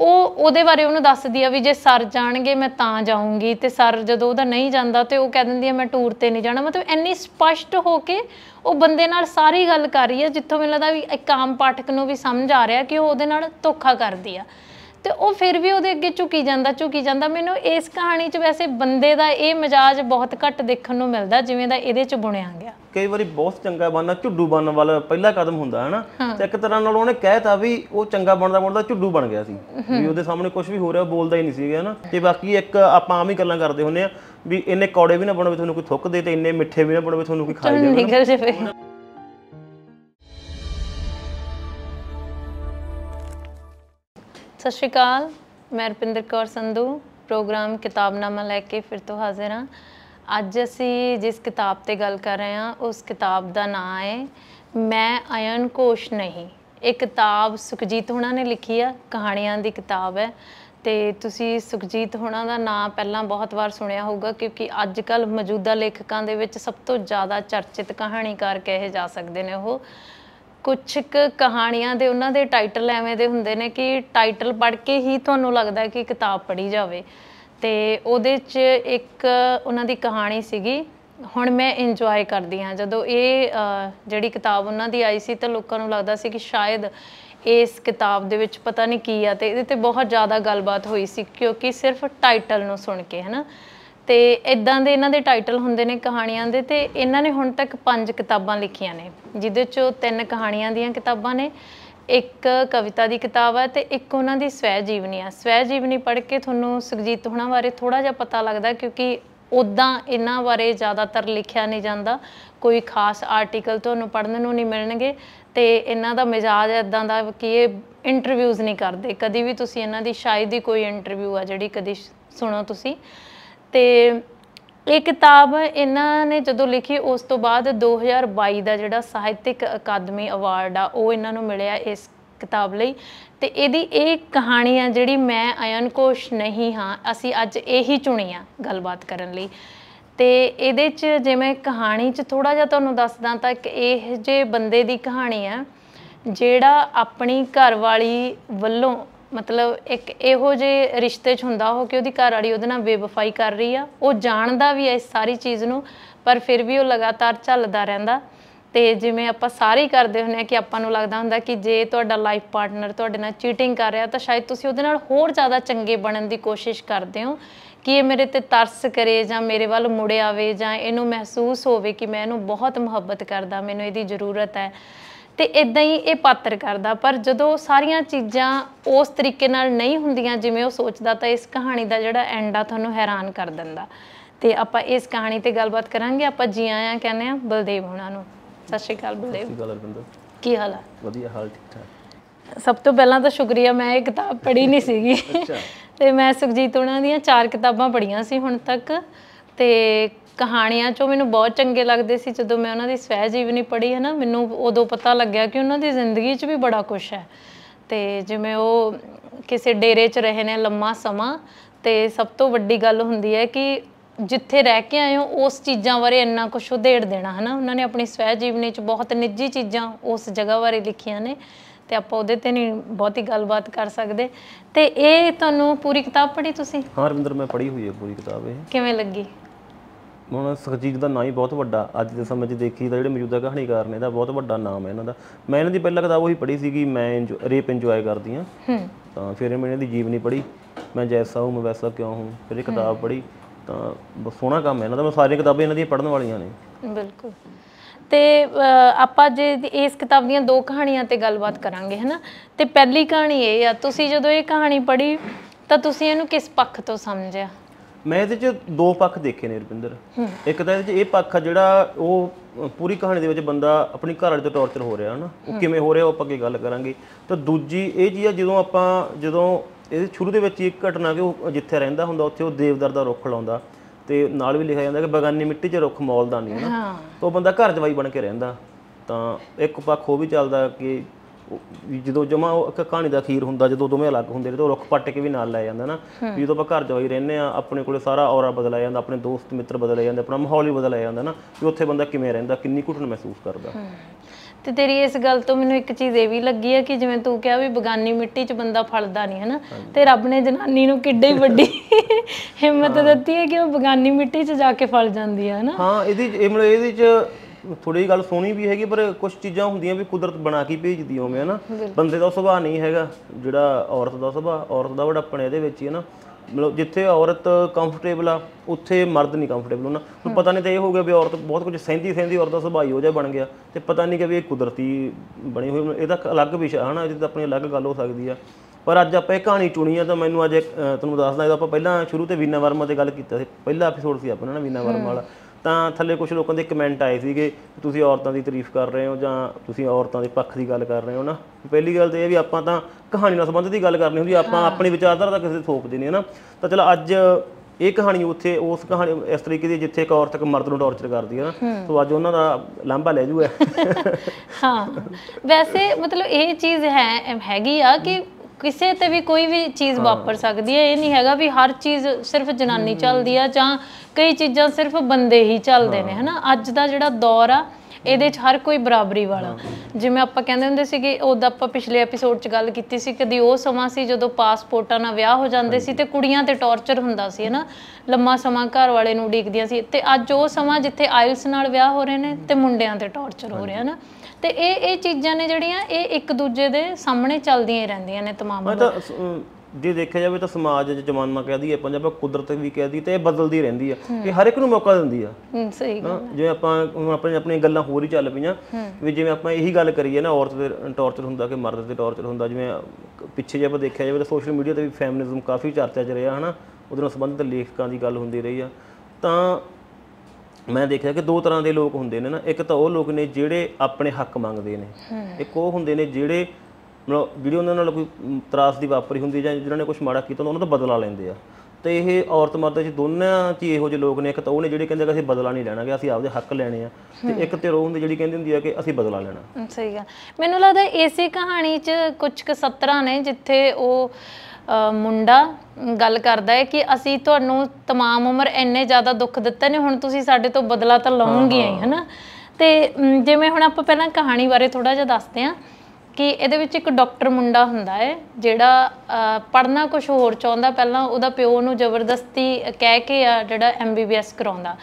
ਉਹ ਉਹਦੇ ਬਾਰੇ ਉਹਨੂੰ ਦੱਸਦੀ ਆ ਵੀ ਜੇ ਸਰ ਜਾਣਗੇ ਮੈਂ ਤਾਂ ਜਾਊਂਗੀ ਤੇ ਸਰ ਜਦੋਂ ਉਹਦਾ ਨਹੀਂ ਜਾਂਦਾ ਤੇ ਉਹ ਕਹਿ ਦਿੰਦੀ ਆ ਮੈਂ ਟੂਰ ਤੇ ਨਹੀਂ ਜਾਣਾ ਮਤਲਬ ਇੰਨੀ ਸਪਸ਼ਟ ਹੋ ਕੇ ਉਹ ਬੰਦੇ ਨਾਲ ਸਾਰੀ ਗੱਲ ਕਰ ਰਹੀ ਆ ਜਿੱਥੋਂ ਮੈਨੂੰ ਲੱਗਦਾ ਵੀ ਇੱਕ ਆਮ ਪਾਠਕ ਨੂੰ ਵੀ ਸਮਝ ਆ ਰਿਹਾ ਕਿ ਉਹ ਉਹਦੇ ਨਾਲ ਧੋਖਾ ਕਰਦੀ ਆ ਤੇ ਉਹ ਫਿਰ ਵੀ ਉਹਦੇ ਅੱਗੇ ਝੁਕੀ ਜਾਂਦਾ ਝੁਕੀ ਜਾਂਦਾ ਮੈਨੂੰ ਇਸ ਕਹਾਣੀ 'ਚ ਵੈਸੇ ਬੰਦੇ ਦਾ ਇਹ ਮਜਾਜ ਬਹੁਤ ਘੱਟ ਦੇਖਣ ਨੂੰ ਮਿਲਦਾ ਜਿਵੇਂ ਦਾ ਇਹਦੇ 'ਚ ਬੁਣਿਆ ਗਿਆ ਕਈ ਵਾਰੀ ਬਹੁਤ ਚੰਗਾ ਬਣਨਾ ਝੁੱਡੂ ਬਣਨ ਵਾਲਾ ਪਹਿਲਾ ਕਦਮ ਹੁੰਦਾ ਹੈ ਨਾ ਤੇ ਇੱਕ ਤਰ੍ਹਾਂ ਨਾਲ ਉਹਨੇ ਕਹਿਤਾ ਵੀ ਉਹ ਚੰਗਾ ਬਣਦਾ ਬਣਦਾ ਝੁੱਡੂ ਬਣ ਗਿਆ ਸੀ ਵੀ ਉਹਦੇ ਸਾਹਮਣੇ ਕੁਝ ਵੀ ਹੋ ਰਿਹਾ ਬੋਲਦਾ ਹੀ ਨਹੀਂ ਸੀਗਾ ਨਾ ਤੇ ਬਾਕੀ ਇੱਕ ਆਪਾਂ ਆਮ ਹੀ ਗੱਲਾਂ ਕਰਦੇ ਹੁੰਨੇ ਆ ਵੀ ਇੰਨੇ ਕੌੜੇ ਵੀ ਨਾ ਬਣੋ ਵੀ ਤੁਹਾਨੂੰ ਕੋਈ ਥੁੱਕ ਦੇ ਤੇ ਇੰਨੇ ਮਿੱਠੇ ਵੀ ਨਾ ਬਣੋ ਵੀ ਤੁਹਾਨੂੰ ਕੋਈ ਖਾਈ ਨਾ ਨਿਗਰ ਜੇ ਸਤਿ ਸ਼੍ਰੀ ਅਕਾਲ ਮੈਂ ਰਪਿੰਦਰ ਕੌਰ ਸੰਧੂ ਪ੍ਰੋਗਰਾਮ ਕਿਤਾਬਨਾਮਾ ਲੈ ਕੇ ਫਿਰ ਤੋਂ ਹਾਜ਼ਰ ਹਾਂ ਅੱਜ ਅਸੀਂ ਜਿਸ ਕਿਤਾਬ ਤੇ ਗੱਲ ਕਰ ਰਹੇ ਹਾਂ ਉਸ ਕਿਤਾਬ ਦਾ ਨਾਮ ਹੈ ਮੈਂ ਅਯਨ ਕੋਸ਼ ਨਹੀਂ ਇਹ ਕਿਤਾਬ ਸੁਖਜੀਤ ਹੁਣਾ ਨੇ ਲਿਖੀ ਆ ਕਹਾਣੀਆਂ ਦੀ ਕਿਤਾਬ ਹੈ ਤੇ ਤੁਸੀਂ ਸੁਖਜੀਤ ਹੁਣਾ ਦਾ ਨਾਮ ਪਹਿਲਾਂ ਬਹੁਤ ਵਾਰ ਸੁਣਿਆ ਹੋਊਗਾ ਕਿਉਂਕਿ ਅੱਜ ਕੱਲ ਮੌਜੂਦਾ ਲੇਖਕਾਂ ਦੇ ਵਿੱਚ ਸਭ ਤੋਂ ਜ਼ਿਆਦਾ ਚਰਚਿਤ ਕਹਾਣੀਕਾਰ ਕਹੇ ਜਾ ਸਕਦੇ ਨੇ ਉਹ ਕੁਝ ਕੁ ਕਹਾਣੀਆਂ ਦੇ ਉਹਨਾਂ ਦੇ ਟਾਈਟਲ ਐਵੇਂ ਦੇ ਹੁੰਦੇ ਨੇ ਕਿ ਟਾਈਟਲ ਪੜ੍ਹ ਕੇ ਹੀ ਤੁਹਾਨੂੰ ਲੱਗਦਾ ਕਿ ਕਿਤਾਬ ਪੜ੍ਹੀ ਜਾਵੇ ਤੇ ਉਹਦੇ 'ਚ ਇੱਕ ਉਹਨਾਂ ਦੀ ਕਹਾਣੀ ਸੀਗੀ ਹੁਣ ਮੈਂ ਇੰਜੋਏ ਕਰਦੀ ਹਾਂ ਜਦੋਂ ਇਹ ਜਿਹੜੀ ਕਿਤਾਬ ਉਹਨਾਂ ਦੀ ਆਈ ਸੀ ਤਾਂ ਲੋਕਾਂ ਨੂੰ ਲੱਗਦਾ ਸੀ ਕਿ ਸ਼ਾਇਦ ਇਸ ਕਿਤਾਬ ਦੇ ਵਿੱਚ ਪਤਾ ਨਹੀਂ ਕੀ ਆ ਤੇ ਇਹਦੇ ਤੇ ਬਹੁਤ ਜ਼ਿਆਦਾ ਗੱਲਬਾਤ ਹੋਈ ਸੀ ਕਿਉਂਕਿ ਸਿਰਫ ਟਾਈਟਲ ਨੂੰ ਸੁਣ ਕੇ ਹਨਾ ਤੇ ਇਦਾਂ ਦੇ ਇਹਨਾਂ ਦੇ ਟਾਈਟਲ ਹੁੰਦੇ ਨੇ ਕਹਾਣੀਆਂ ਦੇ ਤੇ ਇਹਨਾਂ ਨੇ ਹੁਣ ਤੱਕ ਪੰਜ ਕਿਤਾਬਾਂ ਲਿਖੀਆਂ ਨੇ ਜਿਦੇ ਚੋਂ ਤਿੰਨ ਕਹਾਣੀਆਂ ਦੀਆਂ ਕਿਤਾਬਾਂ ਨੇ ਇੱਕ ਕਵਿਤਾ ਦੀ ਕਿਤਾਬ ਹੈ ਤੇ ਇੱਕ ਉਹਨਾਂ ਦੀ ਸਵੈ ਜੀਵਨੀ ਆ ਸਵੈ ਜੀਵਨੀ ਪੜ੍ਹ ਕੇ ਤੁਹਾਨੂੰ ਸੁਖਜੀਤ ਹੁਣਾਂ ਬਾਰੇ ਥੋੜਾ ਜਿਹਾ ਪਤਾ ਲੱਗਦਾ ਕਿਉਂਕਿ ਉਦਾਂ ਇਹਨਾਂ ਬਾਰੇ ਜ਼ਿਆਦਾਤਰ ਲਿਖਿਆ ਨਹੀਂ ਜਾਂਦਾ ਕੋਈ ਖਾਸ ਆਰਟੀਕਲ ਤੁਹਾਨੂੰ ਪੜਨ ਨੂੰ ਨਹੀਂ ਮਿਲਣਗੇ ਤੇ ਇਹਨਾਂ ਦਾ ਮਿਜਾਜ ਇਦਾਂ ਦਾ ਕਿ ਇਹ ਇੰਟਰਵਿਊਜ਼ ਨਹੀਂ ਕਰਦੇ ਕਦੀ ਵੀ ਤੁਸੀਂ ਇਹਨਾਂ ਦੀ ਸ਼ਾਇਦ ਹੀ ਕੋਈ ਇੰਟਰਵਿਊ ਆ ਜਿਹੜੀ ਕਦੀ ਸੁਣੋ ਤੁਸੀਂ ਤੇ ਇਹ ਕਿਤਾਬ ਇਹਨਾਂ ਨੇ ਜਦੋਂ ਲਿਖੀ ਉਸ ਤੋਂ ਬਾਅਦ 2022 ਦਾ ਜਿਹੜਾ ਸਾਹਿਤਿਕ ਅਕਾਦਮੀ ਅਵਾਰਡ ਆ ਉਹ ਇਹਨਾਂ ਨੂੰ ਮਿਲਿਆ ਇਸ ਕਿਤਾਬ ਲਈ ਤੇ ਇਹਦੀ ਇਹ ਕਹਾਣੀ ਆ ਜਿਹੜੀ ਮੈਂ ਅਯਨ ਕੋਸ਼ ਨਹੀਂ ਹਾਂ ਅਸੀਂ ਅੱਜ ਇਹੀ ਚੁਣੀ ਆ ਗੱਲਬਾਤ ਕਰਨ ਲਈ ਤੇ ਇਹਦੇ ਚ ਜਿਵੇਂ ਕਹਾਣੀ ਚ ਥੋੜਾ ਜਿਹਾ ਤੁਹਾਨੂੰ ਦੱਸਦਾ ਤਾਂ ਕਿ ਇਹ ਜੇ ਬੰਦੇ ਦੀ ਕਹਾਣੀ ਆ ਜਿਹੜਾ ਆਪਣੀ ਘਰ ਵਾਲੀ ਵੱਲੋਂ ਮਤਲਬ ਇੱਕ ਇਹੋ ਜੇ ਰਿਸ਼ਤੇ 'ਚ ਹੁੰਦਾ ਹੋ ਕਿ ਉਹਦੀ ਘਰ ਵਾਲੀ ਉਹਦੇ ਨਾਲ ਬੇਵਫਾਈ ਕਰ ਰਹੀ ਆ ਉਹ ਜਾਣਦਾ ਵੀ ਐ ਇਸ ਸਾਰੀ ਚੀਜ਼ ਨੂੰ ਪਰ ਫਿਰ ਵੀ ਉਹ ਲਗਾਤਾਰ ਚੱਲਦਾ ਰਹਿੰਦਾ ਤੇ ਜਿਵੇਂ ਆਪਾਂ ਸਾਰੇ ਹੀ ਕਰਦੇ ਹੁੰਨੇ ਆ ਕਿ ਆਪਾਂ ਨੂੰ ਲੱਗਦਾ ਹੁੰਦਾ ਕਿ ਜੇ ਤੁਹਾਡਾ ਲਾਈਫ ਪਾਰਟਨਰ ਤੁਹਾਡੇ ਨਾਲ ਚੀਟਿੰਗ ਕਰ ਰਿਹਾ ਤਾਂ ਸ਼ਾਇਦ ਤੁਸੀਂ ਉਹਦੇ ਨਾਲ ਹੋਰ ਜ਼ਿਆਦਾ ਚੰਗੇ ਬਣਨ ਦੀ ਕੋਸ਼ਿਸ਼ ਕਰਦੇ ਹੋ ਕਿ ਇਹ ਮੇਰੇ ਤੇ ਤਰਸ ਕਰੇ ਜਾਂ ਮੇਰੇ ਵੱਲ ਮੁੜੇ ਆਵੇ ਜਾਂ ਇਹਨੂੰ ਮਹਿਸੂਸ ਹੋਵੇ ਕਿ ਮੈਂ ਇਹਨੂੰ ਬਹੁਤ ਮੁਹੱਬਤ ਕਰਦਾ ਮੈਨੂੰ ਇਹਦੀ ਜ਼ਰੂਰਤ ਹੈ ਤੇ ਇਦਾਂ ਹੀ ਇਹ ਪਾਤਰ ਕਰਦਾ ਪਰ ਜਦੋਂ ਸਾਰੀਆਂ ਚੀਜ਼ਾਂ ਉਸ ਤਰੀਕੇ ਨਾਲ ਨਹੀਂ ਹੁੰਦੀਆਂ ਜਿਵੇਂ ਉਹ ਸੋਚਦਾ ਤਾਂ ਇਸ ਕਹਾਣੀ ਦਾ ਜਿਹੜਾ ਐਂਡ ਆ ਤੁਹਾਨੂੰ ਹੈਰਾਨ ਕਰ ਦਿੰਦਾ ਤੇ ਆਪਾਂ ਇਸ ਕਹਾਣੀ ਤੇ ਗੱਲਬਾਤ ਕਰਾਂਗੇ ਆਪਾਂ ਜੀ ਆਇਆਂ ਕਹਿੰਦੇ ਆ ਬਲਦੇਵ ਹੁਣਾਂ ਨੂੰ ਸਤਿ ਸ਼੍ਰੀ ਅਕਾਲ ਬਲਦੇਵ ਸਤਿ ਸ਼੍ਰੀ ਅਕਾਲ ਅਰਵਿੰਦ ਕੀ ਹਾਲ ਆ ਵਧੀਆ ਹਾਲ ਠੀਕ ਠਾਕ ਸਭ ਤੋਂ ਪਹਿਲਾਂ ਤਾਂ ਸ਼ੁਕਰੀਆ ਮੈਂ ਇਹ ਕਿਤਾਬ ਪੜ੍ਹੀ ਨਹੀਂ ਸੀਗੀ ਤੇ ਮੈਂ ਸੁਖਜੀਤ ਉਹਨਾਂ ਦੀਆਂ ਚਾਰ ਕਿਤਾਬਾਂ ਪੜ੍ਹੀਆਂ ਸੀ ਹੁਣ ਤੱਕ ਤੇ ਕਹਾਣੀਆਂ ਚੋਂ ਮੈਨੂੰ ਬਹੁਤ ਚੰਗੇ ਲੱਗਦੇ ਸੀ ਜਦੋਂ ਮੈਂ ਉਹਨਾਂ ਦੀ ਸਵੈ ਜੀਵਨੀ ਪੜ੍ਹੀ ਹੈ ਨਾ ਮੈਨੂੰ ਉਦੋਂ ਪਤਾ ਲੱਗਿਆ ਕਿ ਉਹਨਾਂ ਦੀ ਜ਼ਿੰਦਗੀ 'ਚ ਵੀ ਬੜਾ ਕੁਝ ਹੈ ਤੇ ਜਿਵੇਂ ਉਹ ਕਿਸੇ ਡੇਰੇ 'ਚ ਰਹੇ ਨੇ ਲੰਮਾ ਸਮਾਂ ਤੇ ਸਭ ਤੋਂ ਵੱਡੀ ਗੱਲ ਹੁੰਦੀ ਹੈ ਕਿ ਜਿੱਥੇ ਰਹਿ ਕੇ ਆਏ ਹੋ ਉਸ ਚੀਜ਼ਾਂ ਬਾਰੇ ਇੰਨਾ ਕੁਝ ਉਧੇੜ ਦੇਣਾ ਹਨਾ ਉਹਨਾਂ ਨੇ ਆਪਣੀ ਸਵੈ ਜੀਵਨੀ 'ਚ ਬਹੁਤ ਨਿੱਜੀ ਚੀਜ਼ਾਂ ਉਸ ਜਗ੍ਹਾ ਬਾਰੇ ਲਿਖੀਆਂ ਨੇ ਤੇ ਆਪਾਂ ਉਹਦੇ ਤੇ ਨਹੀਂ ਬਹੁਤੀ ਗੱਲਬਾਤ ਕਰ ਸਕਦੇ ਤੇ ਇਹ ਤੁਹਾਨੂੰ ਪੂਰੀ ਕਿਤਾਬ ਪੜ੍ਹੀ ਤੁਸੀਂ ਹਾਂ ਰਵਿੰਦਰ ਮੈਂ ਪੜ੍ਹੀ ਹੋਈ ਹੈ ਪੂਰੀ ਕਿਤਾਬ ਇਹ ਕਿਵੇਂ ਲੱਗੀ ਹੁਣ ਸਰਜੀਤ ਦਾ ਨਾਂ ਹੀ ਬਹੁਤ ਵੱਡਾ ਅੱਜ ਦੇ ਸਮੇਂ 'ਚ ਦੇਖੀ ਤਾਂ ਜਿਹੜੇ ਮੌਜੂਦਾ ਕਹਾਣੀਕਾਰ ਨੇ ਇਹਦਾ ਬਹੁਤ ਵੱਡਾ ਨਾਮ ਹੈ ਇਹਨਾਂ ਦਾ ਮੈਂ ਇਹਨਾਂ ਦੀ ਪਹਿਲਾਂ ਕਿਤਾਬ ਉਹੀ ਪੜ੍ਹੀ ਸੀਗੀ ਮੈਂ ਰੇਪ ਇੰਜੋਏ ਕਰਦੀ ਹਾਂ ਤਾਂ ਫਿਰ ਮੈਂ ਇਹਨਾਂ ਦੀ ਜੀਵਨੀ ਪੜ੍ਹੀ ਮੈਂ ਜੈਸਾ ਹੂੰ ਮੈਂ ਵੈਸਾ ਕਿਉਂ ਹੂੰ ਫਿਰ ਇਹ ਕਿਤਾਬ ਪੜ੍ਹੀ ਤਾਂ ਸੋਹਣਾ ਕੰਮ ਹੈ ਇਹਨਾਂ ਦਾ ਮੈਂ ਸਾਰੀਆਂ ਕਿਤਾਬਾਂ ਇਹਨਾਂ ਦੀਆਂ ਪੜਨ ਵਾਲੀਆਂ ਨੇ ਬਿਲਕੁਲ ਤੇ ਆਪਾਂ ਜੇ ਇਸ ਕਿਤਾਬ ਦੀਆਂ ਦੋ ਕਹਾਣੀਆਂ ਤੇ ਗੱਲਬਾਤ ਕਰਾਂਗੇ ਹਨਾ ਤੇ ਪਹਿਲੀ ਕਹਾਣੀ ਇਹ ਆ ਤੁਸੀਂ ਜਦੋਂ ਇਹ ਕਹਾਣੀ ਪੜ੍ਹੀ ਤਾਂ ਤੁਸੀਂ ਇਹਨੂੰ ਕਿਸ ਪੱਖ ਤੋਂ ਸਮਝਿਆ ਮੈਂ ਇਹਦੇ 'ਚ ਦੋ ਪੱਖ ਦੇਖੇ ਨੇ ਰਵਿੰਦਰ ਇੱਕ ਤਾਂ ਇਹਦੇ 'ਚ ਇਹ ਪੱਖ ਆ ਜਿਹੜਾ ਉਹ ਪੂਰੀ ਕਹਾਣੀ ਦੇ ਵਿੱਚ ਬੰਦਾ ਆਪਣੀ ਘਰ ਵਾਲੇ ਤੋਂ ਟੌਰਚਰ ਹੋ ਰਿਹਾ ਹਨਾ ਉਹ ਕਿਵੇਂ ਹੋ ਰਿਹਾ ਉਹ ਆਪਾਂ ਅੱਗੇ ਗੱਲ ਕਰਾਂਗੇ ਤਾਂ ਦੂਜੀ ਇਹ ਜੀ ਆ ਜਦੋਂ ਆਪਾਂ ਜਦੋਂ ਇਹਦੇ ਸ਼ੁਰੂ ਦੇ ਵਿੱਚ ਇੱਕ ਘਟਨਾ ਕਿ ਉਹ ਜਿੱਥੇ ਰਹਿੰਦਾ ਹੁੰਦਾ ਉੱਥੇ ਉਹ ਦੇਵਦਾਰ ਦਾ ਰੁੱਖ ਲਾਉਂਦਾ ਤੇ ਨਾਲ ਵੀ ਲਿਖਿਆ ਜਾਂਦਾ ਕਿ ਬਗਾਨੀ ਮਿੱਟੀ 'ਚ ਰੁੱਖ ਮੌਲਦਾ ਨਹੀਂ ਹਨਾ ਤਾਂ ਉਹ ਬੰਦਾ ਘਰ ਜਵਾਈ ਬਣ ਕੇ ਰਹਿੰਦਾ ਤਾਂ ਇੱਕ ਪੱਖ ਉਹ ਵੀ ਚੱਲਦਾ ਕਿ ਜਦੋਂ ਜਮਾ ਕਹਾਣੀ ਦਾ ਅਖੀਰ ਹੁੰਦਾ ਜਦੋਂ ਦੋਵੇਂ ਅਲੱਗ ਹੁੰਦੇ ਨੇ ਤਾਂ ਰੁੱਖ ਪੱਟ ਕੇ ਵੀ ਨਾਲ ਲੈ ਜਾਂਦਾ ਨਾ ਜਦੋਂ ਆਪਾਂ ਘਰ ਜਵਾਈ ਰਹਿੰਨੇ ਆ ਆਪਣੇ ਕੋਲੇ ਸਾਰਾ ਔਰਾ ਬਦਲਿਆ ਜਾਂਦਾ ਆਪਣੇ ਦੋਸਤ ਮਿੱਤਰ ਬਦਲਿਆ ਜਾਂਦੇ ਆਪਣਾ ਮਾਹੌਲ ਹੀ ਬਦਲਿਆ ਜਾਂਦਾ ਨਾ ਕਿ ਉੱਥੇ ਬੰਦਾ ਕਿਵੇਂ ਰਹਿੰਦਾ ਕਿੰਨੀ ਘੁਟਣ ਮਹਿਸੂਸ ਕਰਦਾ ਤੇ ਤੇਰੀ ਇਸ ਗੱਲ ਤੋਂ ਮੈਨੂੰ ਇੱਕ ਚੀਜ਼ ਇਹ ਵੀ ਲੱਗੀ ਆ ਕਿ ਜਿਵੇਂ ਤੂੰ ਕਿਹਾ ਵੀ ਬਗਾਨੀ ਮਿੱਟੀ 'ਚ ਬੰਦਾ ਫਲਦਾ ਨਹੀਂ ਹੈ ਨਾ ਤੇ ਰੱਬ ਨੇ ਜਨਾਨੀ ਨੂੰ ਕਿੱਡੇ ਵੱਡੀ ਹਿੰਮਤ ਦਿੱਤੀ ਹੈ ਕਿ ਉਹ ਬਗਾਨੀ ਮਿੱਟੀ 'ਚ ਜਾ ਕੇ ਫਲ ਜਾਂਦੀ ਹੈ ਨਾ ਹਾਂ ਇਹਦੀ ਇਹ ਮਤਲਬ ਇਹਦੇ 'ਚ ਥੋੜੀ ਗੱਲ ਸੋਹਣੀ ਵੀ ਹੈਗੀ ਪਰ ਕੁਝ ਚੀਜ਼ਾਂ ਹੁੰਦੀਆਂ ਵੀ ਕੁਦਰਤ ਬਣਾ ਕੇ ਭੇਜਦੀ ਹੋਵੇ ਹਨਾ ਬੰਦੇ ਦਾ ਸੁਭਾਅ ਨਹੀਂ ਹੈਗਾ ਜਿਹੜਾ ਔਰਤ ਦਾ ਸੁਭਾਅ ਔਰਤ ਦਾ ਆਪਣੇ ਇਹਦੇ ਵਿੱਚ ਹੀ ਹਨਾ ਮਤਲਬ ਜਿੱਥੇ ਔਰਤ ਕੰਫਰਟੇਬਲ ਆ ਉੱਥੇ ਮਰਦ ਨਹੀਂ ਕੰਫਰਟੇਬਲ ਹੁੰਦਾ ਹੁਣ ਪਤਾ ਨਹੀਂ ਤੇ ਇਹ ਹੋ ਗਿਆ ਵੀ ਔਰਤ ਬਹੁਤ ਕੁਝ ਸਹਿੰਦੀ ਸਹਿੰਦੀ ਔਰਤ ਦਾ ਸੁਭਾਅ ਹੋ ਜਾ ਬਣ ਗਿਆ ਤੇ ਪਤਾ ਨਹੀਂ ਕਿ ਵੀ ਇਹ ਕੁਦਰਤੀ ਬਣੀ ਹੋਈ ਇਹਦਾ ਅਲੱਗ ਵਿਸ਼ਾ ਹਨਾ ਇਹਦੀ ਤਾਂ ਆਪਣੀ ਅਲੱਗ ਗੱਲ ਹੋ ਸਕਦੀ ਆ ਪਰ ਅੱਜ ਆਪਾਂ ਇਹ ਕਹਾਣੀ ਚੁਣੀ ਆ ਤਾਂ ਮੈਨੂੰ ਅੱਜ ਤੁਹਾਨੂੰ ਦੱਸਦਾ ਇਹ ਆਪਾਂ ਪਹਿਲਾਂ ਸ਼ੁਰੂ ਤੇ ਵੀਨਾ ਵਰਮਾ ਤੇ ਗੱਲ ਕੀਤੀ ਸੀ ਪਹਿਲਾ ਐਪੀਸੋਡ ਸੀ ਆਪਣਾ ਨਾ ਵੀਨਾ ਵਰਮਾ ਵਾਲਾ ਤਾਂ ਥੱਲੇ ਕੁਝ ਲੋਕਾਂ ਦੇ ਕਮੈਂਟ ਆਏ ਸੀਗੇ ਤੁਸੀਂ ਔਰਤਾਂ ਦੀ ਤਾਰੀਫ ਕਰ ਰਹੇ ਹੋ ਜਾਂ ਤੁਸੀਂ ਔਰਤਾਂ ਦੇ ਪੱਖ ਦੀ ਗੱਲ ਕਰ ਰਹੇ ਹੋ ਨਾ ਪਹਿਲੀ ਗੱਲ ਤੇ ਇਹ ਵੀ ਆਪਾਂ ਤਾਂ ਕਹਾਣੀ ਨਾਲ ਸੰਬੰਧਿਤ ਦੀ ਗੱਲ ਕਰਨੀ ਹੁੰਦੀ ਆਪਾਂ ਆਪਣੀ ਵਿਚਾਰਧਾਰਾ ਤਾਂ ਕਿਸੇ ਥੋਪ ਦੇਣੀ ਹੈ ਨਾ ਤਾਂ ਚਲ ਅੱਜ ਇਹ ਕਹਾਣੀ ਉੱਥੇ ਉਸ ਕਹਾਣੀ ਇਸ ਤਰੀਕੇ ਦੀ ਜਿੱਥੇ ਇੱਕ ਔਰਤ ਇੱਕ ਮਰਦ ਨੂੰ ਟੌਰਚਰ ਕਰਦੀ ਹੈ ਨਾ ਸੋ ਅੱਜ ਉਹਨਾਂ ਦਾ ਲਾਂਭਾ ਲੈ ਜੂਗਾ ਹਾਂ ਵੈਸੇ ਮਤਲਬ ਇਹ ਚੀਜ਼ ਹੈ ਹੈਗੀ ਆ ਕਿ ਕਿਸੇ ਤੇ ਵੀ ਕੋਈ ਵੀ ਚੀਜ਼ ਵਾਪਰ ਸਕਦੀ ਹੈ ਇਹ ਨਹੀਂ ਹੈਗਾ ਵੀ ਹਰ ਚੀਜ਼ ਸਿਰਫ ਜਨਾਨੀ ਚੱਲਦੀ ਆ ਜਾਂ ਕਈ ਚੀਜ਼ਾਂ ਸਿਰਫ ਬੰਦੇ ਹੀ ਚੱਲਦੇ ਨੇ ਹਨਾ ਅੱਜ ਦਾ ਜਿਹੜਾ ਦੌਰ ਆ ਇਹਦੇ 'ਚ ਹਰ ਕੋਈ ਬਰਾਬਰੀ ਵਾਲਾ ਜਿਵੇਂ ਆਪਾਂ ਕਹਿੰਦੇ ਹੁੰਦੇ ਸੀਗੇ ਉਹਦਾ ਆਪਾਂ ਪਿਛਲੇ ਐਪੀਸੋਡ 'ਚ ਗੱਲ ਕੀਤੀ ਸੀ ਕਦੀ ਉਹ ਸਮਾਂ ਸੀ ਜਦੋਂ ਪਾਸਪੋਰਟਾਂ ਨਾਲ ਵਿਆਹ ਹੋ ਜਾਂਦੇ ਸੀ ਤੇ ਕੁੜੀਆਂ ਤੇ ਟੌਰਚਰ ਹੁੰਦਾ ਸੀ ਹਨਾ ਲੰਮਾ ਸਮਾਂ ਘਰ ਵਾਲੇ ਨੂੰ ਉਡੀਕਦੀਆਂ ਸੀ ਤੇ ਅੱਜ ਉਹ ਸਮਾਂ ਜਿੱਥੇ ਆਇਲਸ ਨਾਲ ਵਿਆਹ ਹੋ ਰਹੇ ਨੇ ਤੇ ਮੁੰਡਿਆਂ ਤੇ ਟੌਰਚਰ ਹੋ ਰਿਹਾ ਹਨਾ ਤੇ ਇਹ ਇਹ ਚੀਜ਼ਾਂ ਨੇ ਜਿਹੜੀਆਂ ਇਹ ਇੱਕ ਦੂਜੇ ਦੇ ਸਾਹਮਣੇ ਚੱਲਦੀਆਂ ਹੀ ਰਹਿੰਦੀਆਂ ਨੇ ਤਮਾਮ ਜੇ ਦੇਖਿਆ ਜਾਵੇ ਤਾਂ ਸਮਾਜ ਦੇ ਜਮਾਨਾ ਕਹਿ ਦਈਏ ਪੰਜਾਬ ਕੁਦਰਤ ਵੀ ਕਹਿ ਤੇ ਇਹ ਬਦਲਦੀ ਰਹਿੰਦੀ ਆ ਇਹ ਹਰ ਇੱਕ ਨੂੰ ਮੌਕਾ ਦਿੰਦੀ ਆ ਸਹੀ ਗੱਲ ਜਿਵੇਂ ਆਪਾਂ ਹੁਣ ਆਪਣੇ ਆਪਣੀਆਂ ਗੱਲਾਂ ਹੋਰ ਹੀ ਚੱਲ ਪਈਆਂ ਵੀ ਜਿਵੇਂ ਆਪਾਂ ਇਹੀ ਗੱਲ ਕਰੀਏ ਨਾ ਔਰਤ ਦੇ ਟੌਰਚਰ ਹੁੰਦਾ ਕਿ ਮਰਦ ਦੇ ਟੌਰਚਰ ਹੁੰਦਾ ਜਿਵੇਂ ਪਿੱਛੇ ਜੇ ਆਪਾਂ ਦੇਖਿਆ ਜਾਵੇ ਤਾਂ ਸੋਸ਼ਲ ਮੀਡੀਆ ਤੇ ਵੀ ਫੈਮਿਨਿਜ਼ਮ ਕਾਫੀ ਚਰਚਾ 'ਚ ਰਿਹਾ ਹਨਾ ਉਹਦੇ ਨਾਲ ਸੰਬੰਧਿਤ ਲੇਖਕਾਂ ਦੀ ਗੱਲ ਹੁੰਦੀ ਰਹੀ ਆ ਤਾਂ ਮੈਂ ਦੇਖਿਆ ਕਿ ਦੋ ਤਰ੍ਹਾਂ ਦੇ ਲੋਕ ਹੁੰਦੇ ਨੇ ਨਾ ਇੱਕ ਤਾਂ ਉਹ ਲੋਕ ਨੇ ਜਿਹੜੇ ਆਪਣੇ ਹੱਕ ਮੰਗਦੇ ਨੇ ਇੱਕ ਉਹ ਹੁੰਦੇ ਨੇ ਜਿਹੜੇ ਮਤਲਬ ਜਿਹੜੀ ਉਹਨਾਂ ਨਾਲ ਕੋਈ ਤਰਾਸ ਦੀ ਵਾਪਰੀ ਹੁੰਦੀ ਜਾਂ ਜਿਨ੍ਹਾਂ ਨੇ ਕੁਝ ਮਾੜਾ ਕੀਤਾ ਉਹਨਾਂ ਦਾ ਬਦਲਾ ਲੈਂਦੇ ਆ ਤੇ ਇਹ ਔਰਤ ਮਰਦ ਚ ਦੋਨਾਂ ਚ ਇਹੋ ਜਿਹੇ ਲੋਕ ਨੇ ਇੱਕ ਤਾਂ ਉਹ ਨੇ ਜਿਹੜੇ ਕਹਿੰਦੇ ਕਿ ਅਸੀਂ ਬਦਲਾ ਨਹੀਂ ਲੈਣਾ ਕਿ ਅਸੀਂ ਆਪਦੇ ਹੱਕ ਲੈਣੇ ਆ ਤੇ ਇੱਕ ਤੇ ਰੋਹ ਹੁੰਦੀ ਜਿਹੜੀ ਕਹਿੰਦੀ ਹੁੰਦੀ ਆ ਕਿ ਅਸੀਂ ਬਦਲਾ ਲੈਣਾ ਸਹੀ ਗੱਲ ਮੈਨੂੰ ਲੱਗਦਾ ਏਸੀ ਕਹਾਣੀ ਚ ਕੁਝ ਕੁ ਸਤਰਾਂ ਨੇ ਜਿੱਥੇ ਉਹ ਮੁੰਡਾ ਗੱਲ ਕਰਦਾ ਹੈ ਕਿ ਅਸੀਂ ਤੁਹਾਨੂੰ तमाम ਉਮਰ ਇੰਨੇ ਜ਼ਿਆਦਾ ਦੁੱਖ ਦਿੱਤੇ ਨੇ ਹੁਣ ਤੁਸੀਂ ਸਾਡੇ ਤੋਂ ਬਦਲਾ ਤਾਂ ਲਓਗੇ ਹੀ ਹਨਾ ਤੇ ਜਿਵੇਂ ਹੁਣ ਆਪਾਂ ਪਹਿਲਾਂ ਕਹਾਣੀ ਬਾਰੇ ਥੋੜਾ ਜਿਹਾ ਦੱਸਦੇ ਆ ਕਿ ਇਹਦੇ ਵਿੱਚ ਇੱਕ ਡਾਕਟਰ ਮੁੰਡਾ ਹੁੰਦਾ ਹੈ ਜਿਹੜਾ ਪੜਨਾ ਕੁਝ ਹੋਰ ਚਾਹੁੰਦਾ ਪਹਿਲਾਂ ਉਹਦਾ ਪਿਓ ਉਹਨੂੰ ਜ਼ਬਰਦਸਤੀ ਕਹਿ ਕੇ ਆ ਜਿਹੜਾ ਐਮਬੀਬੀਐਸ ਕਰਾਉਂਦਾ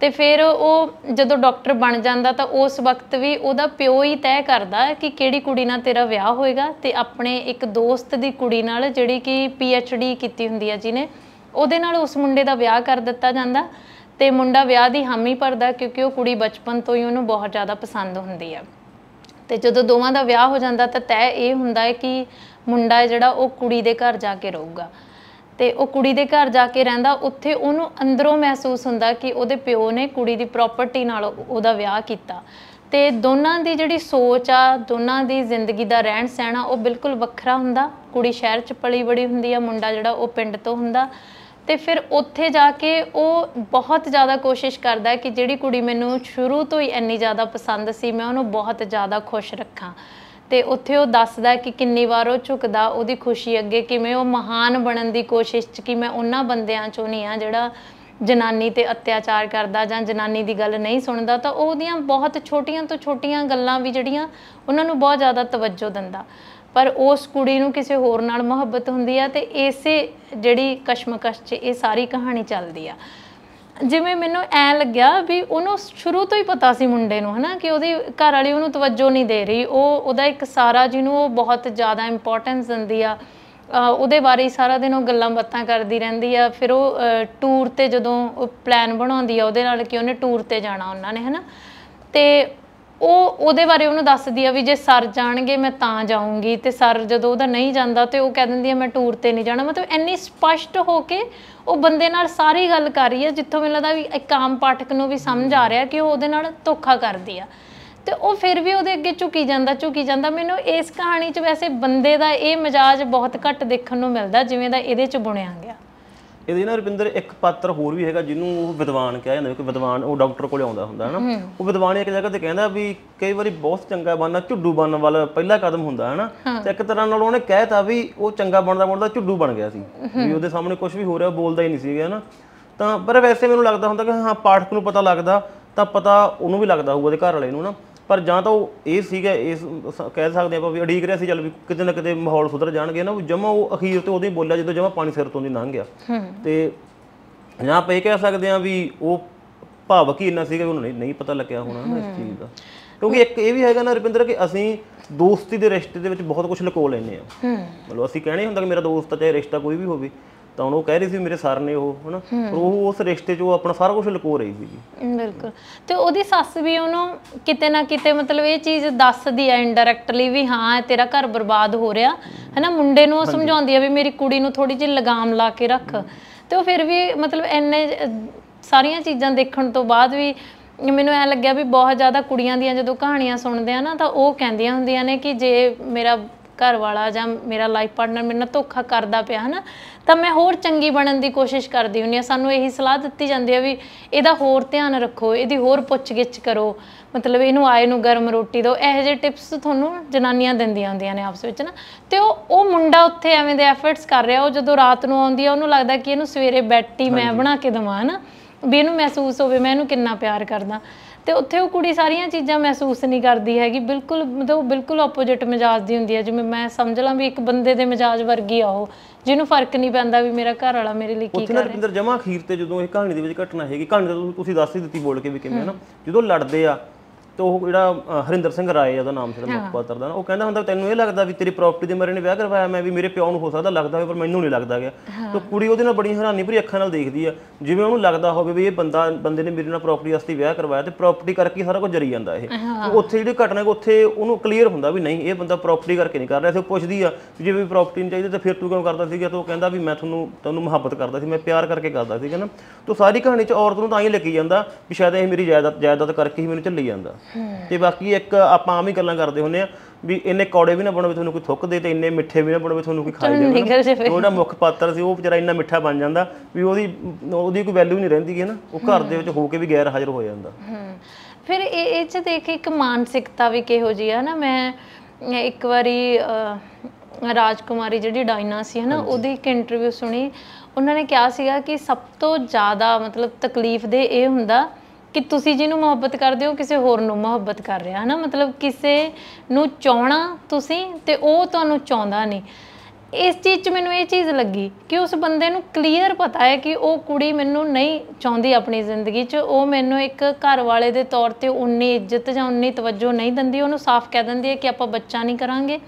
ਤੇ ਫਿਰ ਉਹ ਜਦੋਂ ਡਾਕਟਰ ਬਣ ਜਾਂਦਾ ਤਾਂ ਉਸ ਵਕਤ ਵੀ ਉਹਦਾ ਪਿਓ ਹੀ ਤੈਅ ਕਰਦਾ ਕਿ ਕਿਹੜੀ ਕੁੜੀ ਨਾਲ ਤੇਰਾ ਵਿਆਹ ਹੋਏਗਾ ਤੇ ਆਪਣੇ ਇੱਕ ਦੋਸਤ ਦੀ ਕੁੜੀ ਨਾਲ ਜਿਹੜੀ ਕਿ ਪੀ ਐਚ ਡੀ ਕੀਤੀ ਹੁੰਦੀ ਹੈ ਜਿਹਨੇ ਉਹਦੇ ਨਾਲ ਉਸ ਮੁੰਡੇ ਦਾ ਵਿਆਹ ਕਰ ਦਿੱਤਾ ਜਾਂਦਾ ਤੇ ਮੁੰਡਾ ਵਿਆਹ ਦੀ ਹਾਮੀ ਭਰਦਾ ਕਿਉਂਕਿ ਉਹ ਕੁੜੀ ਬਚਪਨ ਤੋਂ ਹੀ ਉਹਨੂੰ ਬਹੁਤ ਜ਼ਿਆਦਾ ਪਸੰਦ ਹੁੰਦੀ ਆ ਤੇ ਜਦੋਂ ਦੋਵਾਂ ਦਾ ਵਿਆਹ ਹੋ ਜਾਂਦਾ ਤਾਂ ਤੈਅ ਇਹ ਹੁੰਦਾ ਹੈ ਕਿ ਮੁੰਡਾ ਜਿਹੜਾ ਉਹ ਕੁੜੀ ਦੇ ਘਰ ਜਾ ਕੇ ਰਹੂਗਾ ਤੇ ਉਹ ਕੁੜੀ ਦੇ ਘਰ ਜਾ ਕੇ ਰਹਿੰਦਾ ਉੱਥੇ ਉਹਨੂੰ ਅੰਦਰੋਂ ਮਹਿਸੂਸ ਹੁੰਦਾ ਕਿ ਉਹਦੇ ਪਿਓ ਨੇ ਕੁੜੀ ਦੀ ਪ੍ਰਾਪਰਟੀ ਨਾਲ ਉਹਦਾ ਵਿਆਹ ਕੀਤਾ ਤੇ ਦੋਨਾਂ ਦੀ ਜਿਹੜੀ ਸੋਚ ਆ ਦੋਨਾਂ ਦੀ ਜ਼ਿੰਦਗੀ ਦਾ ਰਹਿਣ ਸਹਿਣਾ ਉਹ ਬਿਲਕੁਲ ਵੱਖਰਾ ਹੁੰਦਾ ਕੁੜੀ ਸ਼ਹਿਰ ਚ ਪਲੀ ਬੜੀ ਹੁੰਦੀ ਆ ਮੁੰਡਾ ਜਿਹੜਾ ਉਹ ਪਿੰਡ ਤੋਂ ਹੁੰਦਾ ਤੇ ਫਿਰ ਉੱਥੇ ਜਾ ਕੇ ਉਹ ਬਹੁਤ ਜ਼ਿਆਦਾ ਕੋਸ਼ਿਸ਼ ਕਰਦਾ ਕਿ ਜਿਹੜੀ ਕੁੜੀ ਮੈਨੂੰ ਸ਼ੁਰੂ ਤੋਂ ਹੀ ਇੰਨੀ ਜ਼ਿਆਦਾ ਪਸੰਦ ਸੀ ਮੈਂ ਉਹਨੂੰ ਬਹੁਤ ਜ਼ਿਆਦਾ ਖੁਸ਼ ਰੱਖਾਂ ਤੇ ਉੱਥੇ ਉਹ ਦੱਸਦਾ ਕਿ ਕਿੰਨੀ ਵਾਰ ਉਹ ਝੁਕਦਾ ਉਹਦੀ ਖੁਸ਼ੀ ਅੱਗੇ ਕਿਵੇਂ ਉਹ ਮਹਾਨ ਬਣਨ ਦੀ ਕੋਸ਼ਿਸ਼ ਚ ਕਿ ਮੈਂ ਉਹਨਾਂ ਬੰਦਿਆਂ ਚੋਂ ਨਹੀਂ ਆ ਜਿਹੜਾ ਜਨਾਨੀ ਤੇ ਅਤਿਆਚਾਰ ਕਰਦਾ ਜਾਂ ਜਨਾਨੀ ਦੀ ਗੱਲ ਨਹੀਂ ਸੁਣਦਾ ਤਾਂ ਉਹਦੀਆਂ ਬਹੁਤ ਛੋਟੀਆਂ ਤੋਂ ਛੋਟੀਆਂ ਗੱਲਾਂ ਵੀ ਜਿਹੜੀਆਂ ਉਹਨਾਂ ਨੂੰ ਬਹੁਤ ਜ਼ਿਆਦਾ ਤਵੱਜੋ ਦਿੰਦਾ ਪਰ ਉਸ ਕੁੜੀ ਨੂੰ ਕਿਸੇ ਹੋਰ ਨਾਲ ਮੁਹੱਬਤ ਹੁੰਦੀ ਆ ਤੇ ਇਸੇ ਜਿਹੜੀ ਕਸ਼ਮਕਸ਼ 'ਚ ਇਹ ਸਾਰੀ ਕਹਾਣੀ ਚੱਲਦੀ ਆ ਜਿਵੇਂ ਮੈਨੂੰ ਐ ਲੱਗਿਆ ਵੀ ਉਹਨੂੰ ਸ਼ੁਰੂ ਤੋਂ ਹੀ ਪਤਾ ਸੀ ਮੁੰਡੇ ਨੂੰ ਹਨਾ ਕਿ ਉਹਦੀ ਘਰ ਵਾਲੀ ਉਹਨੂੰ ਤਵੱਜੋ ਨਹੀਂ ਦੇ ਰਹੀ ਉਹ ਉਹਦਾ ਇੱਕ ਸਾਰਾ ਜਿਹਨੂੰ ਉਹ ਬਹੁਤ ਜ਼ਿਆਦਾ ਇੰਪੋਰਟੈਂਸ ਦਿੰਦੀ ਆ ਉਹਦੇ ਬਾਰੇ ਹੀ ਸਾਰਾ ਦਿਨ ਉਹ ਗੱਲਾਂ ਬਾਤਾਂ ਕਰਦੀ ਰਹਿੰਦੀ ਆ ਫਿਰ ਉਹ ਟੂਰ ਤੇ ਜਦੋਂ ਉਹ ਪਲਾਨ ਬਣਾਉਂਦੀ ਆ ਉਹਦੇ ਨਾਲ ਕਿ ਉਹਨੇ ਟੂਰ ਤੇ ਜਾਣਾ ਉਹਨਾਂ ਨੇ ਹਨਾ ਤੇ ਉਹ ਉਹਦੇ ਬਾਰੇ ਉਹਨੂੰ ਦੱਸਦੀ ਆ ਵੀ ਜੇ ਸਰ ਜਾਣਗੇ ਮੈਂ ਤਾਂ ਜਾਊਂਗੀ ਤੇ ਸਰ ਜਦੋਂ ਉਹਦਾ ਨਹੀਂ ਜਾਂਦਾ ਤੇ ਉਹ ਕਹਿ ਦਿੰਦੀ ਆ ਮੈਂ ਟੂਰ ਤੇ ਨਹੀਂ ਜਾਣਾ ਮਤਲਬ ਇੰਨੀ ਸਪਸ਼ਟ ਹੋ ਕੇ ਉਹ ਬੰਦੇ ਨਾਲ ਸਾਰੀ ਗੱਲ ਕਰ ਰਹੀ ਆ ਜਿੱਥੋਂ ਮੈਨੂੰ ਲੱਗਦਾ ਵੀ ਇੱਕ ਆਮ ਪਾਠਕ ਨੂੰ ਵੀ ਸਮਝ ਆ ਰਿਹਾ ਕਿ ਉਹ ਉਹਦੇ ਨਾਲ ਧੋਖਾ ਕਰਦੀ ਆ ਤੇ ਉਹ ਫਿਰ ਵੀ ਉਹਦੇ ਅੱਗੇ ਝੁਕੀ ਜਾਂਦਾ ਝੁਕੀ ਜਾਂਦਾ ਮੈਨੂੰ ਇਸ ਕਹਾਣੀ 'ਚ ਵੈਸੇ ਬੰਦੇ ਦਾ ਇਹ ਮਜਾਜ ਬਹੁਤ ਘੱਟ ਦੇਖਣ ਨੂੰ ਮਿਲਦਾ ਜਿਵੇਂ ਦਾ ਇਹਦੇ 'ਚ ਬੁਣਿਆ ਇਹਦੇ ਨਾਲ ਰਵਿੰਦਰ ਇੱਕ ਪਾਤਰ ਹੋਰ ਵੀ ਹੈਗਾ ਜਿਹਨੂੰ ਉਹ ਵਿਦਵਾਨ ਕਹਿਆ ਜਾਂਦਾ ਕਿ ਵਿਦਵਾਨ ਉਹ ਡਾਕਟਰ ਕੋਲ ਆਉਂਦਾ ਹੁੰਦਾ ਹਨਾ ਉਹ ਵਿਦਵਾਨ ਇੱਕ ਜਗ੍ਹਾ ਤੇ ਕਹਿੰਦਾ ਵੀ ਕਈ ਵਾਰੀ ਬਹੁਤ ਚੰਗਾ ਬਣਨਾ ਝੁੱਡੂ ਬਣਨ ਵਾਲਾ ਪਹਿਲਾ ਕਦਮ ਹੁੰਦਾ ਹਨਾ ਤੇ ਇੱਕ ਤਰ੍ਹਾਂ ਨਾਲ ਉਹਨੇ ਕਹਿਤਾ ਵੀ ਉਹ ਚੰਗਾ ਬਣਦਾ ਬਣਦਾ ਝੁੱਡੂ ਬਣ ਗਿਆ ਸੀ ਵੀ ਉਹਦੇ ਸਾਹਮਣੇ ਕੁਝ ਵੀ ਹੋ ਰਿਹਾ ਬੋਲਦਾ ਹੀ ਨਹੀਂ ਸੀਗਾ ਹਨਾ ਤਾਂ ਪਰ ਵੈਸੇ ਮੈਨੂੰ ਲੱਗਦਾ ਹੁੰਦਾ ਕਿ ਹਾਂ ਪਾਠਕ ਨੂੰ ਪਤਾ ਲੱਗਦਾ ਤਾਂ ਪਤਾ ਉਹਨੂੰ ਵੀ ਲੱਗਦਾ ਹੋਊਗਾ ਉਹਦੇ ਘਰ ਵਾਲੇ ਨੂੰ ਨਾ ਪਰ ਜਾਂ ਤਾਂ ਉਹ ਇਹ ਸੀਗਾ ਇਸ ਕਹਿ ਸਕਦੇ ਆਪਾਂ ਵੀ ਅਡੀਕ ਰਿਹਾ ਸੀ ਚੱਲ ਵੀ ਕਿਤੇ ਨਾ ਕਿਤੇ ਮਾਹੌਲ ਸੁਧਰ ਜਾਣਗੇ ਨਾ ਉਹ ਜਮਾ ਉਹ ਅਖੀਰ ਤੇ ਉਹਦੇ ਬੋਲਿਆ ਜਦੋਂ ਜਮਾ ਪਾਣੀ ਸਿਰ ਤੋਂ ਦੀ ਲੰਘ ਗਿਆ ਤੇ ਜਾਂ ਆਪਾਂ ਇਹ ਕਹਿ ਸਕਦੇ ਆ ਵੀ ਉਹ ਭਾਵਕ ਹੀ ਇੰਨਾ ਸੀਗਾ ਕਿ ਉਹਨੂੰ ਨਹੀਂ- ਨਹੀਂ ਪਤਾ ਲੱਗਿਆ ਹੋਣਾ ਇਸ ਚੀਜ਼ ਦਾ ਕਿਉਂਕਿ ਇੱਕ ਇਹ ਵੀ ਹੈਗਾ ਨਾ ਰੁਪਿੰਦਰ ਕਿ ਅਸੀਂ ਦੋਸਤੀ ਦੇ ਰਿਸ਼ਤੇ ਦੇ ਵਿੱਚ ਬਹੁਤ ਕੁਝ ਲੁਕੋ ਲੈਨੇ ਆ ਮਤਲਬ ਅਸੀਂ ਕਹਿਣਾ ਹੀ ਹੁੰਦਾ ਕਿ ਮੇਰਾ ਦੋਸਤ ਆ ਚਾਹੇ ਰਿਸ਼ਤਾ ਕੋਈ ਵੀ ਹੋਵੇ ਤਾਂ ਹੁਣ ਉਹ ਕਹਿ ਰਹੀ ਸੀ ਮੇਰੇ ਸਰ ਨੇ ਉਹ ਹਨਾ ਪਰ ਉਹ ਉਸ ਰਿਸ਼ਤੇ 'ਚ ਉਹ ਆਪਣਾ ਸਾਰਾ ਕੁਝ ਲੁਕੋ ਰਹੀ ਸੀ ਬਿਲਕੁਲ ਤੇ ਉਹਦੀ ਸੱਸ ਵੀ ਉਹਨੂੰ ਕਿਤੇ ਨਾ ਕਿਤੇ ਮਤਲਬ ਇਹ ਚੀਜ਼ ਦੱਸਦੀ ਆ ਇਨਡਾਇਰੈਕਟਲੀ ਵੀ ਹਾਂ ਤੇਰਾ ਘਰ ਬਰਬਾਦ ਹੋ ਰਿਹਾ ਹਨਾ ਮੁੰਡੇ ਨੂੰ ਉਹ ਸਮਝਾਉਂਦੀ ਆ ਵੀ ਮੇਰੀ ਕੁੜੀ ਨੂੰ ਥੋੜੀ ਜਿਹੀ ਲਗਾਮ ਲਾ ਕੇ ਰੱਖ ਤੇ ਉਹ ਫਿਰ ਵੀ ਮਤਲਬ ਐਨੇ ਸਾਰੀਆਂ ਚੀਜ਼ਾਂ ਦੇਖਣ ਤੋਂ ਬਾਅਦ ਵੀ ਮੈਨੂੰ ਐ ਲੱਗਿਆ ਵੀ ਬਹੁਤ ਜ਼ਿਆਦਾ ਕੁੜੀਆਂ ਦੀਆਂ ਜਦੋਂ ਕਹਾਣੀਆਂ ਸੁਣਦੇ ਆ ਨਾ ਤਾਂ ਉਹ ਕਹਿੰਦੀਆਂ ਹੁੰਦੀਆਂ ਨੇ ਕਿ ਜੇ ਮੇਰਾ ਘਰ ਵਾਲਾ ਜਾਂ ਮੇਰਾ ਲਾਈਫ ਪਾਰਟਨਰ ਮੇਰੇ ਨਾਲ ਧੋਖਾ ਕਰਦਾ ਪਿਆ ਹਨਾ ਤਾਂ ਮੈਂ ਹੋਰ ਚੰਗੀ ਬਣਨ ਦੀ ਕੋਸ਼ਿਸ਼ ਕਰਦੀ ਹੁੰਨੀ ਆ ਸਾਨੂੰ ਇਹੀ ਸਲਾਹ ਦਿੱਤੀ ਜਾਂਦੀ ਆ ਵੀ ਇਹਦਾ ਹੋਰ ਧਿਆਨ ਰੱਖੋ ਇਹਦੀ ਹੋਰ ਪੁੱਛਗਿੱਛ ਕਰੋ ਮਤਲਬ ਇਹਨੂੰ ਆਏ ਨੂੰ ਗਰਮ ਰੋਟੀ ਦਿਓ ਇਹੋ ਜਿਹੇ ਟਿਪਸ ਤੁਹਾਨੂੰ ਜਨਾਨੀਆਂ ਦਿੰਦੀਆਂ ਹੁੰਦੀਆਂ ਨੇ ਆਪਸ ਵਿੱਚ ਨਾ ਤੇ ਉਹ ਉਹ ਮੁੰਡਾ ਉੱਥੇ ਐਵੇਂ ਦੇ ਐਫਰਟਸ ਕਰ ਰਿਹਾ ਉਹ ਜਦੋਂ ਰਾਤ ਨੂੰ ਆਉਂਦੀ ਆ ਉਹਨੂੰ ਲੱਗਦਾ ਕਿ ਇਹਨੂੰ ਸਵੇਰੇ ਬੈਟੀ ਮੈਂ ਬਣਾ ਕੇ ਦਵਾਂ ਨਾ ਵੀ ਇਹਨੂੰ ਮਹਿਸੂਸ ਹੋਵੇ ਮੈਂ ਇਹਨੂੰ ਕਿੰਨਾ ਪਿਆਰ ਕਰਦਾ ਤੇ ਉੱਥੇ ਉਹ ਕੁੜੀ ਸਾਰੀਆਂ ਚੀਜ਼ਾਂ ਮਹਿਸੂਸ ਨਹੀਂ ਕਰਦੀ ਹੈਗੀ ਬਿਲਕੁਲ ਮਤਲਬ ਬਿਲਕੁਲ ਆਪੋਜ਼ਿਟ ਮਿਜਾਜ ਦੀ ਹੁੰਦੀ ਹੈ ਜਿਵੇਂ ਮੈਂ ਸਮਝ ਲਾਂ ਵੀ ਇੱਕ ਬੰਦੇ ਦੇ ਮਿਜਾਜ ਵਰਗੀ ਆ ਉਹ ਜਿਹਨੂੰ ਫਰਕ ਨਹੀਂ ਪੈਂਦਾ ਵੀ ਮੇਰਾ ਘਰ ਵਾਲਾ ਮੇਰੇ ਲਈ ਕੀ ਕਰ ਰਿਹਾ ਰਵਿੰਦਰ ਜਮਾ ਅਖੀਰ ਤੇ ਜਦੋਂ ਇਹ ਕਹਾਣੀ ਦੇ ਵਿੱਚ ਘਟਨਾ ਹੈਗੀ ਕਹਾਣੀ ਤਾਂ ਤੁਸੀਂ ਦੱਸ ਹੀ ਦਿੱਤੀ ਬੋਲ ਕੇ ਵੀ ਕਿਵੇਂ ਨਾ ਜਦੋਂ ਲੜਦੇ ਆ ਤੇ ਉਹ ਜਿਹੜਾ ਹਰਿੰਦਰ ਸਿੰਘ ਰਾਏ ਆ, ਉਹਦਾ ਨਾਮ ਸੀ ਮੁੱਖ ਪਾਤਰ ਦਾ ਉਹ ਕਹਿੰਦਾ ਹੁੰਦਾ ਤੈਨੂੰ ਇਹ ਲੱਗਦਾ ਵੀ ਤੇਰੀ ਪ੍ਰਾਪਰਟੀ ਦੇ ਮਰੇ ਨੇ ਵਿਆਹ ਕਰਵਾਇਆ ਮੈਂ ਵੀ ਮੇਰੇ ਪਿਓ ਨੂੰ ਹੋ ਸਕਦਾ ਲੱਗਦਾ ਹੋਵੇ ਪਰ ਮੈਨੂੰ ਨਹੀਂ ਲੱਗਦਾ ਗਿਆ ਤੇ ਕੁੜੀ ਉਹਦੇ ਨਾਲ ਬੜੀ ਹੈਰਾਨੀ ਭਰੀ ਅੱਖਾਂ ਨਾਲ ਦੇਖਦੀ ਆ ਜਿਵੇਂ ਉਹਨੂੰ ਲੱਗਦਾ ਹੋਵੇ ਵੀ ਇਹ ਬੰਦਾ ਬੰਦੇ ਨੇ ਮੇਰੇ ਨਾਲ ਪ੍ਰਾਪਰਟੀ ਵਾਸਤੇ ਵਿਆਹ ਕਰਵਾਇਆ ਤੇ ਪ੍ਰਾਪਰਟੀ ਕਰਕੇ ਸਾਰਾ ਕੁਝ ਜਰੀ ਜਾਂਦਾ ਇਹ ਉੱਥੇ ਜਿਹੜੀ ਘਟਨਾ ਕੋ ਉੱਥੇ ਉਹਨੂੰ ਕਲੀਅਰ ਹੁੰਦਾ ਵੀ ਨਹੀਂ ਇਹ ਬੰਦਾ ਪ੍ਰਾਪਰਟੀ ਕਰਕੇ ਨਹੀਂ ਕਰ ਰਿਹਾ ਸੀ ਉਹ ਪੁੱਛਦੀ ਆ ਵੀ ਜੇ ਵੀ ਪ੍ਰਾਪਰਟੀ ਨਹੀਂ ਚਾਹੀਦੀ ਤਾਂ ਫਿਰ ਤੂੰ ਕਿਉਂ ਕਰਦਾ ਸੀਗਾ ਤਾਂ ਉਹ ਕਹਿੰਦਾ ਵੀ ਮੈਂ ਤੁਹਾਨੂੰ ਤੁਹਾਨੂੰ ਮੁਹੱਬਤ ਕਰਦਾ ਸੀ ਮੈਂ ਪਿਆਰ ਕਰਕੇ ਕਰਦਾ ਸੀਗਾ ਨਾ ਤਾਂ ਸਾਰੀ ਕਹਾਣੀ 'ਚ ਔਰਤ ਨੂੰ ਤਾਂ ਹੀ ਲੱਗੀ ਜਾਂਦਾ ਵੀ ਸ਼ਾਇਦ ਇਹ ਮੇਰੀ ਜਾਇਦਾਦ ਜਾਇਦਾਦ ਕਰਕੇ ਹੀ ਮੈਨੂੰ ਚੱਲੀ ਜਾਂਦਾ ਤੇ ਬਾਕੀ ਇੱਕ ਆਪਾਂ ਆਮ ਹੀ ਗੱਲਾਂ ਕਰਦੇ ਹੁੰਨੇ ਆ ਵੀ ਇੰਨੇ ਕੌੜੇ ਵੀ ਨਾ ਵੀ ਤੁਹਾਨੂੰ ਕੋਈ ਥੁੱਕ ਦੇ ਤੇ ਇੰਨੇ ਮਿੱਠੇ ਵੀ ਨਾ ਵੀ ਤੁਹਾਨੂੰ ਕੋਈ ਖਾ ਜਾਵੇ ਉਹਦਾ ਮੁੱਖ ਪਾਤਰ ਸੀ ਉਹ ਵਿਚਾਰਾ ਇੰਨਾ ਮਿੱਠਾ ਬਣ ਜਾਂਦਾ ਵੀ ਉਹਦੀ ਉਹਦੀ ਕੋਈ ਵੈਲਿਊ ਨਹੀਂ ਰਹਿੰਦੀ ਹੈ ਨਾ ਉਹ ਘਰ ਦੇ ਵਿੱਚ ਹੋ ਕੇ ਵੀ ਗੈਰ ਹਾਜ਼ਰ ਹੋ ਜਾਂਦਾ ਫਿਰ ਇਹ ਇਹ ਚ ਦੇਖ ਇੱਕ ਮਾਨਸਿਕਤਾ ਵੀ ਕਿਹੋ ਜੀ ਹੈ ਨਾ ਮੈਂ ਇੱਕ ਵਾਰੀ ਰਾਜਕੁਮਾਰੀ ਜਿਹੜੀ ਡਾਇਨਾ ਸੀ ਹੈ ਨਾ ਉਹਦੀ ਇੱਕ ਇੰਟਰਵਿਊ ਸੁਣੀ ਉਹਨਾਂ ਨੇ ਕਿਹਾ ਸੀਗਾ ਕਿ ਸਭ ਤੋਂ ਜ਼ਿਆਦਾ ਮਤਲਬ ਤਕਲੀਫ ਦੇ ਇਹ ਹੁੰਦਾ ਕਿ ਤੁਸੀਂ ਜਿਹਨੂੰ ਮੁਹੱਬਤ ਕਰਦੇ ਹੋ ਕਿਸੇ ਹੋਰ ਨੂੰ ਮੁਹੱਬਤ ਕਰ ਰਿਹਾ ਹਨਾ ਮਤਲਬ ਕਿਸੇ ਨੂੰ ਚਾਹਣਾ ਤੁਸੀਂ ਤੇ ਉਹ ਤੁਹਾਨੂੰ ਚਾਹੁੰਦਾ ਨਹੀਂ ਇਸ ਚੀਜ਼ 'ਚ ਮੈਨੂੰ ਇਹ ਚੀਜ਼ ਲੱਗੀ ਕਿ ਉਸ ਬੰਦੇ ਨੂੰ ਕਲੀਅਰ ਪਤਾ ਹੈ ਕਿ ਉਹ ਕੁੜੀ ਮੈਨੂੰ ਨਹੀਂ ਚਾਹੁੰਦੀ ਆਪਣੀ ਜ਼ਿੰਦਗੀ 'ਚ ਉਹ ਮੈਨੂੰ ਇੱਕ ਘਰ ਵਾਲੇ ਦੇ ਤੌਰ ਤੇ ਉਨੀ ਇੱਜ਼ਤ ਜਾਂ ਉਨੀ ਤਵੱਜੋ ਨਹੀਂ ਦਿੰਦੀ ਉਹਨੂੰ ਸਾਫ਼ ਕਹਿ ਦਿੰਦੀ ਹੈ ਕਿ ਆਪਾਂ ਬੱਚਾ ਨਹੀਂ ਕਰਾਂਗੇ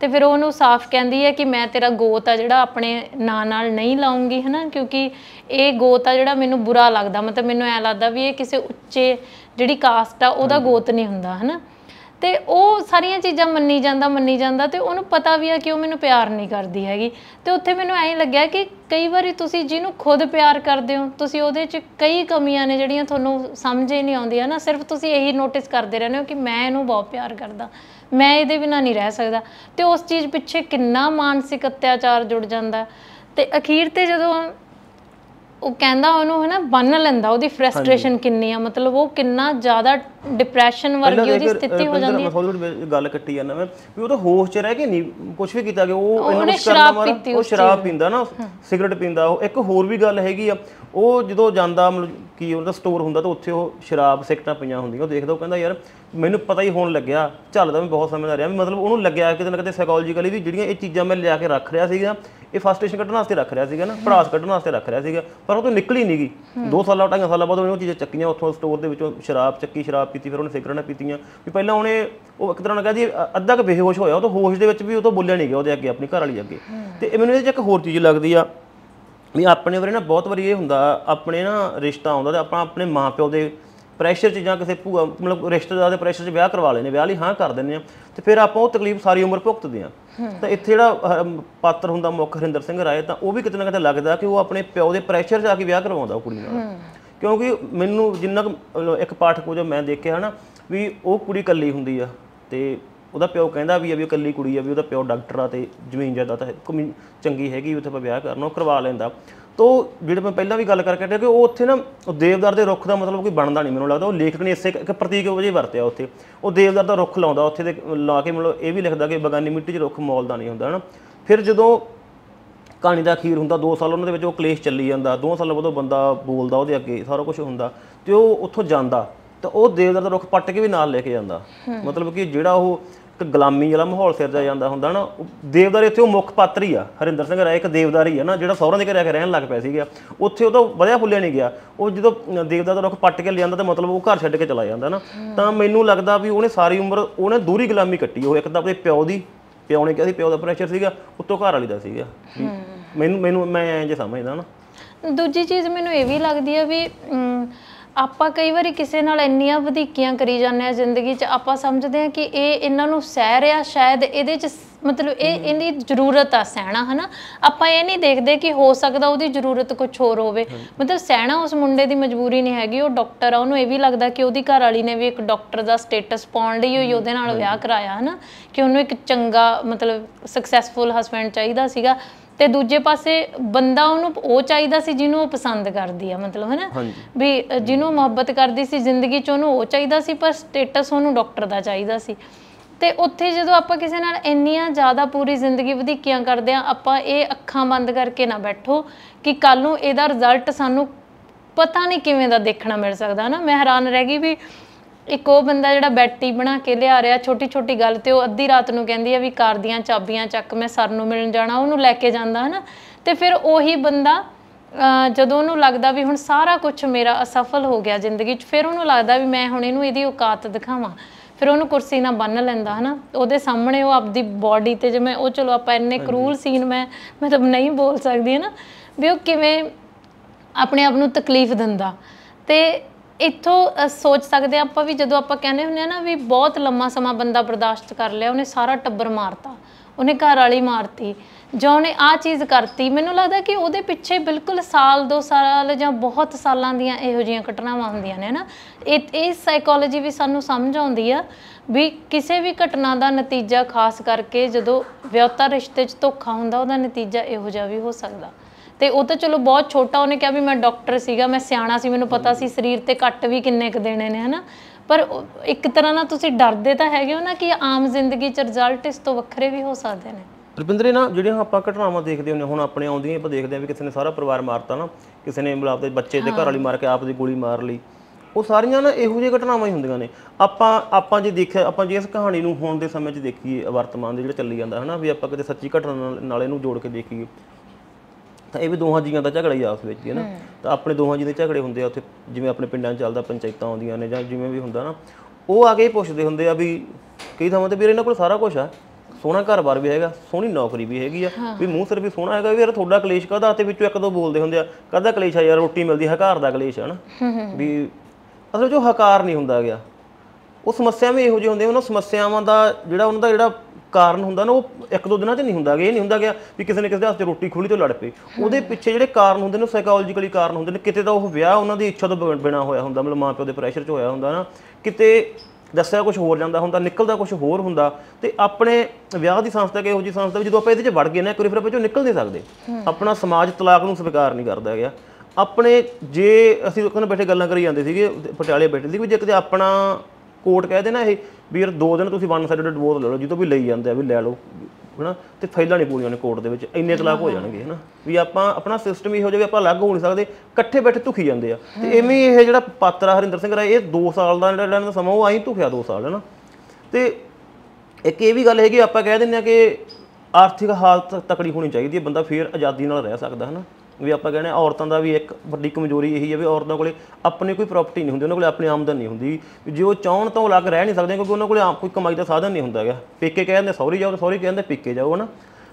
ਤੇ ਫਿਰ ਉਹਨੂੰ ਸਾਫ਼ ਕਹਿੰਦੀ ਹੈ ਕਿ ਮੈਂ ਤੇਰਾ ਗੋਤ ਆ ਜਿਹੜਾ ਆਪਣੇ ਨਾਂ ਨਾਲ ਨਹੀਂ ਲਾਉਂਗੀ ਹਨਾ ਕਿਉਂਕਿ ਇਹ ਗੋਤ ਆ ਜਿਹੜਾ ਮੈਨੂੰ ਬੁਰਾ ਲੱਗਦਾ ਮਤਲਬ ਮੈਨੂੰ ਐ ਲੱਗਦਾ ਵੀ ਇਹ ਕਿਸੇ ਉੱਚੇ ਜਿਹੜੀ ਕਾਸਟ ਆ ਉਹਦਾ ਗੋਤ ਨਹੀਂ ਹੁੰਦਾ ਹਨਾ ਤੇ ਉਹ ਸਾਰੀਆਂ ਚੀਜ਼ਾਂ ਮੰਨੀ ਜਾਂਦਾ ਮੰਨੀ ਜਾਂਦਾ ਤੇ ਉਹਨੂੰ ਪਤਾ ਵੀ ਆ ਕਿ ਉਹ ਮੈਨੂੰ ਪਿਆਰ ਨਹੀਂ ਕਰਦੀ ਹੈਗੀ ਤੇ ਉੱਥੇ ਮੈਨੂੰ ਐਂ ਲੱਗਿਆ ਕਿ ਕਈ ਵਾਰੀ ਤੁਸੀਂ ਜਿਹਨੂੰ ਖੁਦ ਪਿਆਰ ਕਰਦੇ ਹੋ ਤੁਸੀਂ ਉਹਦੇ 'ਚ ਕਈ ਕਮੀਆਂ ਨੇ ਜਿਹੜੀਆਂ ਤੁਹਾਨੂੰ ਸਮਝੇ ਨਹੀਂ ਆਉਂਦੀਆਂ ਨਾ ਸਿਰਫ ਤੁਸੀਂ ਇਹੀ ਨੋਟਿਸ ਕਰਦੇ ਰਹਿੰਦੇ ਹੋ ਕਿ ਮੈਂ ਇਹਨੂੰ ਬਹੁਤ ਪਿਆਰ ਕਰਦਾ ਮੈਂ ਇਹਦੇ ਬਿਨਾ ਨਹੀਂ ਰਹਿ ਸਕਦਾ ਤੇ ਉਸ ਚੀਜ਼ ਪਿੱਛੇ ਕਿੰਨਾ ਮਾਨਸਿਕ ਅਤਿਆਚਾਰ ਜੁੜ ਜਾਂਦਾ ਤੇ ਅਖੀਰ ਤੇ ਜਦੋਂ ਉਹ ਕਹਿੰਦਾ ਉਹਨੂੰ ਹੈ ਨਾ ਬੰਨ ਲੈਂਦਾ ਉਹਦੀ ਫਰਸਟ੍ਰੇਸ਼ਨ ਕਿੰਨੀ ਆ ਮਤਲਬ ਉਹ ਕਿੰਨਾ ਜ਼ਿਆਦਾ ਡਿਪਰੈਸ਼ਨ ਵਰਗੀ ਉਹਦੀ ਸਥਿਤੀ ਹੋ ਜਾਂਦੀ ਹੈ ਮੈਂ ਥੋੜੀ ਗੱਲ ਕੱਟੀ ਜਾਂਦਾ ਮੈਂ ਵੀ ਉਹ ਤਾਂ ਹੋਸ਼ 'ਚ ਰਹਿ ਕੇ ਨਹੀਂ ਕੁਝ ਵੀ ਕੀਤਾ ਕਿ ਉਹ ਇਹਨਾਂ ਨੂੰ ਸ਼ਰਾਬ ਪੀਤੀ ਉਹ ਸ਼ਰਾਬ ਪੀਂਦਾ ਨਾ ਸਿਗਰਟ ਪੀਂਦਾ ਉਹ ਇੱਕ ਹੋਰ ਵੀ ਗੱਲ ਹੈਗੀ ਆ ਉਹ ਜਦੋਂ ਜਾਂਦਾ ਮਤਲਬ ਕੀ ਉਹਦਾ ਸਟੋਰ ਹੁੰਦਾ ਤਾਂ ਉੱਥੇ ਉਹ ਸ਼ਰਾਬ ਸਿਕਟਾਂ ਪਈਆਂ ਹੁੰਦੀਆਂ ਉਹ ਦੇਖਦਾ ਉਹ ਕਹਿੰਦਾ ਯਾਰ ਮੈਨੂੰ ਪਤਾ ਹੀ ਹੋਣ ਲੱਗਿਆ ਚੱਲਦਾ ਵੀ ਬਹੁਤ ਸਮਝਦਾ ਰਿਹਾ ਵੀ ਮਤਲਬ ਉਹਨੂੰ ਲੱਗਿਆ ਕਿਤੇ ਨਾ ਕਿਤੇ ਸਾਈਕੋਲੋਜੀਕਲੀ ਵੀ ਜਿਹੜੀਆਂ ਇਹ ਚੀਜ਼ਾਂ ਮੈਂ ਲਿਆ ਕੇ ਰੱਖ ਰਿਹਾ ਸੀਗਾ ਇਹ ਫਰਸਟ੍ਰੇਸ਼ਨ ਕੱਢਣ ਵਾਸਤੇ ਰੱਖ ਰਿਹਾ ਸੀਗਾ ਨਾ ਭੜਾਸ ਕੱਢਣ ਵਾਸਤੇ ਰੱਖ ਰਿਹਾ ਸੀਗਾ ਪਰ ਉਹ ਤੋਂ ਨਿਕਲੀ ਨਹੀਂ ਗਈ 2 ਸਾਲਾਂ ਢਾਈਆਂ ਸਾਲਾਂ ਬਾਅਦ ਉਹਨੇ ਉਹ ਚੀਜ਼ਾਂ ਚੱਕੀਆਂ ਉੱਥੋਂ ਸਟੋਰ ਦੇ ਵਿੱਚੋਂ ਸ਼ਰਾਬ ਚੱਕੀ ਸ਼ਰਾਬ ਪੀਤੀ ਫਿਰ ਉਹਨੇ ਸਿਗਰਟਾਂ ਪੀਤੀਆਂ ਵੀ ਪਹਿਲਾਂ ਉਹਨੇ ਉਹ ਇੱਕ ਤਰ੍ਹਾਂ ਨਾਲ ਕਹਿੰਦੀ ਅੱਧਾ ਕੁ ਬੇਹੋਸ਼ ਹੋਇਆ ਉਹ ਤਾਂ ਹੋਸ਼ ਦੇ ਵਿੱਚ ਵੀ ਉਹ ਤੋਂ ਬੋਲਿਆ ਨਹੀਂ ਗਿਆ ਉਹਦੇ ਅੱਗੇ ਆਪਣੀ ਘਰ ਵਾਲੀ ਅੱਗੇ ਤੇ ਮੈਨੂੰ ਇਹਦੇ ਚ ਇੱਕ ਹੋਰ ਚੀਜ਼ ਲੱਗਦੀ ਆ ਵੀ ਆਪਣੇ ਉਰੇ ਨਾ ਬਹੁਤ ਵਾਰੀ ਇਹ ਹੁੰਦਾ ਆਪਣੇ ਨਾ ਰਿਸ਼ਤਾ ਆਉਂਦਾ ਤੇ ਆਪਾਂ ਆਪਣੇ ਮਾਪਿਓ ਦੇ ਪ੍ਰੈਸ਼ਰ 'ਚ ਜਾਂ ਕਿਸੇ ਭੂਆ ਮਤਲਬ ਰਿਸ਼ਤੇਦਾਰ ਦੇ ਪ੍ਰੈਸ਼ਰ 'ਚ ਵਿਆਹ ਕਰਵਾ ਲੈਨੇ ਵਿਆਹ ਲਈ ਹਾਂ ਕਰ ਦਿੰਨੇ ਆ ਤੇ ਫਿਰ ਆਪਾਂ ਉਹ ਤਕਲੀਫ ਸਾਰੀ ਉਮਰ ਭੁਗਤਦੇ ਆ ਤਾਂ ਇੱਥੇ ਜਿਹੜਾ ਪਾਤਰ ਹੁੰਦਾ ਮੁੱਖ ਹਰਿੰਦਰ ਸਿੰਘ ਰਾਏ ਤਾਂ ਉਹ ਵੀ ਕਿਤੇ ਨਾ ਕਿਤੇ ਲੱਗਦਾ ਕਿ ਉਹ ਆਪਣੇ ਪਿਓ ਦੇ ਪ੍ਰੈਸ਼ਰ 'ਚ ਆ ਕੇ ਵਿਆਹ ਕਰਵਾਉਂਦਾ ਉਹ ਕੁੜੀ ਨਾਲ ਕਿਉਂਕਿ ਮੈਨੂੰ ਜਿੰਨਾ ਇੱਕ ਪਾਠਕ ਜੋ ਮੈਂ ਦੇਖਿਆ ਹਨਾ ਵੀ ਉਹ ਕੁੜੀ ਇਕੱਲੀ ਹੁੰਦੀ ਆ ਤੇ ਉਹਦਾ ਪਿਓ ਕਹਿੰਦਾ ਵੀ ਆ ਵੀ ਉਹ ਇਕੱਲੀ ਕੁੜੀ ਆ ਵੀ ਉਹਦਾ ਪਿਓ ਡਾਕਟਰ ਆ ਤੇ ਜ਼ਮੀਨ ਜਾਇਦਾਦ ਹੈ ਚੰਗੀ ਹੈਗੀ ਉੱਥੇ ਆਪਾਂ ਵਿਆਹ ਕਰਨਾ ਉਹ ਕਰਵਾ ਲੈਂਦਾ ਤੋ ਜਿਹੜੇ ਮੈਂ ਪਹਿਲਾਂ ਵੀ ਗੱਲ ਕਰਕੇ ਹਟਿਆ ਕਿ ਉਹ ਉੱਥੇ ਨਾ ਉਹ ਦੇਵਦਾਰ ਦੇ ਰੁੱਖ ਦਾ ਮਤਲਬ ਕੋਈ ਬਣਦਾ ਨਹੀਂ ਮੈਨੂੰ ਲੱਗਦਾ ਉਹ ਲੇਖਕ ਨੇ ਇਸੇ ਇੱਕ ਪ੍ਰਤੀਕ ਵਜੇ ਵਰਤਿਆ ਉੱਥੇ ਉਹ ਦੇਵਦਾਰ ਦਾ ਰੁੱਖ ਲਾਉਂਦਾ ਉੱਥੇ ਦੇ ਲਾ ਕੇ ਮਤਲਬ ਇਹ ਵੀ ਲਿਖਦਾ ਕਿ ਬਗਾਨੀ ਮਿੱਟੀ 'ਚ ਰੁੱਖ ਮੌਲਦਾ ਨਹੀਂ ਹੁੰਦਾ ਹਨ ਫਿਰ ਜਦੋਂ ਕਹਾਣੀ ਦਾ ਅਖੀਰ ਹੁੰਦਾ 2 ਸਾਲ ਉਹਨਾਂ ਦੇ ਵਿੱਚ ਉਹ ਕਲੇਸ਼ ਚੱਲੀ ਜਾਂਦਾ 2 ਸਾਲ ਬਾਅਦ ਉਹ ਬੰਦਾ ਬੋਲਦਾ ਉਹਦੇ ਅੱਗੇ ਸਾਰਾ ਕੁਝ ਹੁੰਦਾ ਤੇ ਉਹ ਉੱਥੋਂ ਜਾਂਦਾ ਤਾਂ ਉਹ ਦੇਵਦਾਰ ਦਾ ਰੁੱਖ ਪੱਟ ਕੇ ਵੀ ਨਾਲ ਲੈ ਕੇ ਜਾਂਦਾ ਮਤਲਬ ਕਿ ਜਿਹੜਾ ਉਹ ਇੱਕ ਗੁਲਾਮੀ ਵਾਲਾ ਮਾਹੌਲ ਸਿਰਜਿਆ ਜਾਂਦਾ ਹੁੰਦਾ ਨਾ ਦੇਵਦਾਰ ਇੱਥੇ ਉਹ ਮੁੱਖ ਪਾਤਰ ਹੀ ਆ ਹਰਿੰਦਰ ਸਿੰਘ ਰਾਏ ਇੱਕ ਦੇਵਦਾਰ ਹੀ ਆ ਨਾ ਜਿਹੜਾ ਸੌਰਾਂ ਦੇ ਘਰੇ ਆ ਕੇ ਰਹਿਣ ਲੱਗ ਪਿਆ ਸੀਗਾ ਉੱਥੇ ਉਹ ਤਾਂ ਵਧਿਆ ਫੁੱਲਿਆ ਨਹੀਂ ਗਿਆ ਉਹ ਜਦੋਂ ਦੇਵਦਾਰ ਦਾ ਰੁੱਖ ਪੱਟ ਕੇ ਲੈ ਜਾਂਦਾ ਤਾਂ ਮਤਲਬ ਉਹ ਘਰ ਛੱਡ ਕੇ ਚਲਾ ਜਾਂਦਾ ਨਾ ਤਾਂ ਮੈਨੂੰ ਲੱਗਦਾ ਵੀ ਉਹਨੇ ਸਾਰੀ ਉਮਰ ਉਹਨੇ ਦੂਰੀ ਗੁਲਾਮੀ ਕੱਟੀ ਉਹ ਇੱਕ ਤਾਂ ਆਪਣੇ ਪਿਓ ਦੀ ਪਿਓ ਨੇ ਕਿਹਾ ਸੀ ਪਿਓ ਦਾ ਪ੍ਰੈਸ਼ਰ ਸੀਗਾ ਉੱਤੋਂ ਘਰ ਵਾਲੀ ਦਾ ਸੀਗਾ ਮੈਨੂੰ ਮੈਨੂੰ ਮੈਂ ਐਂ ਜੇ ਸਮਝਦਾ ਨਾ ਦੂਜੀ ਚੀਜ਼ ਮੈਨੂੰ ਇਹ ਵੀ ਲੱਗਦੀ ਆ ਵੀ ਆਪਾਂ ਕਈ ਵਾਰੀ ਕਿਸੇ ਨਾਲ ਇੰਨੀਆਂ ਵਧੀਕੀਆਂ ਕਰੀ ਜਾਂਦੇ ਆ ਜ਼ਿੰਦਗੀ 'ਚ ਆਪਾਂ ਸਮਝਦੇ ਆ ਕਿ ਇਹ ਇਹਨਾਂ ਨੂੰ ਸਹਿ ਰਿਹਾ ਸ਼ਾਇਦ ਇਹਦੇ 'ਚ ਮਤਲਬ ਇਹ ਇਹਦੀ ਜ਼ਰੂਰਤ ਆ ਸਹਿਣਾ ਹਨਾ ਆਪਾਂ ਇਹ ਨਹੀਂ ਦੇਖਦੇ ਕਿ ਹੋ ਸਕਦਾ ਉਹਦੀ ਜ਼ਰੂਰਤ ਕੁਝ ਹੋਰ ਹੋਵੇ ਮਤਲਬ ਸਹਿਣਾ ਉਸ ਮੁੰਡੇ ਦੀ ਮਜਬੂਰੀ ਨਹੀਂ ਹੈਗੀ ਉਹ ਡਾਕਟਰ ਆ ਉਹਨੂੰ ਇਹ ਵੀ ਲੱਗਦਾ ਕਿ ਉਹਦੀ ਘਰ ਵਾਲੀ ਨੇ ਵੀ ਇੱਕ ਡਾਕਟਰ ਦਾ ਸਟੇਟਸ ਪਾਉਣ ਲਈ ਉਹ ਉਹਦੇ ਨਾਲ ਵਿਆਹ ਕਰਾਇਆ ਹਨਾ ਕਿ ਉਹਨੂੰ ਇੱਕ ਚੰਗਾ ਮਤਲਬ ਸਕਸੈਸਫੁਲ ਹਸਬੰਡ ਚਾਹੀਦਾ ਸੀਗਾ ਤੇ ਦੂਜੇ ਪਾਸੇ ਬੰਦਾ ਉਹਨੂੰ ਉਹ ਚਾਹੀਦਾ ਸੀ ਜਿਹਨੂੰ ਉਹ ਪਸੰਦ ਕਰਦੀ ਆ ਮਤਲਬ ਹੈਨਾ ਵੀ ਜਿਹਨੂੰ ਮੁਹੱਬਤ ਕਰਦੀ ਸੀ ਜ਼ਿੰਦਗੀ 'ਚ ਉਹਨੂੰ ਉਹ ਚਾਹੀਦਾ ਸੀ ਪਰ ਸਟੇਟਸ ਉਹਨੂੰ ਡਾਕਟਰ ਦਾ ਚਾਹੀਦਾ ਸੀ ਤੇ ਉੱਥੇ ਜਦੋਂ ਆਪਾਂ ਕਿਸੇ ਨਾਲ ਇੰਨੀਆਂ ਜ਼ਿਆਦਾ ਪੂਰੀ ਜ਼ਿੰਦਗੀ ਵਧੀਕੀਆਂ ਕਰਦੇ ਆ ਆਪਾਂ ਇਹ ਅੱਖਾਂ ਬੰਦ ਕਰਕੇ ਨਾ ਬੈਠੋ ਕਿ ਕੱਲ ਨੂੰ ਇਹਦਾ ਰਿਜ਼ਲਟ ਸਾਨੂੰ ਪਤਾ ਨਹੀਂ ਕਿਵੇਂ ਦਾ ਦੇਖਣਾ ਮਿਲ ਸਕਦਾ ਹੈ ਨਾ ਮੈਂ ਹੈਰਾਨ ਰਹਿ ਗਈ ਵੀ ਇੱਕ ਉਹ ਬੰਦਾ ਜਿਹੜਾ ਬੈਟੀ ਬਣਾ ਕੇ ਲਿਆ ਰਿਹਾ ਛੋਟੀ ਛੋਟੀ ਗੱਲ ਤੇ ਉਹ ਅੱਧੀ ਰਾਤ ਨੂੰ ਕਹਿੰਦੀ ਆ ਵੀ ਕਾਰ ਦੀਆਂ ਚਾਬੀਆਂ ਚੱਕ ਮੈਂ ਸਰ ਨੂੰ ਮਿਲਣ ਜਾਣਾ ਉਹਨੂੰ ਲੈ ਕੇ ਜਾਂਦਾ ਹਨਾ ਤੇ ਫਿਰ ਉਹੀ ਬੰਦਾ ਜਦੋਂ ਉਹਨੂੰ ਲੱਗਦਾ ਵੀ ਹੁਣ ਸਾਰਾ ਕੁਝ ਮੇਰਾ ਅਸਫਲ ਹੋ ਗਿਆ ਜ਼ਿੰਦਗੀ 'ਚ ਫਿਰ ਉਹਨੂੰ ਲੱਗਦਾ ਵੀ ਮੈਂ ਹੁਣ ਇਹਨੂੰ ਇਹਦੀ ਔਕਾਤ ਦਿਖਾਵਾਂ ਫਿਰ ਉਹਨੂੰ ਕੁਰਸੀ ਨਾਲ ਬੰਨ ਲੈਂਦਾ ਹਨਾ ਉਹਦੇ ਸਾਹਮਣੇ ਉਹ ਆਪਦੀ ਬਾਡੀ ਤੇ ਜਿਵੇਂ ਉਹ ਚਲੋ ਆਪਾਂ ਇੰਨੇ ਕਰੂਲ ਸੀਨ ਮੈਂ ਮੈਂ ਤਾਂ ਨਹੀਂ ਬੋਲ ਸਕਦੀ ਹਨਾ ਵੀ ਉਹ ਕਿਵੇਂ ਆਪਣੇ ਆਪ ਨੂੰ ਤਕਲੀਫ ਦਿੰਦਾ ਤੇ ਇਥੋਂ ਸੋਚ ਸਕਦੇ ਆਪਾਂ ਵੀ ਜਦੋਂ ਆਪਾਂ ਕਹਿੰਦੇ ਹੁੰਦੇ ਆ ਨਾ ਵੀ ਬਹੁਤ ਲੰਮਾ ਸਮਾਂ ਬੰਦਾ ਬਰਦਾਸ਼ਤ ਕਰ ਲਿਆ ਉਹਨੇ ਸਾਰਾ ਟੱਬਰ ਮਾਰਤਾ ਉਹਨੇ ਘਰ ਵਾਲੀ ਮਾਰਤੀ ਜੋ ਉਹਨੇ ਆ ਚੀਜ਼ ਕਰਤੀ ਮੈਨੂੰ ਲੱਗਦਾ ਕਿ ਉਹਦੇ ਪਿੱਛੇ ਬਿਲਕੁਲ ਸਾਲ ਦੋ ਸਾਲ ਜਾਂ ਬਹੁਤ ਸਾਲਾਂ ਦੀਆਂ ਇਹੋ ਜਿਹੀਆਂ ਘਟਨਾਵਾਂ ਹੁੰਦੀਆਂ ਨੇ ਹਨਾ ਇਹ ਇਹ ਸਾਈਕੋਲੋਜੀ ਵੀ ਸਾਨੂੰ ਸਮਝ ਆਉਂਦੀ ਆ ਵੀ ਕਿਸੇ ਵੀ ਘਟਨਾ ਦਾ ਨਤੀਜਾ ਖਾਸ ਕਰਕੇ ਜਦੋਂ ਵਿਆਹਤਾ ਰਿਸ਼ਤੇ 'ਚ ਧੋਖਾ ਹੁੰਦਾ ਉਹਦਾ ਨਤੀਜਾ ਇਹੋ ਜਿਹਾ ਵੀ ਹੋ ਸਕਦਾ ਤੇ ਉਹ ਤਾਂ ਚਲੋ ਬਹੁਤ ਛੋਟਾ ਉਹਨੇ ਕਿਹਾ ਵੀ ਮੈਂ ਡਾਕਟਰ ਸੀਗਾ ਮੈਂ ਸਿਆਣਾ ਸੀ ਮੈਨੂੰ ਪਤਾ ਸੀ ਸਰੀਰ ਤੇ ਕੱਟ ਵੀ ਕਿੰਨੇ ਕ ਦੇਣੇ ਨੇ ਹਨਾ ਪਰ ਇੱਕ ਤਰ੍ਹਾਂ ਨਾਲ ਤੁਸੀਂ ਡਰਦੇ ਤਾਂ ਹੈਗੇ ਹੋ ਨਾ ਕਿ ਆਮ ਜ਼ਿੰਦਗੀ ਚ ਰਿਜ਼ਲਟ ਇਸ ਤੋਂ ਵੱਖਰੇ ਵੀ ਹੋ ਸਕਦੇ ਨੇ ਰੁਪਿੰਦਰ ਨਾ ਜਿਹੜੀਆਂ ਆਪਾਂ ਘਟਨਾਵਾਂ ਦੇਖਦੇ ਹੁੰਨੇ ਹੁਣ ਆਪਣੇ ਆਉਂਦੀਆਂ ਆਪਾਂ ਦੇਖਦੇ ਆ ਵੀ ਕਿਸੇ ਨੇ ਸਾਰਾ ਪਰਿਵਾਰ ਮਾਰਤਾ ਨਾ ਕਿਸੇ ਨੇ ਮਤਲਬ ਦੇ ਬੱਚੇ ਤੇ ਘਰ ਵਾਲੀ ਮਾਰ ਕੇ ਆਪ ਦੀ ਗੋਲੀ ਮਾਰ ਲਈ ਉਹ ਸਾਰੀਆਂ ਨਾ ਇਹੋ ਜਿਹੇ ਘਟਨਾਵਾਂ ਹੀ ਹੁੰਦੀਆਂ ਨੇ ਆਪਾਂ ਆਪਾਂ ਜੇ ਦੇਖਿਆ ਆਪਾਂ ਜੇ ਇਸ ਕਹਾਣੀ ਨੂੰ ਹੁਣ ਦੇ ਸਮੇਂ 'ਚ ਦੇਖੀਏ ਵਰਤਮਾਨ ਦੇ ਜਿਹੜਾ ਚੱਲੀ ਜਾਂਦਾ ਹਨਾ ਵੀ ਆਪਾਂ ਕਿਤੇ ਸੱਚੀ ਘਟਨਾ ਨਾਲ ਇਹਨੂੰ ਜੋੜ ਕੇ ਦੇਖੀਏ ਤਾਂ ਇਹ ਵੀ ਦੋਹਾਂ ਜੀਆਂ ਦਾ ਝਗੜਾ ਹੀ ਆਪਸ ਵਿੱਚ ਹੀ ਹੈ ਨਾ ਤਾਂ ਆਪਣੇ ਦੋਹਾਂ ਜੀ ਦੇ ਝਗੜੇ ਹੁੰਦੇ ਆ ਉੱਥੇ ਜਿਵੇਂ ਆਪਣੇ ਪਿੰਡਾਂ 'ਚ ਚੱਲਦਾ ਪੰਚਾਇਤਾਂ ਆਉਂਦੀਆਂ ਨੇ ਜਾਂ ਜਿਵੇਂ ਵੀ ਹੁੰਦਾ ਨਾ ਉਹ ਆ ਕੇ ਪੁੱਛਦੇ ਹੁੰਦੇ ਆ ਵੀ ਕਈ ਥਾਵਾਂ ਤੇ ਵੀਰ ਇਹਨਾਂ ਕੋਲ ਸਾਰਾ ਕੁਝ ਆ ਸੋਹਣਾ ਘਰ-ਬਾਰ ਵੀ ਹੈਗਾ ਸੋਹਣੀ ਨੌਕਰੀ ਵੀ ਹੈਗੀ ਆ ਵੀ ਮੂੰਹ ਸਿਰ ਵੀ ਸੋਹਣਾ ਹੈਗਾ ਵੀ ਯਾਰ ਤੁਹਾਡਾ ਕਲੇਸ਼ ਕਾਹਦਾ ਤੇ ਵਿੱਚੋਂ ਇੱਕ ਦੋ ਬੋਲਦੇ ਹੁੰਦੇ ਆ ਕਾਹਦਾ ਕਲੇਸ਼ ਆ ਯਾਰ ਰੋਟੀ ਮਿਲਦੀ ਹੈ ਘਰ ਦਾ ਕਲੇਸ਼ ਹੈ ਨਾ ਵੀ ਅਸਲ ਜੋ ਹਕਾਰ ਨਹੀਂ ਹੁੰਦਾ ਗਿਆ ਉਹ ਸਮੱਸਿਆਵਾਂ ਇਹੋ ਜਿਹੇ ਹੁੰਦੇ ਉਹਨਾਂ ਸਮੱਸਿਆਵਾਂ ਦਾ ਜਿਹੜਾ ਉਹਨਾਂ ਦਾ ਜਿਹੜਾ ਕਾਰਨ ਹੁੰਦਾ ਨਾ ਉਹ ਇੱਕ ਦੋ ਦਿਨਾਂ 'ਚ ਨਹੀਂ ਹੁੰਦਾ ਗਿਆ ਇਹ ਨਹੀਂ ਹੁੰਦਾ ਗਿਆ ਵੀ ਕਿਸੇ ਨੇ ਕਿਸੇ ਦੇ ਹੱਥ 'ਚ ਰੋਟੀ ਖੋਲੀ ਤੇ ਲੜ ਪਏ ਉਹਦੇ ਪਿੱਛੇ ਜਿਹੜੇ ਕਾਰਨ ਹੁੰਦੇ ਨੇ ਉਹ ਸਾਈਕੋਲੋਜੀਕਲੀ ਕਾਰਨ ਹੁੰਦੇ ਨੇ ਕਿਤੇ ਤਾਂ ਉਹ ਵਿਆਹ ਉਹਨਾਂ ਦੀ ਇੱਛਾ ਤੋਂ ਬਿਨਾ ਹੋਇਆ ਹੁੰਦਾ ਮਤਲਬ ਮਾਂ ਦੇ ਪ੍ਰੈਸ਼ਰ 'ਚ ਹੋਇਆ ਹੁੰਦਾ ਨਾ ਕਿਤੇ ਦੱਸਿਆ ਕੁਝ ਹੋਰ ਜਾਂਦਾ ਹੁੰਦਾ ਨਿਕਲਦਾ ਕੁਝ ਹੋਰ ਹੁੰਦਾ ਤੇ ਆਪਣੇ ਵਿਆਹ ਦੀ ਸੰਸਥਾ ਕਿਹੋ ਜੀ ਸੰਸਥਾ ਜਦੋਂ ਆਪਾਂ ਇਹਦੇ 'ਚ ਵੜ ਗਏ ਨਾ ਇੱਕ ਵਾਰ ਫਿਰ ਆਪਾਂ ਚੋਂ ਨਿਕਲ ਨਹੀਂ ਸਕਦੇ ਆਪਣਾ ਸਮਾਜ ਤਲਾਕ ਨੂੰ ਸਵੀਕਾਰ ਨਹੀਂ ਕਰਦਾ ਗਿਆ ਆਪਣੇ ਜੇ ਅਸੀਂ ਉਹਨਾਂ ਬੈਠੇ ਗੱਲਾਂ ਕਰੀ ਜਾਂਦੇ ਸੀਗੇ ਪਟਿਆਲੇ ਬੈਠੇ ਸੀ ਵੀ ਜੇ ਕਿਤੇ ਆਪਣਾ ਕੋਰਟ ਕਹਿ ਦੇਣਾ ਇਹ ਵੀ ਯਾਰ ਦੋ ਦਿਨ ਤੁਸੀਂ ਵਨ ਸਾਈਡਡ ਡਿਵੋਰਸ ਲੈ ਲਓ ਜਿੱਦੋਂ ਵੀ ਲਈ ਜਾਂਦੇ ਆ ਵੀ ਲੈ ਲਓ ਹਨਾ ਤੇ ਫਾਈਲਾਂ ਨਹੀਂ ਪੂਰੀਆਂ ਨੇ ਕੋਰਟ ਦੇ ਵਿੱਚ ਇੰਨੇ ਤਲਾਕ ਹੋ ਜਾਣਗੇ ਹਨਾ ਵੀ ਆਪਾਂ ਆਪਣਾ ਸਿਸਟਮ ਇਹੋ ਜਿਹਾ ਵੀ ਆਪਾਂ ਅਲੱਗ ਹੋ ਨਹੀਂ ਸਕਦੇ ਇਕੱਠੇ ਬੈਠੇ ਧੁਖੀ ਜਾਂਦੇ ਆ ਤੇ ਐਵੇਂ ਇਹ ਜਿਹੜਾ ਪਾਤਰਾ ਹਰਿੰਦਰ ਸਿੰਘ ਰਾਏ ਇਹ 2 ਸਾਲ ਦਾ ਜਿਹੜਾ ਇਹਨਾਂ ਦਾ ਸਮਾਂ ਉਹ ਆਈ ਧੁਖਿਆ 2 ਸਾਲ ਹਨਾ ਤੇ ਇੱਕ ਇਹ ਵੀ ਗੱਲ ਹੈਗੀ ਆਪਾਂ ਕਹਿ ਦਿੰਦੇ ਆ ਕਿ ਆਰਥਿਕ ਹਾਲਤ ਤਕੜੀ ਹੋਣੀ ਚਾਹੀਦੀ ਹੈ ਬੰਦਾ ਫੇਰ ਆਜ਼ਾਦੀ ਨਾਲ ਰਹਿ ਸਕਦਾ ਹਨਾ ਵੀ ਆਪਾਂ ਕਹਿੰਦੇ ਆ ਔਰਤਾਂ ਦਾ ਵੀ ਇੱਕ ਵੱਡੀ ਕਮਜ਼ੋਰੀ ਇਹੀ ਹੈ ਵੀ ਔਰਤਾਂ ਕੋਲੇ ਆਪਣੀ ਕੋਈ ਪ੍ਰਾਪਰਟੀ ਨਹੀਂ ਹੁੰਦੀ ਉਹਨਾਂ ਕੋਲੇ ਆਪਣੀ ਆਮਦਨ ਨਹੀਂ ਹੁੰਦੀ ਜੇ ਉਹ ਚਾਹਣ ਤਾਂ ਅਲੱਗ ਲੱਗ ਰਹਿ ਨਹੀਂ ਸਕਦੇ ਕਿਉਂਕਿ ਉਹਨਾਂ ਕੋਲੇ ਆਪ ਕੋਈ ਕਮਾਈ ਦਾ ਸਾਧਨ ਨਹੀਂ ਹੁੰਦਾ ਹੈਗਾ ਪੇਕੇ ਕਹਿੰਦੇ ਸੌਰੀ ਜਾਓ ਸੌਰੀ ਕਹਿੰਦੇ ਪੇਕੇ ਜਾਓ ਹਨਾ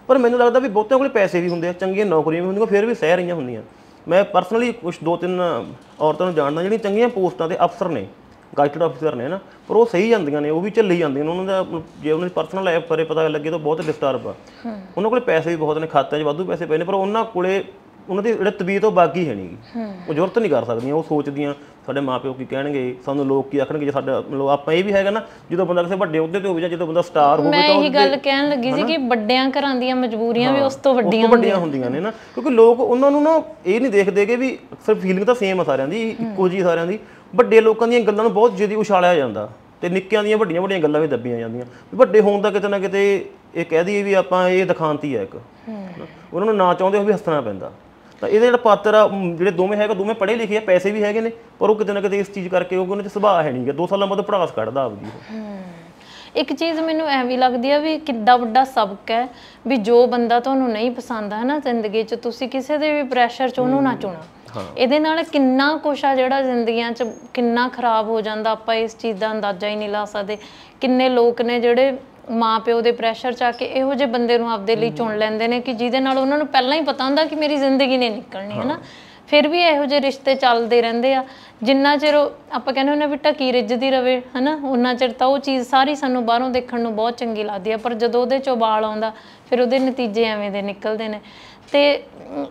ਪਰ ਮੈਨੂੰ ਲੱਗਦਾ ਵੀ ਬਹੁਤਿਆਂ ਕੋਲੇ ਪੈਸੇ ਵੀ ਹੁੰਦੇ ਆ ਚੰਗੀਆਂ ਨੌਕਰੀਆਂ ਵੀ ਹੁੰਦੀਆਂ ਫਿਰ ਵੀ ਸਹਿ ਰਹੀਆਂ ਹੁੰਦੀਆਂ ਮੈਂ ਪਰਸਨਲੀ ਕੁਝ ਦੋ ਤਿੰਨ ਔਰਤਾਂ ਨੂੰ ਜਾਣਦਾ ਜਿਹੜੀਆਂ ਚੰਗੀਆਂ ਪੋਸਟਾਂ ਤੇ ਅਫਸਰ ਨੇ ਗਾਈਡਡ ਅਫਸਰ ਨੇ ਨਾ ਪਰ ਉਹ ਸਹੀ ਜਾਂਦੀਆਂ ਨੇ ਉਹ ਵੀ ਚੱਲੀ ਜਾਂਦੀਆਂ ਨੇ ਉਹਨਾਂ ਦਾ ਜੇ ਉਹਨਾਂ ਦੀ ਪਰਸਨਲ ਲਾਈਫ ਬਾਰੇ ਪਤਾ ਲੱਗੇ ਤਾਂ ਬਹੁਤ ਡਿਸਟਰਬ ਆ ਉਹਨਾਂ ਕੋਲੇ ਪੈਸੇ ਵੀ ਬਹੁਤ ਨੇ ਖਾਤੇ 'ਚ ਵਾਧੂ ਪੈਸੇ ਪਏ ਨੇ ਪਰ ਉਹਨਾਂ ਕੋਲੇ ਉਹਨਾਂ ਦੀ ਜਿਹੜਾ ਤਬੀਅਤ ਉਹ ਬਾਕੀ ਹੈ ਨਹੀਂ ਉਹ ਜ਼ਰੂਰਤ ਨਹੀਂ ਕਰ ਸਕਦੀਆਂ ਉਹ ਸੋਚਦੀਆਂ ਸਾਡੇ ਮਾਪਿਓ ਕੀ ਕਹਿਣਗੇ ਸਾਨੂੰ ਲੋਕ ਕੀ ਆਖਣਗੇ ਜੇ ਸਾਡਾ ਮਤਲਬ ਆਪਾਂ ਇਹ ਵੀ ਹੈਗਾ ਨਾ ਜਦੋਂ ਬੰਦਾ ਕਿਸੇ ਵੱਡੇ ਅਹੁਦੇ ਤੇ ਹੋਵੇ ਜਾਂ ਜਦੋਂ ਬੰਦਾ ਸਟਾਰ ਹੋਵੇ ਤਾਂ ਮੈਂ ਇਹ ਗੱਲ ਕਹਿਣ ਲੱਗੀ ਸੀ ਕਿ ਵੱਡਿਆਂ ਘਰਾਂ ਦੀਆਂ ਮਜਬੂਰੀਆਂ ਵੀ ਉਸ ਤੋਂ ਵੱਡੀਆਂ ਵੱਡੀਆਂ ਹੁੰਦੀਆਂ ਨੇ ਨਾ ਕਿਉਂਕਿ ਲੋਕ ਉਹਨਾਂ ਨੂੰ ਨਾ ਇਹ ਨਹੀਂ ਦੇਖਦੇਗੇ ਵੀ ਅਕਸਰ ਫੀਲਿੰਗ ਤਾਂ ਸੇਮ ਆ ਸਾਰਿਆਂ ਦੀ ਇੱਕੋ ਜੀ ਸਾਰਿਆਂ ਦੀ ਵੱਡੇ ਲੋਕਾਂ ਦੀਆਂ ਗੱਲਾਂ ਨੂੰ ਬਹੁਤ ਜ਼ਿਆਦਾ ਉਛਾਲਿਆ ਜਾਂਦਾ ਤੇ ਨਿੱਕਿਆਂ ਦੀਆਂ ਵੱਡੀਆਂ ਵੱਡੀਆਂ ਗੱਲਾਂ ਵੀ ਦੱਬੀਆਂ ਜਾਂਦੀਆਂ ਵੱਡੇ ਹੋਣ ਦਾ ਕਿਤੇ ਨਾ ਕਿਤੇ ਇਹ ਕਹਿ ਦਈਏ ਵੀ ਆਪਾਂ ਇਹ ਦਿਖਾਂਤੀ ਹੈ ਇੱਕ ਉਹਨਾਂ ਨੂੰ ਨਾ ਚਾਹੁੰਦੇ ਹੋ ਵੀ ਹੱਸਣਾ ਪੈਂਦਾ ਤਾਂ ਇਹਦੇ ਜਿਹੜਾ ਪਾਤਰ ਆ ਜਿਹੜੇ ਦੋਵੇਂ ਹੈਗਾ ਦੋਵੇਂ ਪੜ੍ਹੇ ਲਿਖੇ ਆ ਪੈਸੇ ਵੀ ਹੈਗੇ ਨੇ ਪਰ ਉਹ ਕਿਤੇ ਨਾ ਕਿਤੇ ਇਸ ਚੀਜ਼ ਕਰਕੇ ਕਿਉਂਕਿ ਉਹਨਾਂ 'ਚ ਸੁਭਾਅ ਹੈ ਨਹੀਂ ਗਾ 2 ਸਾਲਾਂ ਬਾਅਦ ਪੜਾਸ ਕੱਢਦਾ ਆਪਦੀ ਇੱਕ ਚੀਜ਼ ਮੈਨੂੰ ਐ ਵੀ ਲੱਗਦੀ ਆ ਵੀ ਕਿੰਦਾ ਵੱਡਾ ਸਬਕ ਹੈ ਵੀ ਜੋ ਬੰਦਾ ਤੁਹਾਨੂੰ ਨਹੀਂ ਪਸੰਦ ਹੈ ਨਾ ਜ਼ਿੰਦਗੀ 'ਚ ਤੁਸੀਂ ਕਿਸੇ ਦੇ ਵੀ ਪ੍ਰੈਸ਼ਰ 'ਚ ਉਹਨੂੰ ਨਾ ਚੁਣਾ ਇਹਦੇ ਨਾਲ ਕਿੰਨਾ ਕੁਛ ਆ ਜਿਹੜਾ ਜ਼ਿੰਦਗੀਆਂ 'ਚ ਕਿੰਨਾ ਖਰਾਬ ਹੋ ਜਾਂਦਾ ਆਪਾਂ ਇਸ ਚੀਜ਼ ਦਾ ਅੰਦਾਜ਼ਾ ਹੀ ਨਹੀਂ ਲਾ ਸਕਦੇ ਕਿੰਨੇ ਲੋਕ ਨੇ ਜਿਹੜੇ ਮਾਪਿਓ ਦੇ ਪ੍ਰੈਸ਼ਰ ਚ ਆ ਕੇ ਇਹੋ ਜਿਹੇ ਬੰਦੇ ਨੂੰ ਆਪਦੇ ਲਈ ਚੁਣ ਲੈਂਦੇ ਨੇ ਕਿ ਜਿਹਦੇ ਨਾਲ ਉਹਨਾਂ ਨੂੰ ਪਹਿਲਾਂ ਹੀ ਪਤਾ ਹੁੰਦਾ ਕਿ ਮੇਰੀ ਜ਼ਿੰਦਗੀ ਨਹੀਂ ਨਿਕਲਣੀ ਹੈ ਨਾ ਫਿਰ ਵੀ ਇਹੋ ਜਿਹੇ ਰਿਸ਼ਤੇ ਚੱਲਦੇ ਰਹਿੰਦੇ ਆ ਜਿੰਨਾ ਚਿਰ ਆਪਾਂ ਕਹਿੰਦੇ ਹੁੰਨੇ ਵੀ ਕੀ ਰਿੱਜਦੀ ਰਵੇ ਹਨਾ ਉਹਨਾਂ ਚਿਰ ਤਾਂ ਉਹ ਚੀਜ਼ ਸਾਰੀ ਸਾਨੂੰ ਬਾਹਰੋਂ ਦੇਖਣ ਨੂੰ ਬਹੁਤ ਚੰਗੀ ਲੱਗਦੀ ਆ ਪਰ ਜਦੋਂ ਉਹਦੇ ਚੋਂ ਬਾਲ ਆਉਂਦਾ ਫਿਰ ਉਹਦੇ ਨਤੀਜੇ ਐਵੇਂ ਦੇ ਨਿਕਲਦੇ ਨੇ ਤੇ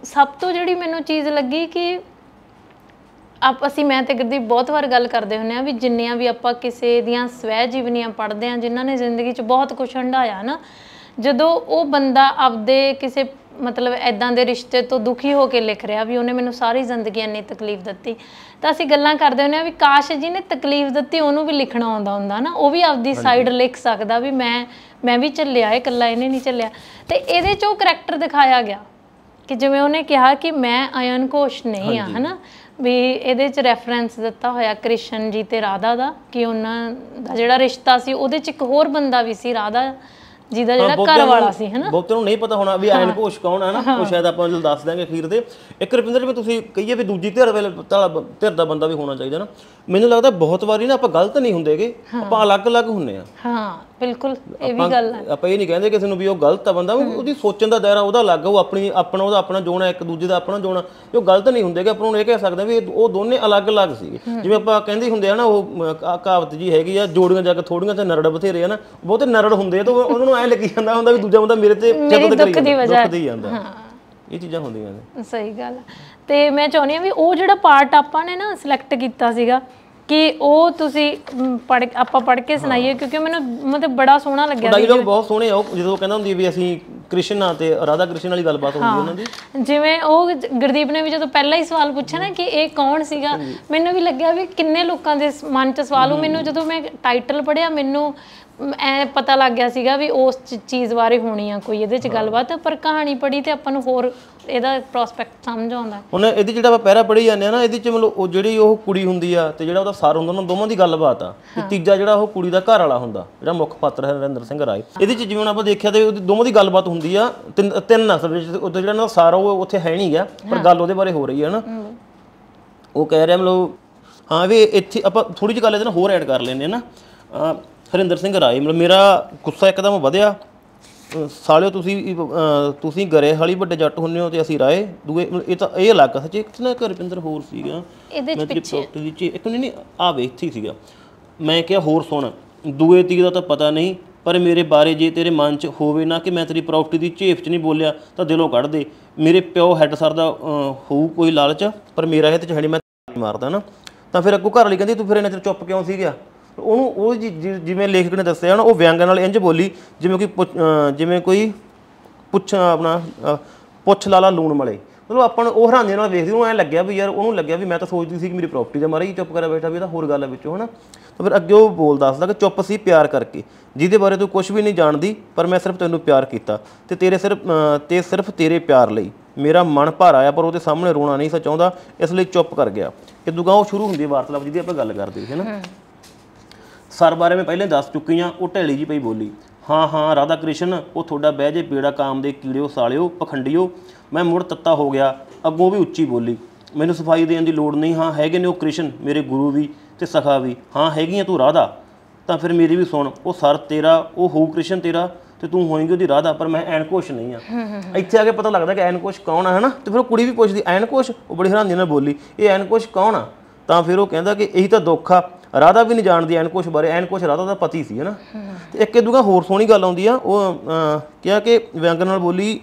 ਸਭ ਤੋਂ ਜਿਹੜੀ ਮੈਨੂੰ ਚੀਜ਼ ਲੱਗੀ ਕਿ ਆਪ ਅਸੀਂ ਮੈਂ ਤੇ ਗੁਰਦੀਪ ਬਹੁਤ ਵਾਰ ਗੱਲ ਕਰਦੇ ਹੁੰਨੇ ਆ ਵੀ ਜਿੰਨੀਆਂ ਵੀ ਆਪਾਂ ਕਿਸੇ ਦੀਆਂ ਸਵੈ ਜੀਵਨੀਆਂ ਪੜ੍ਹਦੇ ਆ ਜਿਨ੍ਹਾਂ ਨੇ ਜ਼ਿੰਦਗੀ 'ਚ ਬਹੁਤ ਕੁਝ ਹੰਡਾਇਆ ਨਾ ਜਦੋਂ ਉਹ ਬੰਦਾ ਆਪਦੇ ਕਿਸੇ ਮਤਲਬ ਐਦਾਂ ਦੇ ਰਿਸ਼ਤੇ ਤੋਂ ਦੁਖੀ ਹੋ ਕੇ ਲਿਖ ਰਿਹਾ ਵੀ ਉਹਨੇ ਮੈਨੂੰ ਸਾਰੀ ਜ਼ਿੰਦਗੀ ਇੰਨੀ ਤਕਲੀਫ ਦਿੱਤੀ ਤਾਂ ਅਸੀਂ ਗੱਲਾਂ ਕਰਦੇ ਹੁੰਨੇ ਆ ਵੀ ਕਾਸ਼ ਜੀ ਨੇ ਤਕਲੀਫ ਦਿੱਤੀ ਉਹਨੂੰ ਵੀ ਲਿਖਣਾ ਆਉਂਦਾ ਹੁੰਦਾ ਨਾ ਉਹ ਵੀ ਆਪਦੀ ਸਾਈਡ ਲਿਖ ਸਕਦਾ ਵੀ ਮੈਂ ਮੈਂ ਵੀ ਚੱਲਿਆ ਏ ਇਕੱਲਾ ਇਹਨੇ ਨਹੀਂ ਚੱਲਿਆ ਤੇ ਇਹਦੇ 'ਚ ਉਹ ਕੈਰੈਕਟਰ ਦਿਖਾਇਆ ਗਿਆ ਕਿ ਜਿਵੇਂ ਉਹਨੇ ਕਿਹਾ ਕਿ ਮੈਂ ਅਯਨ ਕੋਸ਼ ਨਹੀਂ ਆ ਹਨਾ ਵੀ ਇਹਦੇ ਚ ਰੈਫਰੈਂਸ ਦਿੱਤਾ ਹੋਇਆ ਕ੍ਰਿਸ਼ਨ ਜੀ ਤੇ ਰਾਧਾ ਦਾ ਕਿ ਉਹਨਾਂ ਦਾ ਜਿਹੜਾ ਰਿਸ਼ਤਾ ਸੀ ਉਹਦੇ ਚ ਇੱਕ ਹੋਰ ਬੰਦਾ ਵੀ ਸੀ ਰਾਧਾ ਜਿਹਦਾ ਜਿਹੜਾ ਘਰ ਵਾਲਾ ਸੀ ਹਨਾ ਬਹੁਤੇ ਨੂੰ ਨਹੀਂ ਪਤਾ ਹੋਣਾ ਵੀ ਆਇਨ ਘੋਸ਼ ਕੌਣ ਹੈ ਨਾ ਉਹ ਸ਼ਾਇਦ ਆਪਾਂ ਜਲ ਦੱਸ ਦਾਂਗੇ ਅਖੀਰ ਦੇ ਇੱਕ ਰਵਿੰਦਰ ਵੀ ਤੁਸੀਂ ਕਹੀਏ ਵੀ ਦੂਜੀ ਧਿਰ ਵੇਲੇ ਧਿਰ ਦਾ ਬੰਦਾ ਵੀ ਹੋਣਾ ਚਾਹੀਦਾ ਨਾ ਮੈਨੂੰ ਲੱਗਦਾ ਬਹੁਤ ਵਾਰੀ ਨਾ ਆਪਾਂ ਗਲਤ ਨਹੀਂ ਹੁੰਦੇਗੇ ਆਪਾਂ ਅਲੱਗ-ਅਲੱਗ ਹੁੰਨੇ ਆ ਹਾਂ ਬਿਲਕੁਲ ਇਹ ਵੀ ਗੱਲ ਹੈ ਆਪਾਂ ਇਹ ਨਹੀਂ ਕਹਿੰਦੇ ਕਿਸੇ ਨੂੰ ਵੀ ਉਹ ਗਲਤ ਆ ਬੰਦਾ ਉਹਦੀ ਸੋਚਣ ਦਾ ਦਾਇਰਾ ਉਹਦਾ ਅਲੱਗ ਉਹ ਆਪਣੀ ਆਪਣਾ ਉਹਦਾ ਆਪਣਾ ਜੋਣਾ ਇੱਕ ਦੂਜੇ ਦਾ ਆਪਣਾ ਜੋਣਾ ਉਹ ਗਲਤ ਨਹੀਂ ਹੁੰਦੇਗੇ ਆਪਾਂ ਉਹਨੂੰ ਇਹ ਕਹਿ ਸਕਦੇ ਵੀ ਉਹ ਦੋਨੇ ਅਲੱਗ-ਅਲੱਗ ਸੀਗੇ ਜਿਵੇਂ ਆਪਾਂ ਕਹਿੰਦੇ ਹੁੰਦੇ ਆ ਨਾ ਉਹ ਕਹਾਵਤ ਜੀ ਹੈਗੀ ਆ ਜੋੜੀਆਂ ਜਾ ਕੇ ਥੋੜੀਆਂ ਤੇ ਨਰੜ ਬਥੇਰੇ ਆ ਨਾ ਬਹੁਤੇ ਨਰੜ ਹੁੰਦੇ ਆ ਤਾਂ ਉਹਨਾਂ ਨੂੰ ਐ ਲੱਗੀ ਜਾਂਦਾ ਹੁੰਦਾ ਵੀ ਦੂਜਾ ਬੰਦਾ ਮੇਰੇ ਤੇ ਮੇਰੀ ਦੁੱਖ ਦੀ ਵਜ੍ਹਾ ਦੁੱਖ ਦੀ ਜਾਂਦਾ ਇਹ ਚੀਜ਼ਾਂ ਹੁੰਦੀਆਂ ਨੇ ਸਹੀ ਗੱਲ ਤੇ ਮੈਂ ਚਾਹੁੰਦੀ ਆ ਵੀ ਉਹ ਜਿਹੜਾ ਪਾਰਟ ਆਪਾਂ ਨੇ ਨਾ ਸਿਲੈਕਟ ਕੀਤਾ ਸੀਗਾ ਕਿ ਉਹ ਤੁਸੀਂ ਪੜ ਆਪਾਂ ਪੜ ਕੇ ਸੁਣਾਈਏ ਕਿਉਂਕਿ ਮੈਨੂੰ ਮਤਲਬ ਬੜਾ ਸੋਹਣਾ ਲੱਗਿਆ ਡਾਇਲੋਗ ਬਹੁਤ ਸੋਹਣੇ ਆ ਜਦੋਂ ਕਹਿੰਦਾ ਹੁੰਦੀ ਵੀ ਅਸੀਂ ਕ੍ਰਿਸ਼ਨ ਤੇ ਰਾਧਾ ਕ੍ਰਿਸ਼ਨ ਵਾਲੀ ਗੱਲਬਾਤ ਹੁੰਦੀ ਉਹਨਾਂ ਦੀ ਜਿਵੇਂ ਉਹ ਗੁਰਦੀਪ ਨੇ ਵੀ ਜਦੋਂ ਪਹਿਲਾ ਹੀ ਸਵਾਲ ਪੁੱਛਿਆ ਨਾ ਕਿ ਇਹ ਕੌਣ ਸੀਗਾ ਮੈਨੂੰ ਵੀ ਲੱਗਿਆ ਵੀ ਕਿੰਨੇ ਲੋਕਾਂ ਦੇ ਮਨ 'ਚ ਸਵਾਲ ਉਹ ਮੈਨੂੰ ਜਦੋਂ ਮੈਂ ਟਾਈਟਲ ਪੜਿਆ ਮੈਨੂੰ ਐ ਪਤਾ ਲੱਗ ਗਿਆ ਸੀਗਾ ਵੀ ਉਸ ਚੀਜ਼ ਬਾਰੇ ਹੋਣੀ ਆ ਕੋਈ ਇਹਦੇ ਚ ਗੱਲਬਾਤ ਪਰ ਕਹਾਣੀ ਪੜੀ ਤੇ ਆਪਾਂ ਨੂੰ ਹੋਰ ਇਹਦਾ ਪ੍ਰੋਸਪੈਕਟ ਸਮਝ ਆਉਂਦਾ ਹੁਣ ਇਹਦੇ ਜਿਹੜਾ ਆਪਾਂ ਪਹਿਰਾ ਪੜ੍ਹੀ ਜਾਂਦੇ ਆ ਨਾ ਇਹਦੇ ਚ ਮਤਲਬ ਉਹ ਜਿਹੜੀ ਉਹ ਕੁੜੀ ਹੁੰਦੀ ਆ ਤੇ ਜਿਹੜਾ ਉਹਦਾ ਸਰ ਹੁੰਦਾ ਉਹਨਾਂ ਦੋਵਾਂ ਦੀ ਗੱਲਬਾਤ ਆ ਤੇ ਤੀਜਾ ਜਿਹੜਾ ਉਹ ਕੁੜੀ ਦਾ ਘਰ ਵਾਲਾ ਹੁੰਦਾ ਜਿਹੜਾ ਮੁੱਖ ਪਾਤਰ ਹੈ ਨਰਿੰਦਰ ਸਿੰਘ ਰਾਏ ਇਹਦੇ ਚ ਜਿਵੇਂ ਆਪਾਂ ਦੇਖਿਆ ਤੇ ਉਹਦੀ ਦੋਵਾਂ ਦੀ ਗੱਲਬਾਤ ਹੁੰਦੀ ਆ ਤਿੰਨ ਤਿੰਨ ਅਸਲ ਵਿੱਚ ਉਹ ਜਿਹੜਾ ਨਾ ਸਾਰ ਉਹ ਉੱਥੇ ਹੈ ਨਹੀਂ ਗਿਆ ਪਰ ਗੱਲ ਉਹਦੇ ਬਾਰੇ ਹੋ ਰਹੀ ਹੈ ਨਾ ਉਹ ਕਹਿ ਰਿਹਾ ਮਤਲਬ ਹਾਂ ਵੀ ਇੱਥੇ ਆਪਾਂ ਥੋੜੀ ਜਿਹੀ ਗੱਲ ਇਹਦੇ ਨਾਲ ਹੋਰ ਐਡ ਕਰ ਲੈਂਦੇ ਆ ਨਾ ਹਰਿੰਦਰ ਸਿੰਘ ਰਾਏ ਮਤਲਬ ਮੇਰਾ ਗੁੱਸਾ ਇੱਕਦਮ ਵਧਿਆ ਸਾਲਿਓ ਤੁਸੀਂ ਤੁਸੀਂ ਗਰੇ ਹਾਲੀ ਵੱਡੇ ਜੱਟ ਹੁੰਨੇ ਹੋ ਤੇ ਅਸੀਂ ਰਾਏ ਦੂਏ ਇਹ ਤਾਂ ਇਹ ਅਲੱਗ ਸੱਚੇ ਕਿਤਨਾ ਕਰ ਰਪਿੰਦਰ ਹੋਰ ਸੀਗਾ ਇਹਦੇ ਵਿੱਚ ਦੀ ਚੀ ਇੱਕ ਨਹੀਂ ਨਹੀਂ ਆ ਵੇਖਤੀ ਸੀਗਾ ਮੈਂ ਕਿਹਾ ਹੋਰ ਸੁਣ ਦੂਏ ਤੀ ਦਾ ਤਾਂ ਪਤਾ ਨਹੀਂ ਪਰ ਮੇਰੇ ਬਾਰੇ ਜੇ ਤੇਰੇ ਮਨ 'ਚ ਹੋਵੇ ਨਾ ਕਿ ਮੈਂ ਤੇਰੀ ਪ੍ਰਾਪਰਟੀ ਦੀ ਝੇਫ 'ਚ ਨਹੀਂ ਬੋਲਿਆ ਤਾਂ ਦਿਲੋਂ ਕੱਢ ਦੇ ਮੇਰੇ ਪਿਓ ਹੈੱਡ ਸਰ ਦਾ ਹੋਊ ਕੋਈ ਲਾਲਚ ਪਰ ਮੇਰਾ ਇਹ ਤੇ ਚਹੜੀ ਮੈਂ ਮਾਰਦਾ ਨਾ ਤਾਂ ਫਿਰ ਅੱਗੋਂ ਘਰ ਵਾਲੀ ਕਹਿੰਦੀ ਤੂੰ ਫਿਰ ਇਹਨਾਂ ਚ ਚੁੱਪ ਕਿਉਂ ਸੀ ਗਿਆ ਉਹਨੂੰ ਉਹ ਜਿਵੇਂ ਲੇਖਕ ਨੇ ਦੱਸਿਆ ਨਾ ਉਹ ਵਿਅੰਗ ਨਾਲ ਇੰਜ ਬੋਲੀ ਜਿਵੇਂ ਕੋਈ ਜਿਵੇਂ ਕੋਈ ਪੁੱਛ ਆਪਣਾ ਪੁੱਛ ਲਾਲਾ ਲੂਣ ਮਲੇ ਮਤਲਬ ਆਪਾਂ ਉਹ ਹਰਾਂਦੇ ਨਾਲ ਵੇਖਦੇ ਨੂੰ ਐ ਲੱਗਿਆ ਵੀ ਯਾਰ ਉਹਨੂੰ ਲੱਗਿਆ ਵੀ ਮੈਂ ਤਾਂ ਸੋਚਦੀ ਸੀ ਕਿ ਮੇਰੀ ਪ੍ਰਾਪਰਟੀ ਦਾ ਮਾਰਾ ਹੀ ਚੁੱਪ ਕਰਾ ਬੈਠਾ ਵੀ ਇਹ ਤਾਂ ਹੋਰ ਗੱਲ ਹੈ ਵਿੱਚੋਂ ਹਨਾ ਤਾਂ ਫਿਰ ਅੱਗੇ ਉਹ ਬੋਲ ਦੱਸਦਾ ਕਿ ਚੁੱਪ ਸੀ ਪਿਆਰ ਕਰਕੇ ਜਿਹਦੇ ਬਾਰੇ ਤੂੰ ਕੁਝ ਵੀ ਨਹੀਂ ਜਾਣਦੀ ਪਰ ਮੈਂ ਸਿਰਫ ਤੈਨੂੰ ਪਿਆਰ ਕੀਤਾ ਤੇ ਤੇਰੇ ਸਿਰਫ ਤੇ ਸਿਰਫ ਤੇਰੇ ਪਿਆਰ ਲਈ ਮੇਰਾ ਮਨ ਭਰ ਆਇਆ ਪਰ ਉਹਦੇ ਸਾਹਮਣੇ ਰੋਣਾ ਨਹੀਂ ਸਚਾਉਂਦਾ ਇਸ ਲਈ ਚੁੱਪ ਕਰ ਗਿਆ ਇਹ ਦੁਗਾਂ ਉਹ ਸ਼ੁਰੂ ਹੁੰਦੀ ਵਾਰਤਾਲਾਪ ਜਿਹਦੀ ਆਪਾਂ ਗੱਲ ਕਰਦੇ ਸੀ ਹਨਾ ਸਰ ਬਾਰੇ ਮੈਂ ਪਹਿਲੇ ਦੱਸ ਚੁੱਕੀ ਆ ਉਹ ਢੈਲੀ ਜੀ ਪਈ ਬੋਲੀ ਹਾਂ ਹਾਂ ਰਾਧਾ ਕ੍ਰਿਸ਼ਨ ਉਹ ਤੁਹਾਡਾ ਬਹਿ ਜੇ ਪੀੜਾ ਕਾਮ ਦੇ ਕੀੜਿਓ ਸਾਲਿਓ ਪਖੰਡਿਓ ਮੈਂ ਮੁੜ ਤੱਤਾ ਹੋ ਗਿਆ ਅੱਗੋਂ ਵੀ ਉੱਚੀ ਬੋਲੀ ਮੈਨੂੰ ਸਫਾਈ ਦੇਣ ਦੀ ਲੋੜ ਨਹੀਂ ਹਾਂ ਹੈਗੇ ਨੇ ਉਹ ਕ੍ਰਿਸ਼ਨ ਮੇਰੇ ਗੁਰੂ ਵੀ ਤੇ ਸਖਾ ਵੀ ਹਾਂ ਹੈਗੀਆਂ ਤੂੰ ਰਾਧਾ ਤਾਂ ਫਿਰ ਮੇਰੀ ਵੀ ਸੁਣ ਉਹ ਸਰ ਤੇਰਾ ਉਹ ਹੋਊ ਕ੍ਰਿਸ਼ਨ ਤੇਰਾ ਤੇ ਤੂੰ ਹੋਏਂਗੀ ਉਹਦੀ ਰਾਧਾ ਪਰ ਮੈਂ ਕੋਸ਼ ਨਹੀਂ ਆ ਇੱਥੇ ਆ ਕੇ ਪਤਾ ਲੱਗਦਾ ਕਿ ਕੋਸ਼ ਕੌਣ ਆ ਹਨਾ ਤੇ ਫਿਰ ਉਹ ਕੁੜੀ ਵੀ ਪੁੱਛਦੀ ਕੋਸ਼ ਉਹ ਬੜੀ ਹੈਰਾਨੀ ਨਾਲ ਬੋਲੀ ਇਹ ਕੋਸ਼ ਕੌਣ ਆ ਤਾਂ ਫਿਰ ਉਹ ਕਹਿੰਦਾ ਕਿ ਇਹੀ ਤਾਂ ਦੁੱਖ ਆ ਰਾਧਾ ਵੀ ਨਹੀਂ ਜਾਣਦੀ ਐਨ ਕੁਛ ਬਾਰੇ ਐਨ ਕੁਛ ਰਾਧਾ ਦਾ ਪਤੀ ਸੀ ਹੈਨਾ ਤੇ ਇੱਕ ਦੂਗਾ ਹੋਰ ਸੋਹਣੀ ਗੱਲ ਆਉਂਦੀ ਆ ਉਹ ਕਿਹਾ ਕਿ ਵਿਅੰਗ ਨਾਲ ਬੋਲੀ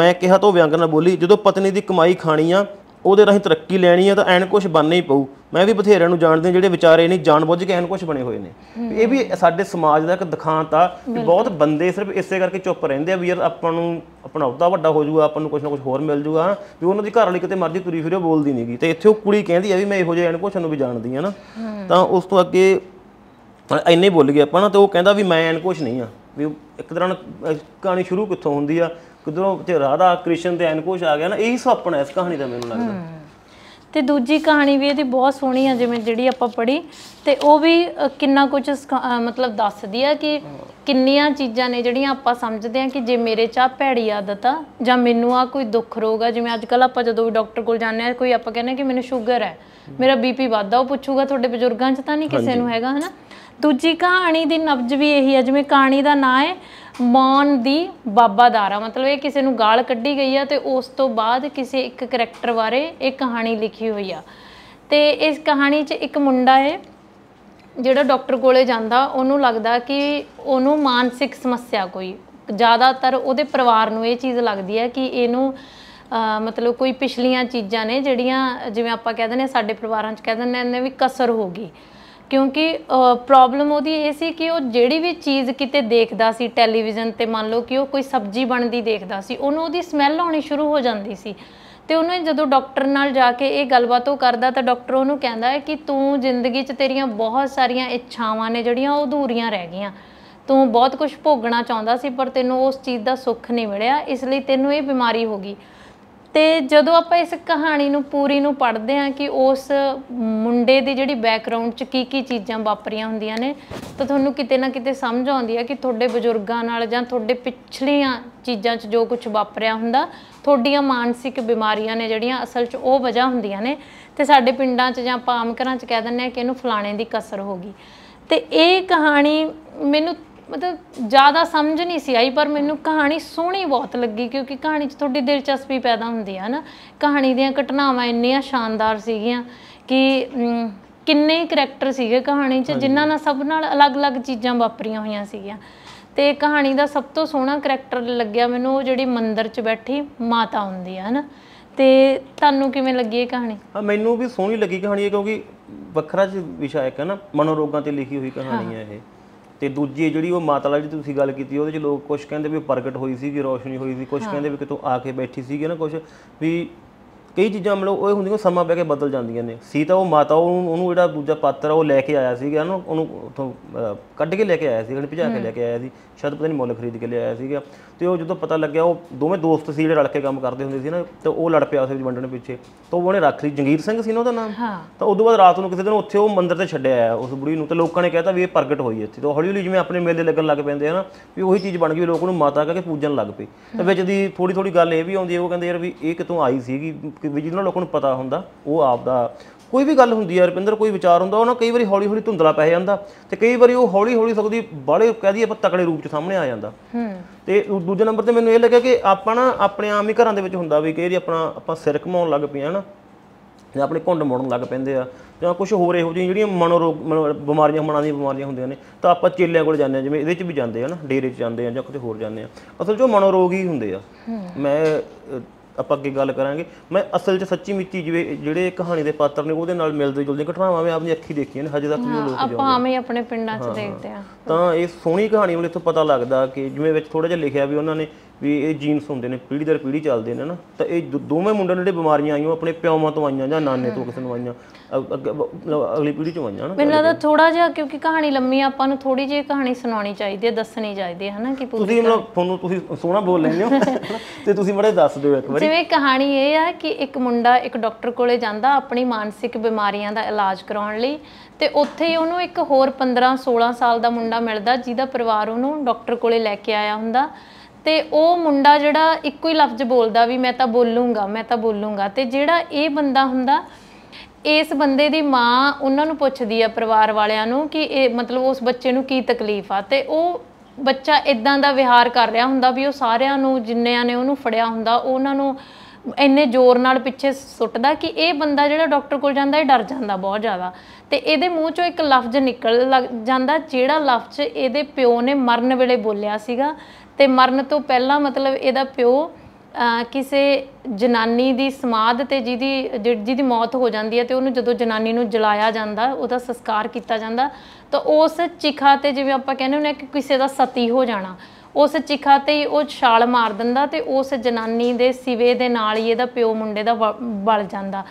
ਮੈਂ ਕਿਹਾ ਤੋ ਵਿਅੰਗ ਨਾਲ ਬੋਲੀ ਜਦੋਂ ਪਤਨੀ ਦੀ ਕਮਾਈ ਖਾਣੀ ਆ ਉਹਦੇ ਰਾਹੀਂ ਤਰੱਕੀ ਲੈਣੀ ਆ ਤਾਂ ਐਨ ਕੁਝ ਬਣਨਾ ਹੀ ਪਊ ਮੈਂ ਵੀ ਬਥੇਰਿਆਂ ਨੂੰ ਜਾਣਦੇ ਜਿਹੜੇ ਵਿਚਾਰੇ ਨਹੀਂ ਜਾਣਬੁੱਝ ਕੇ ਐਨ ਕੁਝ ਬਣੇ ਹੋਏ ਨੇ ਇਹ ਵੀ ਸਾਡੇ ਸਮਾਜ ਦਾ ਇੱਕ ਦਿਖਾਂਤ ਆ ਕਿ ਬਹੁਤ ਬੰਦੇ ਸਿਰਫ ਇਸੇ ਕਰਕੇ ਚੁੱਪ ਰਹਿੰਦੇ ਆ ਵੀ ਯਾਰ ਆਪਾਂ ਨੂੰ ਆਪਣਾ ਉਹਦਾ ਵੱਡਾ ਹੋ ਜਾਊਗਾ ਆਪਾਂ ਨੂੰ ਕੁਝ ਨਾ ਕੁਝ ਹੋਰ ਮਿਲ ਜਾਊਗਾ ਵੀ ਉਹਨਾਂ ਦੀ ਘਰ ਵਾਲੀ ਕਿਤੇ ਮਰਜ਼ੀ ਤੁਰੀ ਫਿਰੋ ਬੋਲਦੀ ਨਹੀਂਗੀ ਤੇ ਇੱਥੇ ਉਹ ਕੁੜੀ ਕਹਿੰਦੀ ਆ ਵੀ ਮੈਂ ਇਹੋ ਜਿਹੇ ਐਨ ਕੁਝ ਨੂੰ ਵੀ ਜਾਣਦੀ ਆ ਨਾ ਤਾਂ ਉਸ ਤੋਂ ਅੱਗੇ ਐਨੇ ਬੋਲ ਗਏ ਆਪਾਂ ਨਾ ਤੇ ਉਹ ਕਹਿੰਦਾ ਵੀ ਮੈਂ ਐਨ ਕੁਝ ਨਹੀਂ ਆ ਵੀ ਇੱਕ ਤਰ੍ਹਾਂ ਕਹਾਣੀ ਸ਼ੁਰੂ ਕਿੱਥੋਂ ਹੁੰਦੀ ਆ ਕਿਦੋਂ ਤੇ ਰਾਧਾ ਕ੍ਰਿਸ਼ਨ ਤੇ ਐਨ ਆ ਗਿਆ ਨਾ ਇਹੀ ਸੁਪਨਾ ਇਸ ਕਹਾਣੀ ਦਾ ਮੈਨੂੰ ਲੱਗਦਾ ਤੇ ਦੂਜੀ ਕਹਾਣੀ ਵੀ ਇਹਦੀ ਬਹੁਤ ਸੋਹਣੀ ਆ ਜਿਵੇਂ ਜਿਹੜੀ ਆਪਾਂ ਪੜ੍ਹੀ ਤੇ ਉਹ ਵੀ ਕਿੰਨਾ ਕੁਝ ਮਤਲਬ ਦੱਸਦੀ ਆ ਕਿ ਕਿੰਨੀਆਂ ਚੀਜ਼ਾਂ ਨੇ ਜਿਹੜੀਆਂ ਆਪਾਂ ਸਮਝਦੇ ਆ ਕਿ ਜੇ ਮੇਰੇ ਚਾ ਭੈੜੀ ਆਦਤ ਆ ਜਾਂ ਮੈਨੂੰ ਆ ਕੋਈ ਦੁੱਖ ਰੋਗ ਆ ਜਿਵੇਂ ਅੱਜ ਕੱਲ ਆਪਾਂ ਜਦੋਂ ਵੀ ਡਾਕਟਰ ਕੋਲ ਜਾਂਦੇ ਆ ਕੋਈ ਆਪਾਂ ਕਹਿੰਦੇ ਕਿ ਮੈਨੂੰ ਸ਼ੂਗਰ ਹੈ ਮੇਰਾ ਬੀਪੀ ਵੱਧਦਾ ਉਹ ਪੁੱਛੂਗਾ ਤੁਹਾਡੇ ਬਜ਼ੁਰਗਾਂ 'ਚ ਤਾਂ ਨਹੀਂ ਕਿਸੇ ਨੂੰ ਹੈਗਾ ਹਨਾ ਦੂਜੀ ਕਹਾਣੀ ਦੀ ਨਬਜ ਵੀ ਇਹੀ ਆ ਜਿਵੇਂ ਕਹਾਣੀ ਦਾ ਨਾਂ ਹੈ ਮੌਨ ਦੀ ਬਾਬਾ ਦਾਰਾ ਮਤਲਬ ਇਹ ਕਿਸੇ ਨੂੰ ਗਾਲ ਕੱਢੀ ਗਈ ਆ ਤੇ ਉਸ ਤੋਂ ਬਾਅਦ ਕਿਸੇ ਇੱਕ ਕੈਰੈਕਟਰ ਬਾਰੇ ਇਹ ਕਹਾਣੀ ਲਿਖੀ ਹੋਈ ਆ ਤੇ ਇਸ ਕਹਾਣੀ 'ਚ ਇੱਕ ਮੁੰਡਾ ਹੈ ਜਿਹੜਾ ਡਾਕਟਰ ਕੋਲੇ ਜਾਂਦਾ ਉਹਨੂੰ ਲੱਗਦਾ ਕਿ ਉਹਨੂੰ ਮਾਨਸਿਕ ਸਮੱਸਿਆ ਕੋਈ ਜ਼ਿਆਦਾਤਰ ਉਹਦੇ ਪਰਿਵਾਰ ਨੂੰ ਇਹ ਚੀਜ਼ ਲੱਗਦੀ ਹੈ ਕਿ ਇਹਨੂੰ ਮਤਲਬ ਕੋਈ ਪਿਛਲੀਆਂ ਚੀਜ਼ਾਂ ਨੇ ਜਿਹੜੀਆਂ ਜਿਵੇਂ ਆਪਾਂ ਕਹਿੰਦੇ ਨੇ ਸਾਡੇ ਪਰਿਵਾਰਾਂ 'ਚ ਕਹਿੰਦੇ ਨੇ ਇਹਨੇ ਵੀ ਕਸਰ ਹੋ ਗਈ ਕਿਉਂਕਿ ਪ੍ਰੋਬਲਮ ਉਹਦੀ ਇਹ ਸੀ ਕਿ ਉਹ ਜਿਹੜੀ ਵੀ ਚੀਜ਼ ਕਿਤੇ ਦੇਖਦਾ ਸੀ ਟੈਲੀਵਿਜ਼ਨ ਤੇ ਮੰਨ ਲਓ ਕਿ ਉਹ ਕੋਈ ਸਬਜ਼ੀ ਬਣਦੀ ਦੇਖਦਾ ਸੀ ਉਹਨੂੰ ਉਹਦੀ ਸਮੈਲ ਆਉਣੀ ਸ਼ੁਰੂ ਹੋ ਜਾਂਦੀ ਸੀ ਤੇ ਉਹਨੇ ਜਦੋਂ ਡਾਕਟਰ ਨਾਲ ਜਾ ਕੇ ਇਹ ਗੱਲਬਾਤ ਉਹ ਕਰਦਾ ਤਾਂ ਡਾਕਟਰ ਉਹਨੂੰ ਕਹਿੰਦਾ ਹੈ ਕਿ ਤੂੰ ਜ਼ਿੰਦਗੀ 'ਚ ਤੇਰੀਆਂ ਬਹੁਤ ਸਾਰੀਆਂ ਇੱਛਾਵਾਂ ਨੇ ਜਿਹੜੀਆਂ ਉਹ ਅਧੂਰੀਆਂ ਰਹਿ ਗਈਆਂ ਤੂੰ ਬਹੁਤ ਕੁਝ ਭੋਗਣਾ ਚਾਹੁੰਦਾ ਸੀ ਪਰ ਤੈਨੂੰ ਉਸ ਚੀਜ਼ ਦਾ ਸੁੱਖ ਨਹੀਂ ਮਿਲਿਆ ਇਸ ਲਈ ਤੈਨੂੰ ਇਹ ਬਿਮਾਰੀ ਹੋ ਗਈ ਤੇ ਜਦੋਂ ਆਪਾਂ ਇਸ ਕਹਾਣੀ ਨੂੰ ਪੂਰੀ ਨੂੰ ਪੜ੍ਹਦੇ ਹਾਂ ਕਿ ਉਸ ਮੁੰਡੇ ਦੀ ਜਿਹੜੀ ਬੈਕਗ੍ਰਾਉਂਡ 'ਚ ਕੀ ਕੀ ਚੀਜ਼ਾਂ ਵਾਪਰੀਆਂ ਹੁੰਦੀਆਂ ਨੇ ਤਾਂ ਤੁਹਾਨੂੰ ਕਿਤੇ ਨਾ ਕਿਤੇ ਸਮਝ ਆਉਂਦੀ ਹੈ ਕਿ ਤੁਹਾਡੇ ਬਜ਼ੁਰਗਾਂ ਨਾਲ ਜਾਂ ਤੁਹਾਡੇ ਪਿਛਲੀਆਂ ਚੀਜ਼ਾਂ 'ਚ ਜੋ ਕੁਝ ਵਾਪਰਿਆ ਹੁੰਦਾ ਤੁਹਾਡੀਆਂ ਮਾਨਸਿਕ ਬਿਮਾਰੀਆਂ ਨੇ ਜਿਹੜੀਆਂ ਅਸਲ 'ਚ ਉਹ ਵਜ੍ਹਾ ਹੁੰਦੀਆਂ ਨੇ ਤੇ ਸਾਡੇ ਪਿੰਡਾਂ 'ਚ ਜਾਂ ਆਮ ਘਰਾਂ 'ਚ ਕਹਿ ਦਿੰਦੇ ਆ ਕਿ ਇਹਨੂੰ ਫਲਾਣੇ ਦੀ ਕਸਰ ਹੋ ਗਈ ਤੇ ਇਹ ਕਹਾਣੀ ਮੈਨੂੰ ਮਤਲਬ ਜ਼ਿਆਦਾ ਸਮਝ ਨਹੀਂ ਸੀ ਆਈ ਪਰ ਮੈਨੂੰ ਕਹਾਣੀ ਸੋਹਣੀ ਬਹੁਤ ਲੱਗੀ ਕਿਉਂਕਿ ਕਹਾਣੀ 'ਚ ਤੁਹਾਡੀ ਦਿਲਚਸਪੀ ਪੈਦਾ ਹੁੰਦੀ ਆ ਨਾ ਕਹਾਣੀ ਦੀਆਂ ਘਟਨਾਵਾਂ ਇੰਨੀਆਂ ਸ਼ਾਨਦਾਰ ਸੀਗੀਆਂ ਕਿ ਕਿੰਨੇ ਹੀ ਕੈਰੈਕਟਰ ਸੀਗੇ ਕਹਾਣੀ 'ਚ ਜਿਨ੍ਹਾਂ ਨਾਲ ਸਭ ਨਾਲ ਅਲੱਗ-ਅਲੱਗ ਚੀਜ਼ਾਂ ਵਾਪਰੀਆਂ ਹੋਈਆਂ ਸੀਗੀਆਂ ਤੇ ਕਹਾਣੀ ਦਾ ਸਭ ਤੋਂ ਸੋਹਣਾ ਕੈਰੈਕਟਰ ਲੱਗਿਆ ਮੈਨੂੰ ਉਹ ਜਿਹੜੀ ਮੰਦਰ 'ਚ ਬੈਠੀ ਮਾਤਾ ਹੁੰਦੀ ਆ ਹਨਾ ਤੇ ਤੁਹਾਨੂੰ ਕਿਵੇਂ ਲੱਗੀ ਇਹ ਕਹਾਣੀ ਹਾਂ ਮੈਨੂੰ ਵੀ ਸੋਹਣੀ ਲੱਗੀ ਕਹਾਣੀ ਇਹ ਕਿਉਂਕਿ ਵੱਖਰਾ ਜਿਹਾ ਵਿਸ਼ਾ ਹੈ ਨਾ ਮਨੋਰੋਗਾਂ ਤੇ ਲਿਖੀ ਹੋਈ ਕਹਾਣੀ ਹੈ ਇਹ ਤੇ ਦੂਜੀ ਜਿਹੜੀ ਉਹ ਮਾਤਾ ਵਾਲੀ ਜਿਹੜੀ ਤੁਸੀਂ ਗੱਲ ਕੀਤੀ ਉਹਦੇ ਚ ਲੋਕ ਕੁਝ ਕਹਿੰਦੇ ਵੀ ਪ੍ਰਗਟ ਹੋਈ ਸੀ ਕਿ ਰੋਸ਼ਨੀ ਹੋਈ ਸੀ ਕੁਝ ਕਹਿੰਦੇ ਵੀ ਕਿਤੋਂ ਆ ਕੇ ਬੈਠੀ ਸੀਗੀ ਨਾ ਕੁਝ ਵੀ ਕਈ ਚੀਜ਼ਾਂ ਮਤਲਬ ਉਹ ਹੁੰਦੀਆਂ ਸਮਾਂ ਪੈ ਕੇ ਬਦਲ ਜਾਂਦੀਆਂ ਨੇ ਸੀ ਤਾਂ ਉਹ ਮਾਤਾ ਉਹਨੂੰ ਜਿਹੜਾ ਦੂਜਾ ਪਾਤਰ ਉਹ ਲੈ ਕੇ ਆਇਆ ਸੀਗਾ ਉਹਨੂੰ ਉਹਨੂੰ ਉੱਥੋਂ ਕੱਢ ਕੇ ਲੈ ਕੇ ਆਇਆ ਸੀ ਉਹਨੇ ਭਜਾ ਕੇ ਲੈ ਕੇ ਆਇਆ ਸੀ ਸ਼ਾਇਦ ਪਤਾ ਨਹੀਂ ਮੁੱਲ ਖਰੀਦ ਕੇ ਲਿਆਇਆ ਸੀਗਾ ਤੇ ਉਹ ਜਦੋਂ ਪਤਾ ਲੱਗਿਆ ਉਹ ਦੋਵੇਂ ਦੋਸਤ ਸੀ ਜਿਹੜੇ ਰਲ ਕੇ ਕੰਮ ਕਰਦੇ ਹੁੰਦੇ ਸੀ ਨਾ ਤੇ ਉਹ ਲੜ ਪਿਆ ਸੀ ਵੰਡਣ ਪਿੱਛੇ ਤਾਂ ਉਹਨੇ ਰੱਖ ਲਈ ਜੰਗੀਰ ਸਿੰਘ ਸੀ ਨਾ ਉਹਦਾ ਨਾਮ ਹਾਂ ਤਾਂ ਉਸ ਤੋਂ ਬਾਅਦ ਰਾਤ ਨੂੰ ਕਿਸੇ ਦਿਨ ਉੱਥੇ ਉਹ ਮੰਦਿਰ ਤੇ ਛੱਡਿਆ ਆ ਉਸ ਬੁੜੀ ਨੂੰ ਤੇ ਲੋਕਾਂ ਨੇ ਕਹਿਤਾ ਵੀ ਇਹ ਪ੍ਰਗਟ ਹੋਈ ਇੱਥੇ ਤਾਂ ਹੌਲੀ ਹੌਲੀ ਜਿਵੇਂ ਆਪਣੇ ਮੇਲੇ ਲੱਗਣ ਲੱਗ ਪੈਂਦੇ ਹਨ ਵੀ ਉਹੀ ਚੀਜ਼ ਬਣ ਗਈ ਲੋਕ ਉਹਨੂੰ ਮਾਤਾ ਕਹਿ ਕੇ ਪੂਜਣ ਲੱਗ ਪਏ ਤੇ ਵਿੱਚ ਦੀ ਥੋੜੀ ਥੋੜੀ ਗੱਲ ਇਹ ਵੀ ਆਉਂਦੀ ਹੈ ਉਹ ਕਹਿੰਦੇ ਯਾਰ ਵੀ ਇਹ ਕਿਤੋਂ ਆਈ ਸੀਗੀ ਵੀ ਜਿਹਨਾਂ ਲੋਕਾਂ ਨੂੰ ਪਤਾ ਹੁੰਦਾ ਉਹ ਆਪ ਦਾ ਕੋਈ ਵੀ ਗੱਲ ਹੁੰਦੀ ਹੈ ਰਪਿੰਦਰ ਕੋਈ ਵਿਚਾਰ ਹੁੰਦਾ ਉਹ ਨਾ ਕਈ ਵਾਰੀ ਹੌਲੀ ਹੌਲੀ ਧੁੰਦਲਾ ਪੈ ਜਾਂਦਾ ਤੇ ਕਈ ਵਾਰੀ ਉਹ ਹੌਲੀ ਹੌਲੀ ਸਕਦੀ ਬਾਲੇ ਕਹਦੀ ਆਪਾਂ ਤਕੜੇ ਰੂਪ ਚ ਸਾਹਮਣੇ ਆ ਜਾਂਦਾ ਹੂੰ ਤੇ ਦੂਜੇ ਨੰਬਰ ਤੇ ਮੈਨੂੰ ਇਹ ਲੱਗਿਆ ਕਿ ਆਪਾਂ ਨਾ ਆਪਣੇ ਆਮ ਹੀ ਘਰਾਂ ਦੇ ਵਿੱਚ ਹੁੰਦਾ ਵੀ ਕਿ ਇਹਦੀ ਆਪਣਾ ਆਪਾਂ ਸਿਰ ਘਮਾਉਣ ਲੱਗ ਪਿਆ ਹਨ ਜਾਂ ਆਪਣੇ ਘੁੰਡ ਮੋੜਨ ਲੱਗ ਪੈਂਦੇ ਆ ਜਾਂ ਕੁਝ ਹੋਰ ਇਹੋ ਜਿਹੀ ਜਿਹੜੀਆਂ ਮਨੋਰੋਗ ਬਿਮਾਰੀਆਂ ਮਨਾਂ ਦੀਆਂ ਬਿਮਾਰੀਆਂ ਹੁੰਦੀਆਂ ਨੇ ਤਾਂ ਆਪਾਂ ਚੇਲਿਆਂ ਕੋਲ ਜਾਂਦੇ ਆ ਜਿਵੇਂ ਇਹਦੇ 'ਚ ਵੀ ਜਾਂਦੇ ਆ ਨਾ ਡੇਰੇ 'ਚ ਜਾਂਦੇ ਆ ਜਾਂ ਕਿਤੇ ਹੋਰ ਜਾਂਦੇ ਆ ਅਸਲ 'ਚ ਮਨੋ ਮਨੋਰੋਗ ਹੀ ਹੁੰਦੇ ਆ ਮੈਂ ਆਪਾਂ ਅੱਗੇ ਗੱਲ ਕਰਾਂਗੇ ਮੈਂ ਅਸਲ 'ਚ ਸੱਚੀ ਮਿੱਤੀ ਜਿਵੇਂ ਜਿਹੜੇ ਕਹਾਣੀ ਦੇ ਪਾਤਰ ਨੇ ਉਹਦੇ ਨਾਲ ਮਿਲਦੇ ਜੁਲਦੇ ਘਟਨਾਵਾਂ ਮੈਂ ਆਪਣੀ ਅੱਖੀ ਦੇਖੀਆਂ ਨੇ ਹਜੇ ਤੱਕ ਵੀ ਉਹ ਲੋਕ ਆਪਾਂ ਆਵੇਂ ਆਪਣੇ ਪਿੰਡਾਂ 'ਚ ਦੇਖਦੇ ਆ ਤਾਂ ਇਹ ਸੋਹਣੀ ਕਹਾਣੀ ਮੈਨੂੰ ਇੱਥੋਂ ਪਤਾ ਲੱਗਦਾ ਕਿ ਜਿਵੇਂ ਵਿੱਚ ਥੋੜਾ ਜਿਹਾ ਲਿਖਿਆ ਵੀ ਉਹਨਾਂ ਨੇ ਵੀ ਇਹ ਜੀਨਸ ਹੁੰਦੇ ਨੇ ਪੀੜੀ ਦਰ ਪੀੜੀ ਚੱਲਦੇ ਨੇ ਨਾ ਤਾਂ ਇਹ ਦੋਵੇਂ ਮੁੰਡਿਆਂ ਨੇ ਜਿਹੜੇ ਬਿਮਾਰੀਆਂ ਆਈਆਂ ਆਪਣੇ ਪਿਓਮਾਂ ਤੋਂ ਆਈਆਂ ਜਾਂ ਨਾਨੇ ਤੋਂ ਕਿਸੇ ਨੂੰ ਆਈਆਂ ਅਗਲੀ ਪੀੜੀ ਚੋਂ ਆਈਆਂ ਨਾ ਮੈਨੂੰ ਲੱਗਦਾ ਥੋੜਾ ਜਿਹਾ ਕਿਉਂਕਿ ਕਹਾਣੀ ਲੰਮੀ ਆ ਆਪਾਂ ਨੂੰ ਥੋੜੀ ਜਿਹੀ ਕਹਾਣੀ ਸੁਣਾਉਣੀ ਚਾਹੀਦੀ ਹੈ ਦੱਸਣੀ ਚਾਹੀਦੀ ਹੈ ਹਨਾ ਕਿ ਤੁਸੀਂ ਮੈਨੂੰ ਤੁਹਾਨੂੰ ਤੁਸੀਂ ਸੋਹਣਾ ਬੋਲ ਲੈਂਦੇ ਹੋ ਤੇ ਤੁਸੀਂ ਬੜੇ ਦੱਸ ਦਿਓ ਇੱਕ ਵਾਰ ਜਿਵੇਂ ਕਹਾਣੀ ਇਹ ਆ ਕਿ ਇੱਕ ਮੁੰਡਾ ਇੱਕ ਡਾਕਟਰ ਕੋਲੇ ਜਾਂਦਾ ਆਪਣੀ ਮਾਨਸਿਕ ਬਿਮਾਰੀਆਂ ਦਾ ਇਲਾਜ ਕਰਾਉਣ ਲਈ ਤੇ ਉੱਥੇ ਹੀ ਉਹਨੂੰ ਇੱਕ ਹੋਰ 15 16 ਸਾਲ ਦਾ ਮੁੰਡਾ ਮਿਲਦਾ ਜਿਹਦਾ ਪਰਿਵਾਰ ਉਹਨੂੰ ਡਾਕਟਰ ਕੋਲੇ ਲੈ ਕੇ ਆਇਆ ਹੁੰਦਾ ਤੇ ਉਹ ਮੁੰਡਾ ਜਿਹੜਾ ਇੱਕੋ ਹੀ ਲਫ਼ਜ਼ ਬੋਲਦਾ ਵੀ ਮੈਂ ਤਾਂ ਬੋਲੂੰਗਾ ਮੈਂ ਤਾਂ ਬੋਲੂੰਗਾ ਤੇ ਜਿਹੜਾ ਇਹ ਬੰਦਾ ਹੁੰਦਾ ਇਸ ਬੰਦੇ ਦੀ ਮਾਂ ਉਹਨਾਂ ਨੂੰ ਪੁੱਛਦੀ ਆ ਪਰਿਵਾਰ ਵਾਲਿਆਂ ਨੂੰ ਕਿ ਇਹ ਮਤਲਬ ਉਸ ਬੱਚੇ ਨੂੰ ਕੀ ਤਕਲੀਫ ਆ ਤੇ ਉਹ ਬੱਚਾ ਇਦਾਂ ਦਾ ਵਿਹਾਰ ਕਰ ਰਿਹਾ ਹੁੰਦਾ ਵੀ ਉਹ ਸਾਰਿਆਂ ਨੂੰ ਜਿੰਨਿਆਂ ਨੇ ਉਹਨੂੰ ਫੜਿਆ ਹੁੰਦਾ ਉਹਨਾਂ ਨੂੰ ਇੰਨੇ ਜ਼ੋਰ ਨਾਲ ਪਿੱਛੇ ਸੁੱਟਦਾ ਕਿ ਇਹ ਬੰਦਾ ਜਿਹੜਾ ਡਾਕਟਰ ਕੋਲ ਜਾਂਦਾ ਇਹ ਡਰ ਜਾਂਦਾ ਬਹੁਤ ਜ਼ਿਆਦਾ ਤੇ ਇਹਦੇ ਮੂੰਹ ਚੋਂ ਇੱਕ ਲਫ਼ਜ਼ ਨਿਕਲ ਜਾਂਦਾ ਜਿਹੜਾ ਲਫ਼ਜ਼ ਇਹਦੇ ਪਿਓ ਨੇ ਮਰਨ ਵੇਲੇ ਬੋਲਿਆ ਸੀਗਾ ਤੇ ਮਰਨ ਤੋਂ ਪਹਿਲਾਂ ਮਤਲਬ ਇਹਦਾ ਪਿਓ ਕਿਸੇ ਜਨਾਨੀ ਦੀ ਸਮਾਧ ਤੇ ਜਿਹਦੀ ਜਿਹਦੀ ਮੌਤ ਹੋ ਜਾਂਦੀ ਹੈ ਤੇ ਉਹਨੂੰ ਜਦੋਂ ਜਨਾਨੀ ਨੂੰ ਜਲਾਇਆ ਜਾਂਦਾ ਉਹਦਾ ਸੰਸਕਾਰ ਕੀਤਾ ਜਾਂਦਾ ਤਾਂ ਉਸ ਚਿਖਾ ਤੇ ਜਿਵੇਂ ਆਪਾਂ ਕਹਿੰਦੇ ਹੁੰਦੇ ਕਿ ਕਿਸੇ ਦਾ ਸਤੀ ਹੋ ਜਾਣਾ ਉਸ ਚਿਖਾ ਤੇ ਹੀ ਉਹ ਛਾਲ ਮਾਰ ਦਿੰਦਾ ਤੇ ਉਸ ਜਨਾਨੀ ਦੇ ਸਿਵੇ ਦੇ ਨਾਲ ਹੀ ਇਹਦਾ ਪਿਓ ਮੁੰਡੇ ਦਾ ਬਲ ਜਾਂਦਾ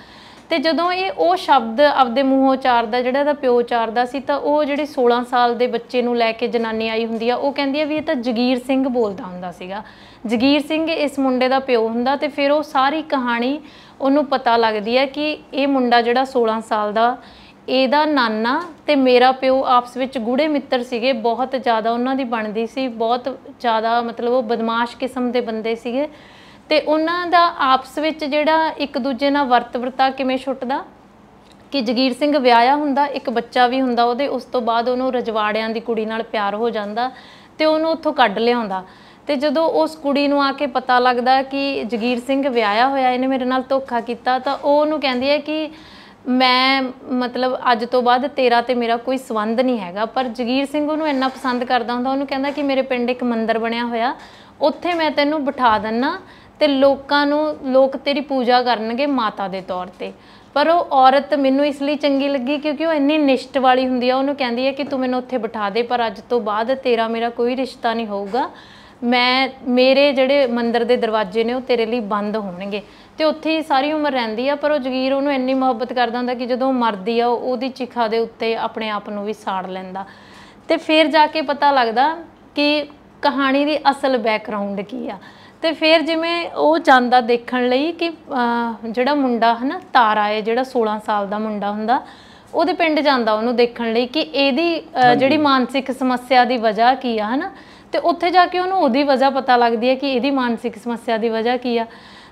ਤੇ ਜਦੋਂ ਇਹ ਉਹ ਸ਼ਬਦ ਆਪਦੇ ਮੂੰਹੋਂ ਚਾਰਦਾ ਜਿਹੜਾ ਇਹਦਾ ਪਿਓ ਚਾਰਦਾ ਸੀ ਤਾਂ ਉਹ ਜਿਹੜੇ 16 ਸਾਲ ਦੇ ਬੱਚੇ ਨੂੰ ਲੈ ਕੇ ਜਨਾਨੀ ਆਈ ਹੁੰਦੀ ਆ ਉਹ ਕਹਿੰਦੀ ਆ ਵੀ ਇਹ ਤਾਂ ਜਗੀਰ ਸਿੰਘ ਬੋਲਦਾ ਹੁੰਦਾ ਸੀਗਾ ਜਗੀਰ ਸਿੰਘ ਇਸ ਮੁੰਡੇ ਦਾ ਪਿਓ ਹੁੰਦਾ ਤੇ ਫਿਰ ਉਹ ਸਾਰੀ ਕਹਾਣੀ ਉਹਨੂੰ ਪਤਾ ਲੱਗਦੀ ਆ ਕਿ ਇਹ ਮੁੰਡਾ ਜਿਹੜਾ 16 ਸਾਲ ਦਾ ਇਹਦਾ ਨਾਨਾ ਤੇ ਮੇਰਾ ਪਿਓ ਆਪਸ ਵਿੱਚ ਗੂੜੇ ਮਿੱਤਰ ਸੀਗੇ ਬਹੁਤ ਜ਼ਿਆਦਾ ਉਹਨਾਂ ਦੀ ਬਣਦੀ ਸੀ ਬਹੁਤ ਜ਼ਿਆਦਾ ਮਤਲਬ ਉਹ ਬਦਮਾਸ਼ ਕਿਸਮ ਦੇ ਬੰਦੇ ਸੀਗੇ ਤੇ ਉਹਨਾਂ ਦਾ ਆਪਸ ਵਿੱਚ ਜਿਹੜਾ ਇੱਕ ਦੂਜੇ ਨਾਲ ਵਰਤ ਵਰਤਾ ਕਿਵੇਂ ਛੁੱਟਦਾ ਕਿ ਜਗੀਰ ਸਿੰਘ ਵਿਆਹਿਆ ਹੁੰਦਾ ਇੱਕ ਬੱਚਾ ਵੀ ਹੁੰਦਾ ਉਹਦੇ ਉਸ ਤੋਂ ਬਾਅਦ ਉਹਨੂੰ ਰਜਵਾੜਿਆਂ ਦੀ ਕੁੜੀ ਨਾਲ ਪਿਆਰ ਹੋ ਜਾਂਦਾ ਤੇ ਉਹਨੂੰ ਉੱਥੋਂ ਕੱਢ ਲਿਆਉਂਦਾ ਤੇ ਜਦੋਂ ਉਸ ਕੁੜੀ ਨੂੰ ਆ ਕੇ ਪਤਾ ਲੱਗਦਾ ਕਿ ਜਗੀਰ ਸਿੰਘ ਵਿਆਹਿਆ ਹੋਇਆ ਇਹਨੇ ਮੇਰੇ ਨਾਲ ਧੋਖਾ ਕੀਤਾ ਤਾਂ ਉਹ ਉਹਨੂੰ ਕਹਿੰਦੀ ਹੈ ਕਿ ਮੈਂ ਮਤਲਬ ਅੱਜ ਤੋਂ ਬਾਅਦ ਤੇਰਾ ਤੇ ਮੇਰਾ ਕੋਈ ਸਬੰਧ ਨਹੀਂ ਹੈਗਾ ਪਰ ਜਗੀਰ ਸਿੰਘ ਉਹਨੂੰ ਇੰਨਾ ਪਸੰਦ ਕਰਦਾ ਹੁੰਦਾ ਉਹਨੂੰ ਕਹਿੰਦਾ ਕਿ ਮੇਰੇ ਪਿੰਡ ਇੱਕ ਮੰਦਿਰ ਬਣਿਆ ਹੋਇਆ ਉੱਥੇ ਮੈਂ ਤੈਨੂੰ ਬਿਠਾ ਦੰਨਾ ਤੇ ਲੋਕਾਂ ਨੂੰ ਲੋਕ ਤੇਰੀ ਪੂਜਾ ਕਰਨਗੇ ਮਾਤਾ ਦੇ ਤੌਰ ਤੇ ਪਰ ਉਹ ਔਰਤ ਮੈਨੂੰ ਇਸ ਲਈ ਚੰਗੀ ਲੱਗੀ ਕਿਉਂਕਿ ਉਹ ਇੰਨੀ ਨਿਸ਼ਟ ਵਾਲੀ ਹੁੰਦੀ ਆ ਉਹਨੂੰ ਕਹਿੰਦੀ ਆ ਕਿ ਤੂੰ ਮੈਨੂੰ ਉੱਥੇ ਬਿਠਾ ਦੇ ਪਰ ਅੱਜ ਤੋਂ ਬਾਅਦ ਤੇਰਾ ਮੇਰਾ ਕੋਈ ਰਿਸ਼ਤਾ ਨਹੀਂ ਹੋਊਗਾ ਮੈਂ ਮੇਰੇ ਜਿਹੜੇ ਮੰਦਰ ਦੇ ਦਰਵਾਜ਼ੇ ਨੇ ਉਹ ਤੇਰੇ ਲਈ ਬੰਦ ਹੋਣਗੇ ਤੇ ਉੱਥੇ ਹੀ ਸਾਰੀ ਉਮਰ ਰਹਿੰਦੀ ਆ ਪਰ ਉਹ ਜਗੀਰ ਉਹਨੂੰ ਇੰਨੀ ਮੁਹੱਬਤ ਕਰਦਾ ਹੁੰਦਾ ਕਿ ਜਦੋਂ ਮਰਦੀ ਆ ਉਹਦੀ ਚਿਖਾ ਦੇ ਉੱਤੇ ਆਪਣੇ ਆਪ ਨੂੰ ਵੀ ਸਾੜ ਲੈਂਦਾ ਤੇ ਫਿਰ ਜਾ ਕੇ ਪਤਾ ਲੱਗਦਾ ਕਿ ਕਹਾਣੀ ਦੀ ਅਸਲ ਬੈਕਗ੍ਰਾਉਂਡ ਕੀ ਆ ਤੇ ਫਿਰ ਜਿਵੇਂ ਉਹ ਜਾਂਦਾ ਦੇਖਣ ਲਈ ਕਿ ਜਿਹੜਾ ਮੁੰਡਾ ਹਨਾ ਤਾਰਾ ਹੈ ਜਿਹੜਾ 16 ਸਾਲ ਦਾ ਮੁੰਡਾ ਹੁੰਦਾ ਉਹਦੇ ਪਿੰਡ ਜਾਂਦਾ ਉਹਨੂੰ ਦੇਖਣ ਲਈ ਕਿ ਇਹਦੀ ਜਿਹੜੀ ਮਾਨਸਿਕ ਸਮੱਸਿਆ ਦੀ ਵਜ੍ਹਾ ਕੀ ਆ ਹਨਾ ਤੇ ਉੱਥੇ ਜਾ ਕੇ ਉਹਨੂੰ ਉਹਦੀ ਵਜ੍ਹਾ ਪਤਾ ਲੱਗਦੀ ਹੈ ਕਿ ਇਹਦੀ ਮਾਨਸਿਕ ਸਮੱਸਿਆ ਦੀ ਵਜ੍ਹਾ ਕੀ ਆ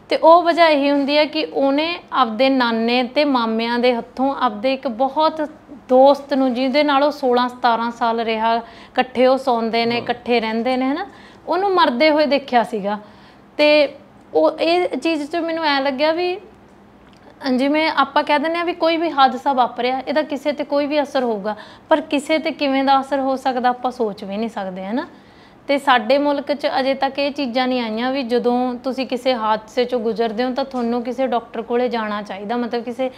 ਤੇ ਉਹ ਵਜ੍ਹਾ ਇਹ ਹੁੰਦੀ ਹੈ ਕਿ ਉਹਨੇ ਆਪਦੇ ਨਾਨੇ ਤੇ ਮਾਮਿਆਂ ਦੇ ਹੱਥੋਂ ਆਪਦੇ ਇੱਕ ਬਹੁਤ ਦੋਸਤ ਨੂੰ ਜਿਹਦੇ ਨਾਲ ਉਹ 16 17 ਸਾਲ ਰਿਹਾ ਇਕੱਠੇ ਉਹ ਸੌਂਦੇ ਨੇ ਇਕੱਠੇ ਰਹਿੰਦੇ ਨੇ ਹਨਾ ਉਹਨੂੰ ਮਰਦੇ ਹੋਏ ਦੇਖਿਆ ਸੀਗਾ ਤੇ ਉਹ ਇਹ ਚੀਜ਼ 'ਚ ਮੈਨੂੰ ਐ ਲੱਗਿਆ ਵੀ ਜਿਵੇਂ ਆਪਾਂ ਕਹਿ ਦਿੰਦੇ ਆ ਵੀ ਕੋਈ ਵੀ ਹਾਦਸਾ ਵਾਪਰਿਆ ਇਹਦਾ ਕਿਸੇ ਤੇ ਕੋਈ ਵੀ ਅਸਰ ਹੋਊਗਾ ਪਰ ਕਿਸੇ ਤੇ ਕਿਵੇਂ ਦਾ ਅਸਰ ਹੋ ਸਕਦਾ ਆਪਾਂ ਸੋਚ ਵੀ ਨਹੀਂ ਸਕਦੇ ਹਨਾ ਤੇ ਸਾਡੇ ਮੁਲਕ 'ਚ ਅਜੇ ਤੱਕ ਇਹ ਚੀਜ਼ਾਂ ਨਹੀਂ ਆਈਆਂ ਵੀ ਜਦੋਂ ਤੁਸੀਂ ਕਿਸੇ ਹਾਦਸੇ 'ਚੋਂ ਗੁਜ਼ਰਦੇ ਹੋ ਤਾਂ ਤੁਹਾਨੂੰ ਕਿਸੇ ਡਾਕਟਰ ਕੋਲੇ ਜਾਣਾ ਚਾਹੀਦਾ ਮਤਲਬ ਕਿਸੇ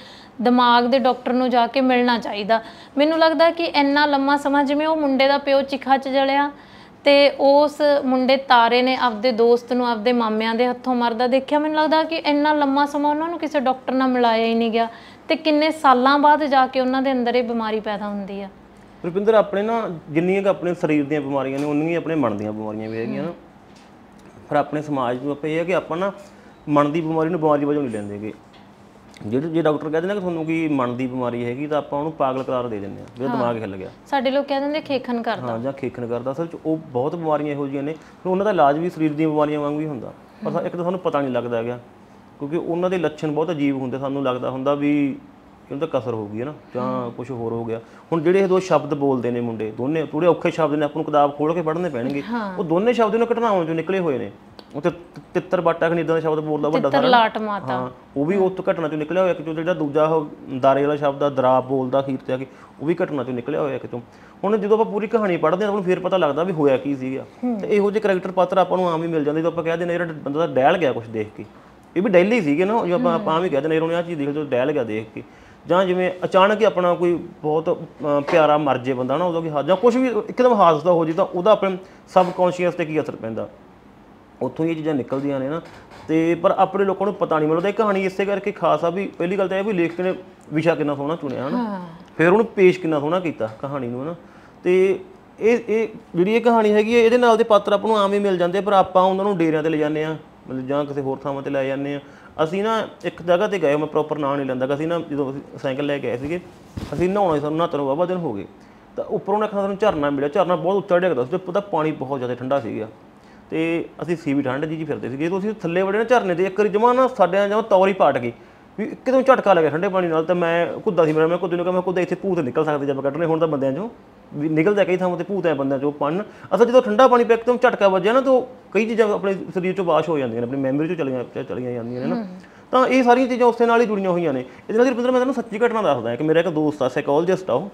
ਦਿਮਾਗ ਦੇ ਡਾਕਟਰ ਨੂੰ ਜਾ ਕੇ ਮਿਲਣਾ ਚਾਹੀਦਾ ਮੈਨੂੰ ਲੱਗਦਾ ਕਿ ਇੰਨਾ ਲੰਮਾ ਸਮਾਂ ਜਿਵੇਂ ਉਹ ਮੁੰਡੇ ਦਾ ਪਿਓ ਚਿਖਾ 'ਚ ਜਲਿਆ ਤੇ ਉਸ ਮੁੰਡੇ ਤਾਰੇ ਨੇ ਆਪਦੇ ਦੋਸਤ ਨੂੰ ਆਪਦੇ ਮਾਮਿਆਂ ਦੇ ਹੱਥੋਂ ਮਰਦਾ ਦੇਖਿਆ ਮੈਨੂੰ ਲੱਗਦਾ ਕਿ ਇੰਨਾ ਲੰਮਾ ਸਮਾਂ ਉਹਨਾਂ ਨੂੰ ਕਿਸੇ ਡਾਕਟਰ ਨਾਲ ਮਿਲਾਇਆ ਹੀ ਨਹੀਂ ਗਿਆ ਤੇ ਕਿੰਨੇ ਸਾਲਾਂ ਬਾਅਦ ਜਾ ਕੇ ਉਹਨਾਂ ਦੇ ਅੰਦਰ ਇਹ ਬਿਮਾਰੀ ਪੈਦਾ ਹੁੰਦੀ ਆ ਰੁਪਿੰਦਰ ਆਪਣੇ ਨਾ ਜਿੰਨੀਆਂ ਕਿ ਆਪਣੇ ਸਰੀਰ ਦੀਆਂ ਬਿਮਾਰੀਆਂ ਨੇ ਉਨੀਆਂ ਹੀ ਆਪਣੇ ਮਨ ਦੀਆਂ ਬਿਮਾਰੀਆਂ ਵੀ ਹੈਗੀਆਂ ਨਾ ਪਰ ਆਪਣੇ ਸਮਾਜ ਨੂੰ ਆਪਾਂ ਇਹ ਹੈ ਕਿ ਆਪਾਂ ਨਾ ਮਨ ਦੀ ਬਿਮਾਰੀ ਨੂੰ ਬਿਮਾਰੀ ਵਜੋਂ ਨਹੀਂ ਲੈਂਦੇਗੇ ਜਿਹੜੇ ਜੇ ਡਾਕਟਰ ਕਹਿੰਦੇ ਨੇ ਕਿ ਤੁਹਾਨੂੰ ਕੀ ਮਨ ਦੀ ਬਿਮਾਰੀ ਹੈਗੀ ਤਾਂ ਆਪਾਂ ਉਹਨੂੰ ਪਾਗਲ ਕਰਾਰ ਦੇ ਦਿੰਦੇ ਆ ਜੇ ਦਿਮਾਗ ਹਿੱਲ ਗਿਆ ਸਾਡੇ ਲੋਕ ਕਹਿ ਦਿੰਦੇ ਖੇਖਣ ਕਰਦਾ ਹਾਂ ਜਾਂ ਖੇਖਣ ਕਰਦਾ ਅਸਲ 'ਚ ਉਹ ਬਹੁਤ ਬਿਮਾਰੀਆਂ ਇਹੋ ਜਿਹੀਆਂ ਨੇ ਉਹਨਾਂ ਦਾ ਇਲਾਜ ਵੀ ਸਰੀਰ ਦੀਆਂ ਬਿਮਾਰੀਆਂ ਵਾਂਗੂ ਹੀ ਹੁੰਦਾ ਪਰ ਇੱਕ ਤਾਂ ਸਾਨੂੰ ਪਤਾ ਨਹੀਂ ਲੱਗਦਾ ਹੈਗਾ ਕਿਉਂਕਿ ਉਹਨਾਂ ਦੇ ਲੱਛਣ ਬਹੁਤ ਅਜੀਬ ਹੁੰਦੇ ਸਾਨੂੰ ਲੱਗਦਾ ਹੁੰਦਾ ਵੀ ਕਿਉਂ ਤਾਂ ਕਸਰ ਹੋ ਗਈ ਹੈ ਨਾ ਜਾਂ ਕੁਝ ਹੋਰ ਹੋ ਗਿਆ ਹੁਣ ਜਿਹੜੇ ਇਹ ਦੋ ਸ਼ਬਦ ਬੋਲਦੇ ਨੇ ਮੁੰਡੇ ਦੋਨੇ ਥੋੜੇ ਔਖੇ ਸ਼ਬਦ ਨੇ ਆਪਾਂ ਨੂੰ ਕਿਤਾਬ ਖੋਲ ਕੇ ਪੜ੍ਹਨੇ ਪੈਣਗੇ ਉਹ ਦੋਨੇ ਸ਼ਬਦ ਉਹਨਾਂ ਘਟਨਾਵਾਂ ਚੋਂ ਨਿਕਲੇ ਹੋਏ ਨੇ ਉਹ ਤੇ ਤਿੱਤਰ ਬਾਟਾ ਖਨੀ ਇਦਾਂ ਦਾ ਸ਼ਬਦ ਬੋਲਦਾ ਵੱਡਾ ਸਾਰਾ ਤਿੱਤਰ ਲਾਟ ਮਾਤਾ ਹਾਂ ਉਹ ਵੀ ਉਸ ਘਟਨਾ ਚੋਂ ਨਿਕਲਿਆ ਹੋਇਆ ਕਿ ਜੋ ਜਿਹੜਾ ਦੂਜਾ ਉਹ ਦਾਰੇ ਵਾਲਾ ਸ਼ਬਦ ਆ ਦਰਾਬ ਬੋਲਦਾ ਖੀਰ ਤੇ ਆ ਕੇ ਉਹ ਵੀ ਘਟਨਾ ਚੋਂ ਨਿਕਲਿਆ ਹੋਇਆ ਕਿਤੋਂ ਹੁਣ ਜਦੋਂ ਆਪਾਂ ਪੂਰੀ ਕਹਾਣੀ ਪੜ੍ਹਦੇ ਹਾਂ ਤਾਂ ਨੂੰ ਫੇਰ ਪਤਾ ਲੱਗਦਾ ਵੀ ਹੋਇਆ ਕੀ ਸੀਗਾ ਤੇ ਇਹੋ ਜਿਹੇ ਕੈਰੈਕਟਰ ਪਾਤਰ ਆਪਾਂ ਨੂੰ ਆਮ ਹੀ ਮਿਲ ਜਾਂਦੇ ਜਦੋਂ ਆਪਾਂ ਕਹਿੰਦੇ ਨੇ ਜਿਹੜਾ ਬੰਦਾ ਡੈਲ ਗਿਆ ਕੁਝ ਦੇਖ ਕੇ ਇਹ ਵੀ ਡੈਲੀ ਸੀਗੇ ਨਾ ਜੋ ਆਪਾਂ ਆਮ ਹੀ ਕਹਿੰਦੇ ਨੇ ਆ ਚੀਜ਼ ਦੇਖ ਜੋ ਡੈਲ ਗਿਆ ਦੇਖ ਕੇ ਜਾਂ ਜਿਵੇਂ ਅਚਾਨਕ ਹੀ ਆਪਣਾ ਕੋਈ ਬਹੁਤ ਪਿਆਰਾ ਮਰ ਜੇ ਬੰਦਾ ਨਾ ਉਦੋਂ ਕੀ ਹਾਦਸਾ ਕੁਝ ਵੀ ਇੱਕਦਮ ਹਾਦਸਾ ਹੋ ਜੇ ਤਾਂ ਉਹਦਾ ਆਪਣੇ ਸਬ ਕੌਨਸ਼ੀਅਸ ਤੇ ਕੀ ਅਸਰ ਪੈਂਦਾ ਉੱਥੋਂ ਇਹ ਚੀਜ਼ਾਂ ਨਿਕਲਦੀਆਂ ਨੇ ਨਾ ਤੇ ਪਰ ਆਪਣੇ ਲੋਕਾਂ ਨੂੰ ਪਤਾ ਨਹੀਂ ਮਿਲਦਾ ਇਹ ਕਹਾਣੀ ਇਸੇ ਕਰਕੇ ਖਾਸ ਆ ਵੀ ਪਹਿਲੀ ਗੱਲ ਤਾਂ ਇਹ ਵੀ ਲੇਖਕ ਨੇ ਵਿਸ਼ਾ ਕਿੰਨਾ ਸੋਹਣਾ ਚੁਣਿਆ ਹਨਾ ਫਿਰ ਉਹਨੂੰ ਪੇਸ਼ ਕਿੰਨਾ ਸੋਹਣਾ ਕੀਤਾ ਕਹਾਣੀ ਨੂੰ ਹਨਾ ਤੇ ਇਹ ਇਹ ਜਿਹੜੀ ਇਹ ਕਹਾਣੀ ਹੈਗੀ ਇਹਦੇ ਨਾਲ ਦੇ ਪਾਤਰ ਆਪ ਨੂੰ ਆਮ ਹੀ ਮਿਲ ਜਾਂਦੇ ਪਰ ਆਪਾਂ ਉਹਨਾਂ ਨੂੰ ਡੇਰਿਆਂ ਤੇ ਲੈ ਜਾਂਦੇ ਆ ਮਤਲਬ ਜਾਂ ਕਿਸੇ ਹੋਰ ਥਾਵਾਂ ਤੇ ਲੈ ਜਾਂਦੇ ਆ ਅਸੀਂ ਨਾ ਇੱਕ ਜਗ੍ਹਾ ਤੇ ਗਏ ਮੈਂ ਪ੍ਰੋਪਰ ਨਾਂ ਨਹੀਂ ਲੈਂਦਾ ਅਸੀਂ ਨਾ ਜਦੋਂ ਅਸੀਂ ਸਾਈਕਲ ਲੈ ਕੇ ਆਏ ਸੀਗੇ ਅਸੀਂ ਨਹਾਉਣਾ ਸਾਨੂੰ ਨਾ ਤਰੋਂ ਬਾਬਾ ਦਿਨ ਹੋ ਗਏ ਤਾਂ ਉੱਪਰੋਂ ਨਾ ਸਾਨੂੰ ਝਰਨਾ ਮਿਲਿਆ ਝਰਨਾ ਬਹੁਤ ਉੱਚਾ ਡਿੱਗਦਾ ਸੀ ਪਤਾ ਪਾਣੀ ਬਹੁਤ ਜ਼ਿਆਦਾ ਠੰਡਾ ਸੀਗਾ ਤੇ ਅਸੀਂ ਸੀ ਵੀ ਠੰਡ ਜੀ ਜੀ ਫਿਰਦੇ ਸੀਗੇ ਤੋਂ ਅਸੀਂ ਥੱਲੇ ਵੜੇ ਨਾ ਝਰਨੇ ਤੇ ਇੱਕ ਵਾਰੀ ਜਮਾ ਨਾ ਸਾਡੇ ਜਮਾ ਤੌਰੀ ਪਾਟ ਗਈ ਵੀ ਇੱਕਦਮ ਝਟਕਾ ਲੱਗਿਆ ਠੰਡੇ ਪਾਣੀ ਨਾਲ ਤਾਂ ਮੈਂ ਕੁੱਦਾ ਸੀ ਮੈਂ ਕੁੱਦੇ ਨੂੰ ਕਿਹਾ ਮੈਂ ਕੁੱਦ ਇੱਥੇ ਭੂਤ ਨਿਕਲ ਸਕਦੇ ਜਦ ਮੈਂ ਕੱਢਣੇ ਹੁਣ ਤਾਂ ਬੰਦਿਆਂ ਚੋਂ ਨਿਕਲਦਾ ਕਈ ਥਾਵਾਂ ਤੇ ਭੂਤ ਹੈ ਬੰਦਾ ਜੋ ਪੰਨ ਅਸਲ ਜਦੋਂ ਠੰਡਾ ਪਾਣੀ ਪੈ ਇੱਕਦਮ ਝਟਕਾ ਵੱਜਿਆ ਨਾ ਤਾਂ ਕਈ ਚੀਜ਼ਾਂ ਆਪਣੇ ਸਰੀਰ ਚੋਂ ਬਾਸ਼ ਹੋ ਜਾਂਦੀਆਂ ਨੇ ਆਪਣੀ ਮੈਮਰੀ ਚੋਂ ਚਲੀਆਂ ਚਲੀਆਂ ਜਾਂਦੀਆਂ ਨੇ ਨਾ ਤਾਂ ਇਹ ਸਾਰੀਆਂ ਚੀਜ਼ਾਂ ਉਸੇ ਨਾਲ ਹੀ ਜੁੜੀਆਂ ਹੋਈਆਂ ਨੇ ਇਹਦੇ ਨਾਲ ਹੀ ਰੁਪਿੰਦਰ ਮੈਂ ਤੁਹਾਨੂੰ ਸੱਚੀ ਘਟਨਾ ਦੱਸਦਾ ਕਿ ਮੇਰਾ ਇੱਕ ਦੋਸਤ ਆ ਸਾਈਕੋਲੋਜਿਸਟ ਆ ਉਹ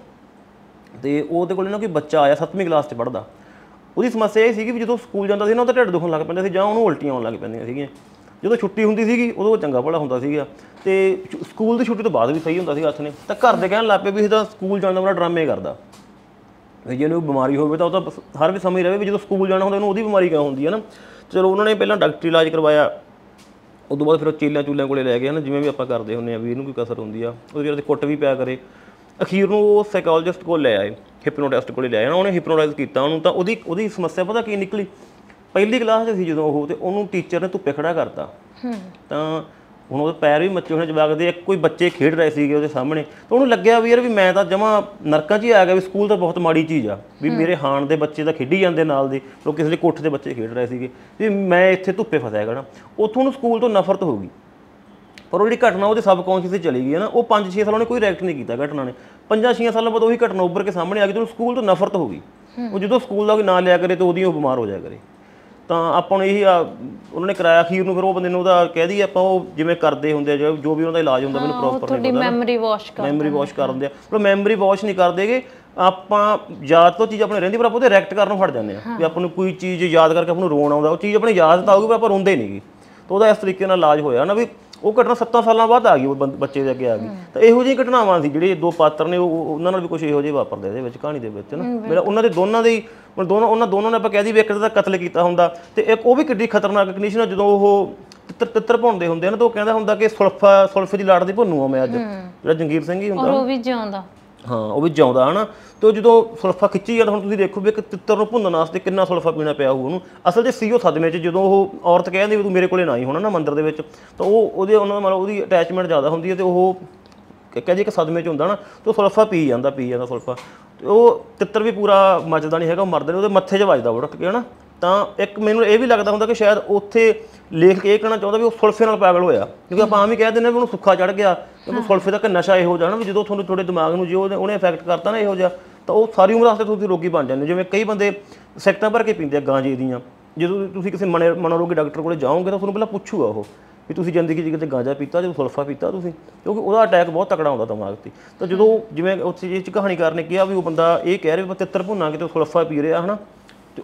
ਤੇ ਉਹਦੇ ਕੋਲ ਨਾ ਕੋਈ ਬੱਚਾ ਆਇਆ 7ਵੀਂ ਕਲਾਸ 'ਚ ਪੜਦਾ ਉਹਦੀ ਸਮੱਸਿਆ ਇਹ ਸੀਗੀ ਵੀ ਜਦੋਂ ਸਕੂਲ ਜਾਂਦਾ ਸੀ ਨਾ ਉਹਦਾ ਢਿੱਡ ਦੁਖਣ ਲੱਗ ਪੈਂਦਾ ਸੀ ਜਾਂ ਉਹਨੂੰ ਉਲਟੀਆਂ ਆਉਣ ਲੱਗ ਪੈਂਦੀਆਂ ਸੀਗੀਆਂ ਜਦੋਂ ਛੁੱਟੀ ਹੁੰਦੀ ਸੀਗੀ ਉਦੋਂ ਚੰਗਾ ਭਲਾ ਹੁੰਦਾ ਸੀਗਾ ਤੇ ਸਕੂਲ ਦੀ ਛੁੱਟੀ ਤੋਂ ਬਾਅਦ ਵੀ ਸਹੀ ਹੁੰਦਾ ਸੀਗਾ ਹੱਥ ਨੇ ਤਾਂ ਘਰ ਦੇ ਕਹਿਣ ਲੱਗ ਪਏ ਵੀ ਇਹਦਾ ਸਕੂਲ ਜਾਣ ਦਾ ਬੜਾ ਡਰਾਮੇ ਕਰਦਾ ਜੇ ਉਹਨੂੰ ਬਿਮਾਰੀ ਹੋਵੇ ਤਾਂ ਉਹ ਤਾਂ ਹਰ ਵੀ ਸਮੇਂ ਰਹੇ ਵੀ ਜਦੋਂ ਸਕੂਲ ਜਾਣਾ ਹੁੰਦਾ ਉਹਨੂੰ ਉਹਦੀ ਬਿਮਾਰੀ ਕਿਉਂ ਹੁੰਦੀ ਹੈ ਨਾ ਚਲੋ ਉਹਨਾਂ ਨੇ ਪਹਿਲਾਂ ਡਾਕਟਰੀ ਇਲਾਜ ਕਰਵਾਇਆ ਉਦੋਂ ਬਾਅਦ ਫਿਰ ਉਹ ਚੇਲਿਆਂ ਚੂਲਿਆਂ ਕੋਲੇ ਲੈ ਗਏ ਨਾ ਜਿਵੇਂ ਵੀ ਆਪਾਂ ਕਰਦੇ ਹੁੰਦੇ ਆ ਵੀ ਇਹਨੂੰ ਕੋਈ ਕਸਰ ਹੁੰਦੀ ਆ ਉਹਦੇ ਜਿਹੜੇ ਕੁੱਟ ਵੀ ਪਿਆ ਕਰੇ ਅਖੀਰ ਨੂੰ ਉਹ ਸਾਈਕੋਲੋਜਿਸਟ ਕੋਲ ਲੈ ਆਏ ਹਿਪਨੋਟਿਸਟ ਕੋਲੇ ਲੈ ਆਏ ਉਹਨੇ ਹਿਪਨੋਟਾਈਜ਼ ਕੀਤਾ ਉਹਨੂੰ ਤਾਂ ਉਹਦੀ ਉਹਦੀ ਸਮੱਸਿਆ ਪਤਾ ਕੀ ਨਿਕਲੀ ਪਹਿਲੀ ਕਲਾਸ 'ਚ ਸੀ ਜਦੋਂ ਉਹ ਤੇ ਉਹਨੂੰ ਟੀਚਰ ਨੇ ਧੁੱਪੇ ਖੜਾ ਕਰਤਾ ਤਾਂ ਹੁਣ ਉਹਦੇ ਪੈਰ ਵੀ ਮੱਚੇ ਹੋਣੇ ਜਵਾਗਦੇ ਦੇ ਕੋਈ ਬੱਚੇ ਖੇਡ ਰਹੇ ਸੀਗੇ ਉਹਦੇ ਸਾਹਮਣੇ ਤਾਂ ਉਹਨੂੰ ਲੱਗਿਆ ਵੀ ਯਾਰ ਵੀ ਮੈਂ ਤਾਂ ਜਮਾ ਨਰਕਾਂ 'ਚ ਹੀ ਆ ਗਿਆ ਵੀ ਸਕੂਲ ਤਾਂ ਬਹੁਤ ਮਾੜੀ ਚੀਜ਼ ਆ ਵੀ ਮੇਰੇ ਹਾਣ ਦੇ ਬੱਚੇ ਤਾਂ ਖੇਡੀ ਜਾਂਦੇ ਨਾਲ ਦੇ ਲੋਕ ਕਿਸੇ ਦੇ ਕੋਠੇ ਦੇ ਬੱਚੇ ਖੇਡ ਰਹੇ ਸੀਗੇ ਵੀ ਮੈਂ ਇੱਥੇ ਧੁੱਪੇ ਫਸਿਆ ਹੈਗਾ ਨਾ ਉੱਥੋਂ ਨੂੰ ਸਕੂਲ ਤੋਂ ਨਫ਼ਰਤ ਹੋ ਗਈ ਪਰ ਉਹ ਜਿਹੜੀ ਘਟਨਾ ਉਹਦੇ ਸਬਕੌਂਸ਼ੀਅਸ ਤੇ ਚਲੀ ਗਈ ਹੈ ਨਾ ਉਹ 5-6 ਸਾਲਾਂ ਨੇ ਕੋਈ ਰਿਐਕਟ ਨਹੀਂ ਕੀਤਾ ਘਟਨਾ ਨੇ 5-6 ਸਾਲਾਂ ਬਾਅਦ ਉਹੀ ਘਟਨਾ ਉੱਪਰ ਕੇ ਸਾਹਮਣੇ ਆ ਗਈ ਤੇ ਉਹਨੂੰ ਸਕੂਲ ਤੋਂ ਨਫ਼ਰਤ ਹੋ ਗਈ ਉਹ ਜਦੋਂ ਸਕੂਲ ਦਾ ਕੋਈ ਨਾਂ ਲਿਆ ਕਰੇ ਤੇ ਉਹਦੀ ਉਹ ਬਿਮਾਰ ਹੋ ਜਾਇਆ ਕਰੇ ਤਾਂ ਆਪਾਂ ਨੂੰ ਇਹ ਉਹਨਾਂ ਨੇ ਕਰਾਇਆ ਅਖੀਰ ਨੂੰ ਫਿਰ ਉਹ ਬੰਦੇ ਨੂੰ ਉਹਦਾ ਕਹਿ ਦਈਏ ਆਪਾਂ ਉਹ ਜਿਵੇਂ ਕਰਦੇ ਹੁੰਦੇ ਆ ਜੋ ਵੀ ਉਹਨਾਂ ਦਾ ਇਲਾਜ ਹੁੰਦਾ ਮੈਨੂੰ ਪ੍ਰੋਪਰ ਨਹੀਂ ਪਤਾ ਮੈਮਰੀ ਵਾਸ਼ ਕਰ ਮੈਮਰੀ ਵਾਸ਼ ਕਰ ਦਿੰਦੇ ਆ ਪਰ ਮੈਮਰੀ ਵਾਸ਼ ਨਹੀਂ ਕਰਦੇਗੇ ਆਪਾਂ ਯਾਦ ਤੋਂ ਚੀਜ਼ ਆਪਣੇ ਰਹਿੰਦੀ ਪਰ ਆਪਾਂ ਉਹਦੇ ਰੈਕਟ ਕਰਨ ਨੂੰ ਫੜ ਜਾਂਦੇ ਆ ਵੀ ਆਪਾਂ ਨੂੰ ਕੋਈ ਚੀਜ਼ ਯਾਦ ਕਰਕੇ ਆਪਾਂ ਨੂੰ ਰੋਣ ਆਉਂਦਾ ਉਹ ਚੀਜ਼ ਆਪਣੇ ਯਾਦ ਤਾਂ ਆਊਗੀ ਪਰ ਆਪਾਂ ਰੋਂਦੇ ਨਹੀਂਗੇ ਤਾਂ ਉਹਦਾ ਇਸ ਤਰੀਕੇ ਨਾਲ ਇਲਾਜ ਹੋਇਆ ਨਾ ਵੀ ਉਹ ਘਟਨਾ 7 ਸਾਲਾਂ ਬਾਅਦ ਆ ਗਈ ਉਹ ਬੱਚੇ ਦੇ ਅੱਗੇ ਆ ਗਈ ਤਾਂ ਇਹੋ ਜਿਹੀਆਂ ਘਟਨਾਵਾਂ ਸੀ ਜਿਹੜੇ ਦੋ ਪਾਤਰ ਨੇ ਉਹ ਉਹਨਾਂ ਨਾਲ ਵੀ ਕੁਝ ਇਹੋ ਜਿਹੇ ਵਾਪਰਦੇ ਇਹਦੇ ਵਿੱਚ ਕਹਾਣੀ ਦੇ ਵਿੱਚ ਨਾ ਮੇਰਾ ਉਹਨਾਂ ਦੇ ਦੋਨਾਂ ਦੇ ਹੁਣ ਦੋਨੋਂ ਉਹਨਾਂ ਦੋਨੋਂ ਨੇ ਆਪਾਂ ਕਹਿ ਦੀ ਵੀ ਇੱਕ ਦਾ ਕਤਲ ਕੀਤਾ ਹੁੰਦਾ ਤੇ ਇੱਕ ਉਹ ਵੀ ਕਿੱਡੀ ਖਤਰਨਾਕ ਕੰਡੀਸ਼ਨ ਹੈ ਜਦੋਂ ਉਹ ਤਿੱਤਰ ਤਿੱਤਰ ਹੁੰਦੇ ਨੇ ਤਾਂ ਉਹ ਕਹਿੰਦਾ ਹੁੰਦਾ ਕਿ ਸੁਲਫਾ ਸੁਲਫ ਦੀ ਲਾੜ ਦੀ ਭੁੰਨੂ ਆ ਮੈਂ ਅੱਜ ਜਿਹੜਾ ਜੰਗੀਰ ਸਿੰਘ ਹੀ ਹੁੰਦਾ ਉਹ ਵੀ ਜਿਉਂਦਾ ਹਾਂ ਉਹ ਵੀ ਜਿਉਂਦਾ ਹਨਾ ਤੇ ਜਦੋਂ ਸਲਫਾ ਖਿੱਚੀ ਜਾਂਦਾ ਹੁਣ ਤੁਸੀਂ ਦੇਖੋ ਵੀ ਇੱਕ ਤਿੱਤਰ ਨੂੰ ਭੁੰਨਣ ਵਾਸਤੇ ਕਿੰਨਾ ਸਲਫਾ ਪੀਣਾ ਪਿਆ ਹੋਊ ਉਹਨੂੰ ਅਸਲ 'ਚ ਸੀਓ ਸਦਮੇ 'ਚ ਜਦੋਂ ਉਹ ਔਰਤ ਕਹਿੰਦੀ ਵੀ ਤੂੰ ਮੇਰੇ ਕੋਲੇ ਨਾ ਹੀ ਹੋਣਾ ਨਾ ਮੰਦਰ ਦੇ ਵਿੱਚ ਤਾਂ ਉਹ ਉਹਦੇ ਉਹਨਾਂ ਦਾ ਮਤਲਬ ਉਹਦੀ ਅਟੈਚਮੈਂਟ ਜ਼ਿਆਦਾ ਹੁੰਦੀ ਹੈ ਤੇ ਉਹ ਕਹਿੰਦੇ ਇੱਕ ਸਦਮੇ 'ਚ ਹੁੰਦਾ ਨਾ ਤੇ ਸਲਫਾ ਪੀ ਜਾਂਦਾ ਪੀ ਜਾਂਦਾ ਤੇ ਉਹ ਤਿੱਤਰ ਵੀ ਪੂਰਾ ਮੱਚਦਾ ਨਹੀਂ ਹੈਗਾ ਉਹ ਮਰਦੇ ਨੇ ਉਹਦੇ ਮੱਥੇ 'ਚ ਵੱਜਦਾ ਉੜਕ ਕੇ ਹਨਾ ਤਾਂ ਇੱਕ ਮੈਨੂੰ ਇਹ ਵੀ ਲੱਗਦਾ ਹੁੰਦਾ ਕਿ ਸ਼ਾਇਦ ਉੱਥੇ ਲੇਖ ਇਹ ਕਹਿਣਾ ਚਾਹੁੰਦਾ ਵੀ ਉਹ ਸਲਫੇ ਨਾਲ ਪਾਗਲ ਹੋਇਆ ਕਿਉਂਕਿ ਆਪਾਂ ਆਮ ਹੀ ਕਹਿ ਦਿੰਦੇ ਵੀ ਉਹਨੂੰ ਸੁੱਖਾ ਚੜ ਗਿਆ ਉਹਨੂੰ ਫੁਲਫੇ ਦਾ ਨਸ਼ਾ ਇਹੋ ਜਾਣਾ ਵੀ ਜਦੋਂ ਤੁਹਾਨੂੰ ਤੁਹਾਡੇ ਦਿਮਾਗ ਨੂੰ ਜਿਉਂ ਉਹਨੇ ਇਫੈਕਟ ਕਰਤਾ ਨਾ ਇਹੋ ਜਿਹਾ ਤਾਂ ਉਹ ਸਾਰੀ ਉਮਰ ਵਾਸਤੇ ਤੁਸੀਂ ਰੋਗੀ ਬਣ ਜਾਂਦੇ ਜਿਵੇਂ ਕਈ ਬੰਦੇ ਸੈਕਟਾਂ ਭਰ ਕੇ ਪੀਂਦੇ ਆ ਗਾਂਜੇ ਦੀਆਂ ਜਦੋਂ ਤੁਸੀਂ ਕਿਸੇ ਮਨੋਰੋਗੀ ਡਾਕਟਰ ਕੋਲੇ ਜਾਓਗੇ ਤਾਂ ਤੁਹਾਨੂੰ ਪਹਿਲਾਂ ਪੁੱਛੂਗਾ ਉਹ ਵੀ ਤੁਸੀਂ ਜ਼ਿੰਦਗੀ 'ਚ ਕਿਤੇ ਗਾਂਜਾ ਪੀਤਾ ਜਾਂ ਫਲਫਾ ਪੀਤਾ ਤੁਸੀਂ ਕਿਉਂਕਿ ਉਹਦਾ ਅਟੈਕ ਬਹੁਤ ਤਕੜਾ ਹੁੰਦਾ ਦਿਮਾਗ ਤੇ ਤਾਂ ਜਦੋਂ ਜਿਵੇਂ ਉੱਥੇ ਇਹ ਚ ਕਹਾਣੀਕਾਰ ਨੇ ਕਿਹਾ ਵੀ ਉਹ ਬੰਦਾ ਇਹ ਕਹਿ ਰਿਹਾ ਵੀ ਮੈਂ ਤਿੱਤਰ ਭੁੰਨਾ ਕਿਤੇ ਫਲਫਾ ਪੀ ਰਿਹਾ ਹਨਾ